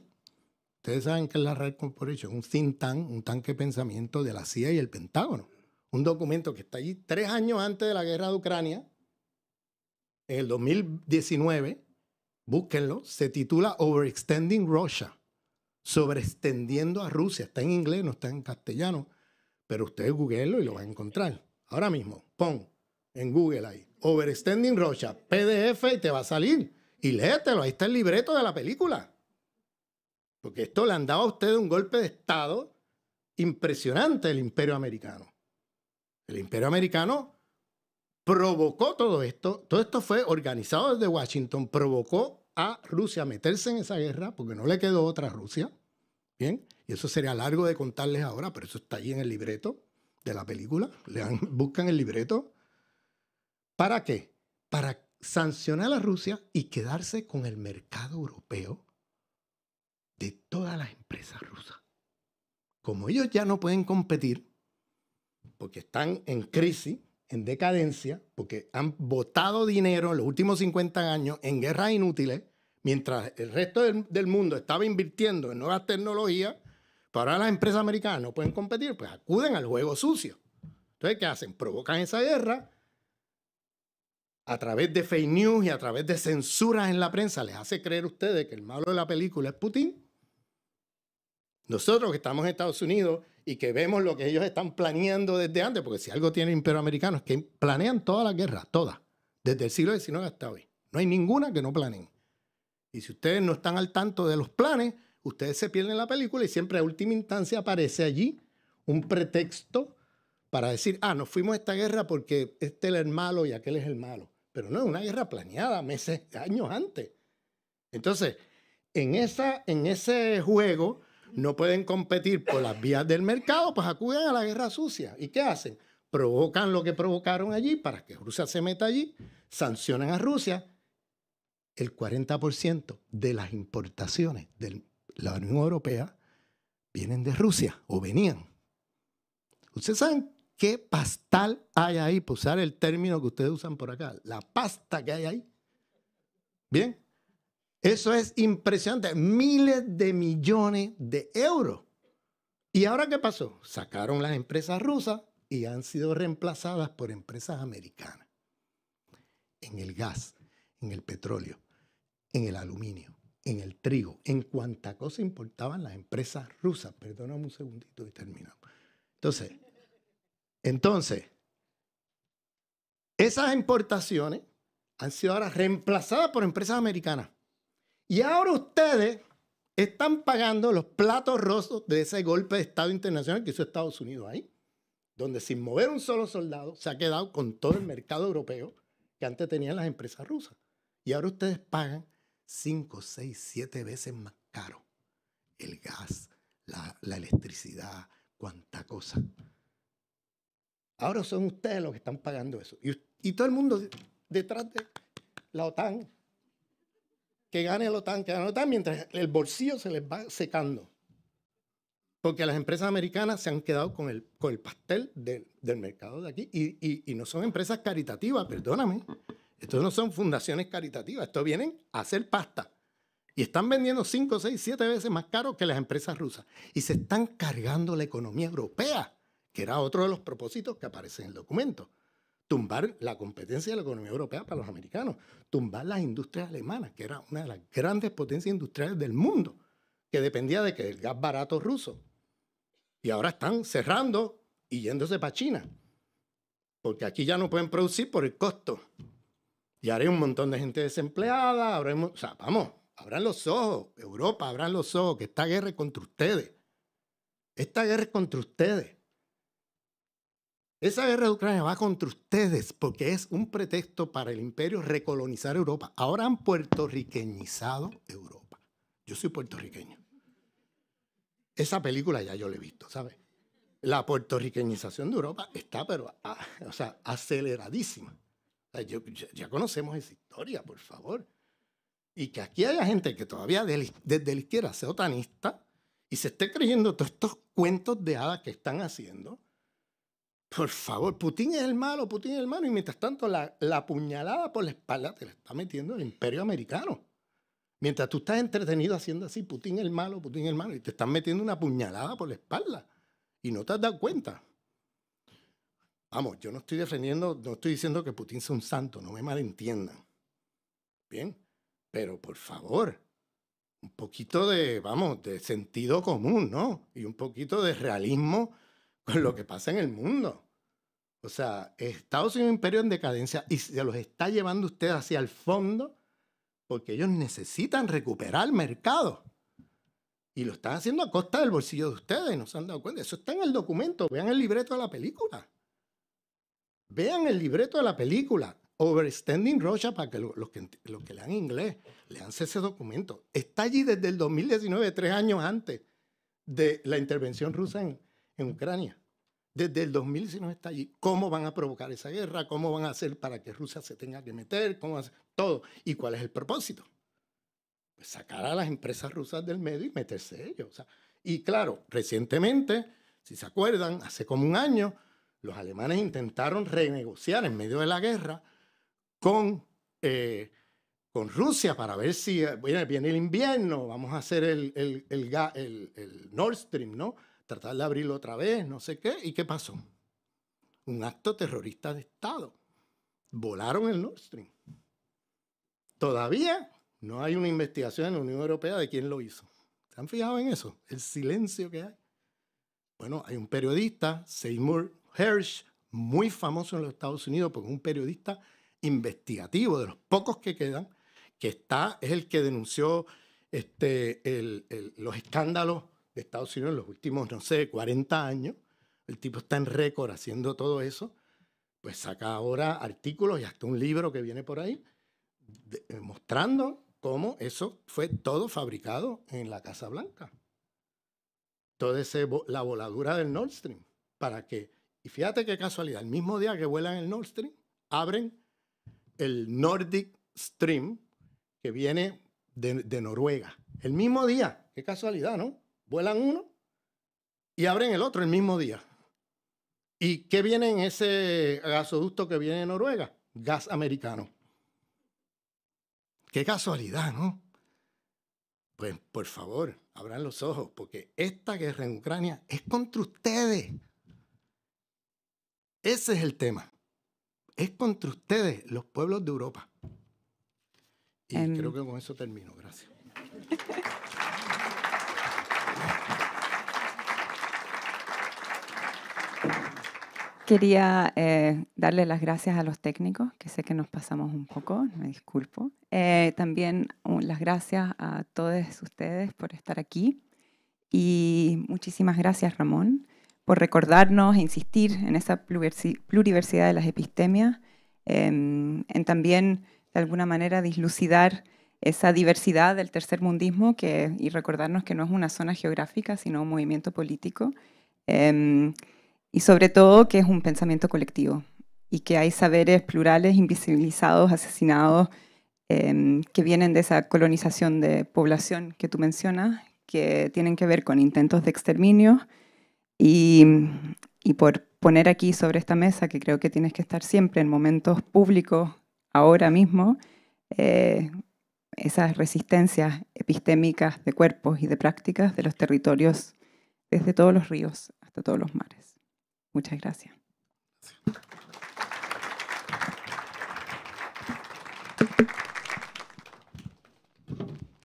Ustedes saben que es la RAN Corporation, un think tank, un tanque de pensamiento de la CIA y el Pentágono un documento que está allí tres años antes de la guerra de Ucrania, en el 2019, búsquenlo, se titula Overextending Russia, sobreextendiendo a Rusia. Está en inglés, no está en castellano, pero ustedes googleenlo y lo van a encontrar. Ahora mismo, pon en Google ahí, Overextending Russia, PDF y te va a salir. Y léetelo, ahí está el libreto de la película. Porque esto le han dado a ustedes un golpe de Estado impresionante al imperio americano el imperio americano provocó todo esto. Todo esto fue organizado desde Washington, provocó a Rusia a meterse en esa guerra porque no le quedó otra Rusia. Bien, y eso sería largo de contarles ahora, pero eso está ahí en el libreto de la película. <laughs> buscan el libreto. ¿Para qué? Para sancionar a Rusia y quedarse con el mercado europeo de todas las empresas rusas. Como ellos ya no pueden competir, porque están en crisis, en decadencia, porque han botado dinero en los últimos 50 años en guerras inútiles, mientras el resto del, mundo estaba invirtiendo en nuevas tecnologías, para pues ahora las empresas americanas no pueden competir, pues acuden al juego sucio. Entonces, ¿qué hacen? Provocan esa guerra a través de fake news y a través de censuras en la prensa, les hace creer ustedes que el malo de la película es Putin nosotros que estamos en Estados Unidos y que vemos lo que ellos están planeando desde antes, porque si algo tiene el imperio americano es que planean todas las guerras, todas, desde el siglo XIX hasta hoy. No hay ninguna que no planeen. Y si ustedes no están al tanto de los planes, ustedes se pierden la película y siempre a última instancia aparece allí un pretexto para decir, ah, nos fuimos a esta guerra porque este es el malo y aquel es el malo. Pero no, es una guerra planeada meses, años antes. Entonces, en, esa, en ese juego no pueden competir por las vías del mercado, pues acuden a la guerra sucia. ¿Y qué hacen? Provocan lo que provocaron allí para que Rusia se meta allí, sancionan a Rusia. El 40% de las importaciones de la Unión Europea vienen de Rusia o venían. ¿Ustedes saben qué pastal hay ahí? Para usar el término que ustedes usan por acá, la pasta que hay ahí. Bien, eso es impresionante, miles de millones de euros. ¿Y ahora qué pasó? Sacaron las empresas rusas y han sido reemplazadas por empresas americanas en el gas, en el petróleo, en el aluminio, en el trigo, en cuanta cosa importaban las empresas rusas. Perdóname un segundito y terminamos. Entonces, entonces, esas importaciones han sido ahora reemplazadas por empresas americanas. Y ahora ustedes están pagando los platos rosos de ese golpe de Estado internacional que hizo Estados Unidos ahí, donde sin mover un solo soldado se ha quedado con todo el mercado europeo que antes tenían las empresas rusas. Y ahora ustedes pagan 5, 6, 7 veces más caro el gas, la, electricidad, cuánta cosa. Ahora son ustedes los que están pagando eso. Y, y todo el mundo detrás de la OTAN que gane lo OTAN, que gane el OTAN, mientras el bolsillo se les va secando. Porque las empresas americanas se han quedado con el, con el pastel del mercado de aquí y, no son empresas caritativas, perdóname. esto no son fundaciones caritativas, estos vienen a hacer pasta. Y están vendiendo 5, 6, 7 veces más caro que las empresas rusas. Y se están cargando la economía europea, que era otro de los propósitos que aparece en el documento tumbar la competencia de la economía europea para los americanos, tumbar las industrias alemanas, que era una de las grandes potencias industriales del mundo, que dependía de que el gas barato ruso. Y ahora están cerrando y yéndose para China, porque aquí ya no pueden producir por el costo. Y ahora hay un montón de gente desempleada, vamos, abran los ojos, Europa, abran los ojos, que esta guerra es contra ustedes. Esta guerra es contra ustedes. Esa guerra de Ucrania va contra ustedes porque es un pretexto para el imperio recolonizar Europa. Ahora han puertorriqueñizado Europa. Yo soy puertorriqueño. Esa película ya yo la he visto, ¿sabes? La puertorriqueñización de Europa está, pero, ah, o sea, aceleradísima. ya, conocemos esa historia, por favor. Y que aquí haya gente que todavía desde la izquierda sea otanista y se esté creyendo todos estos cuentos de hadas que están haciendo por favor, Putin es el malo, Putin es el malo. Y mientras tanto, la, la puñalada por la espalda te la está metiendo el imperio americano. Mientras tú estás entretenido haciendo así, Putin es el malo, Putin es el malo, y te están metiendo una puñalada por la espalda. Y no te has dado cuenta. Vamos, yo no estoy defendiendo, no estoy diciendo que Putin sea un santo, no me malentiendan. Bien, pero por favor, un poquito de, vamos, de sentido común, ¿no? Y un poquito de realismo con lo que pasa en el mundo. O sea, Estados Unidos es un imperio en decadencia y se los está llevando usted hacia el fondo porque ellos necesitan recuperar el mercado. Y lo están haciendo a costa del bolsillo de ustedes, no se han dado cuenta. Eso está en el documento. Vean el libreto de la película. Vean el libreto de la película. Overstanding Russia, para que los que, los que lean inglés, lean ese documento. Está allí desde el 2019, tres años antes de la intervención rusa en, en Ucrania. Desde el 2000 si no está allí. ¿Cómo van a provocar esa guerra? ¿Cómo van a hacer para que Rusia se tenga que meter? ¿Cómo hacer? Todo. ¿Y cuál es el propósito? Pues sacar a las empresas rusas del medio y meterse ellos. y claro, recientemente, si se acuerdan, hace como un año, los alemanes intentaron renegociar en medio de la guerra con, eh, con Rusia para ver si eh, viene, viene, el invierno, vamos a hacer el, el, el, el Nord Stream, ¿no? tratar de abrirlo otra vez, no sé qué. ¿Y qué pasó? Un acto terrorista de Estado. Volaron el Nord Stream. Todavía no hay una investigación en la Unión Europea de quién lo hizo. ¿Se han fijado en eso? El silencio que hay. Bueno, hay un periodista, Seymour Hersh, muy famoso en los Estados Unidos, porque es un periodista investigativo, de los pocos que quedan, que está, es el que denunció este, el, los escándalos de Estados Unidos en los últimos, no sé, 40 años, el tipo está en récord haciendo todo eso, pues saca ahora artículos y hasta un libro que viene por ahí, eh, mostrando cómo eso fue todo fabricado en la Casa Blanca. Toda esa la voladura del Nord Stream, para que, y fíjate qué casualidad, el mismo día que vuelan el Nord Stream, abren el Nordic Stream, que viene de Noruega. El mismo día, qué casualidad, ¿no? Vuelan uno y abren el otro el mismo día. ¿Y qué viene en ese gasoducto que viene de Noruega? Gas americano. Qué casualidad, ¿no? Pues por favor, abran los ojos, porque esta guerra en Ucrania es contra ustedes. Ese es el tema. Es contra ustedes, los pueblos de Europa. Y em. creo que con eso termino. Gracias. Quería eh, darle las gracias a los técnicos, que sé que nos pasamos un poco, me disculpo. Eh, también uh, las gracias a todos ustedes por estar aquí y muchísimas gracias Ramón por recordarnos e insistir en esa pluriversidad de las epistemias, em, en también de alguna manera dislucidar esa diversidad del tercer mundismo que, y recordarnos que no es una zona geográfica, sino un movimiento político. Em, y sobre todo que es un pensamiento colectivo y que hay saberes plurales invisibilizados, asesinados, em, que vienen de esa colonización de población que tú mencionas, que tienen que ver con intentos de exterminio y, por poner aquí sobre esta mesa, que creo que tienes que estar siempre en momentos públicos, ahora mismo, eh, esas resistencias epistémicas de cuerpos y de prácticas de los territorios, desde todos los ríos hasta todos los mares. Muchas gracias.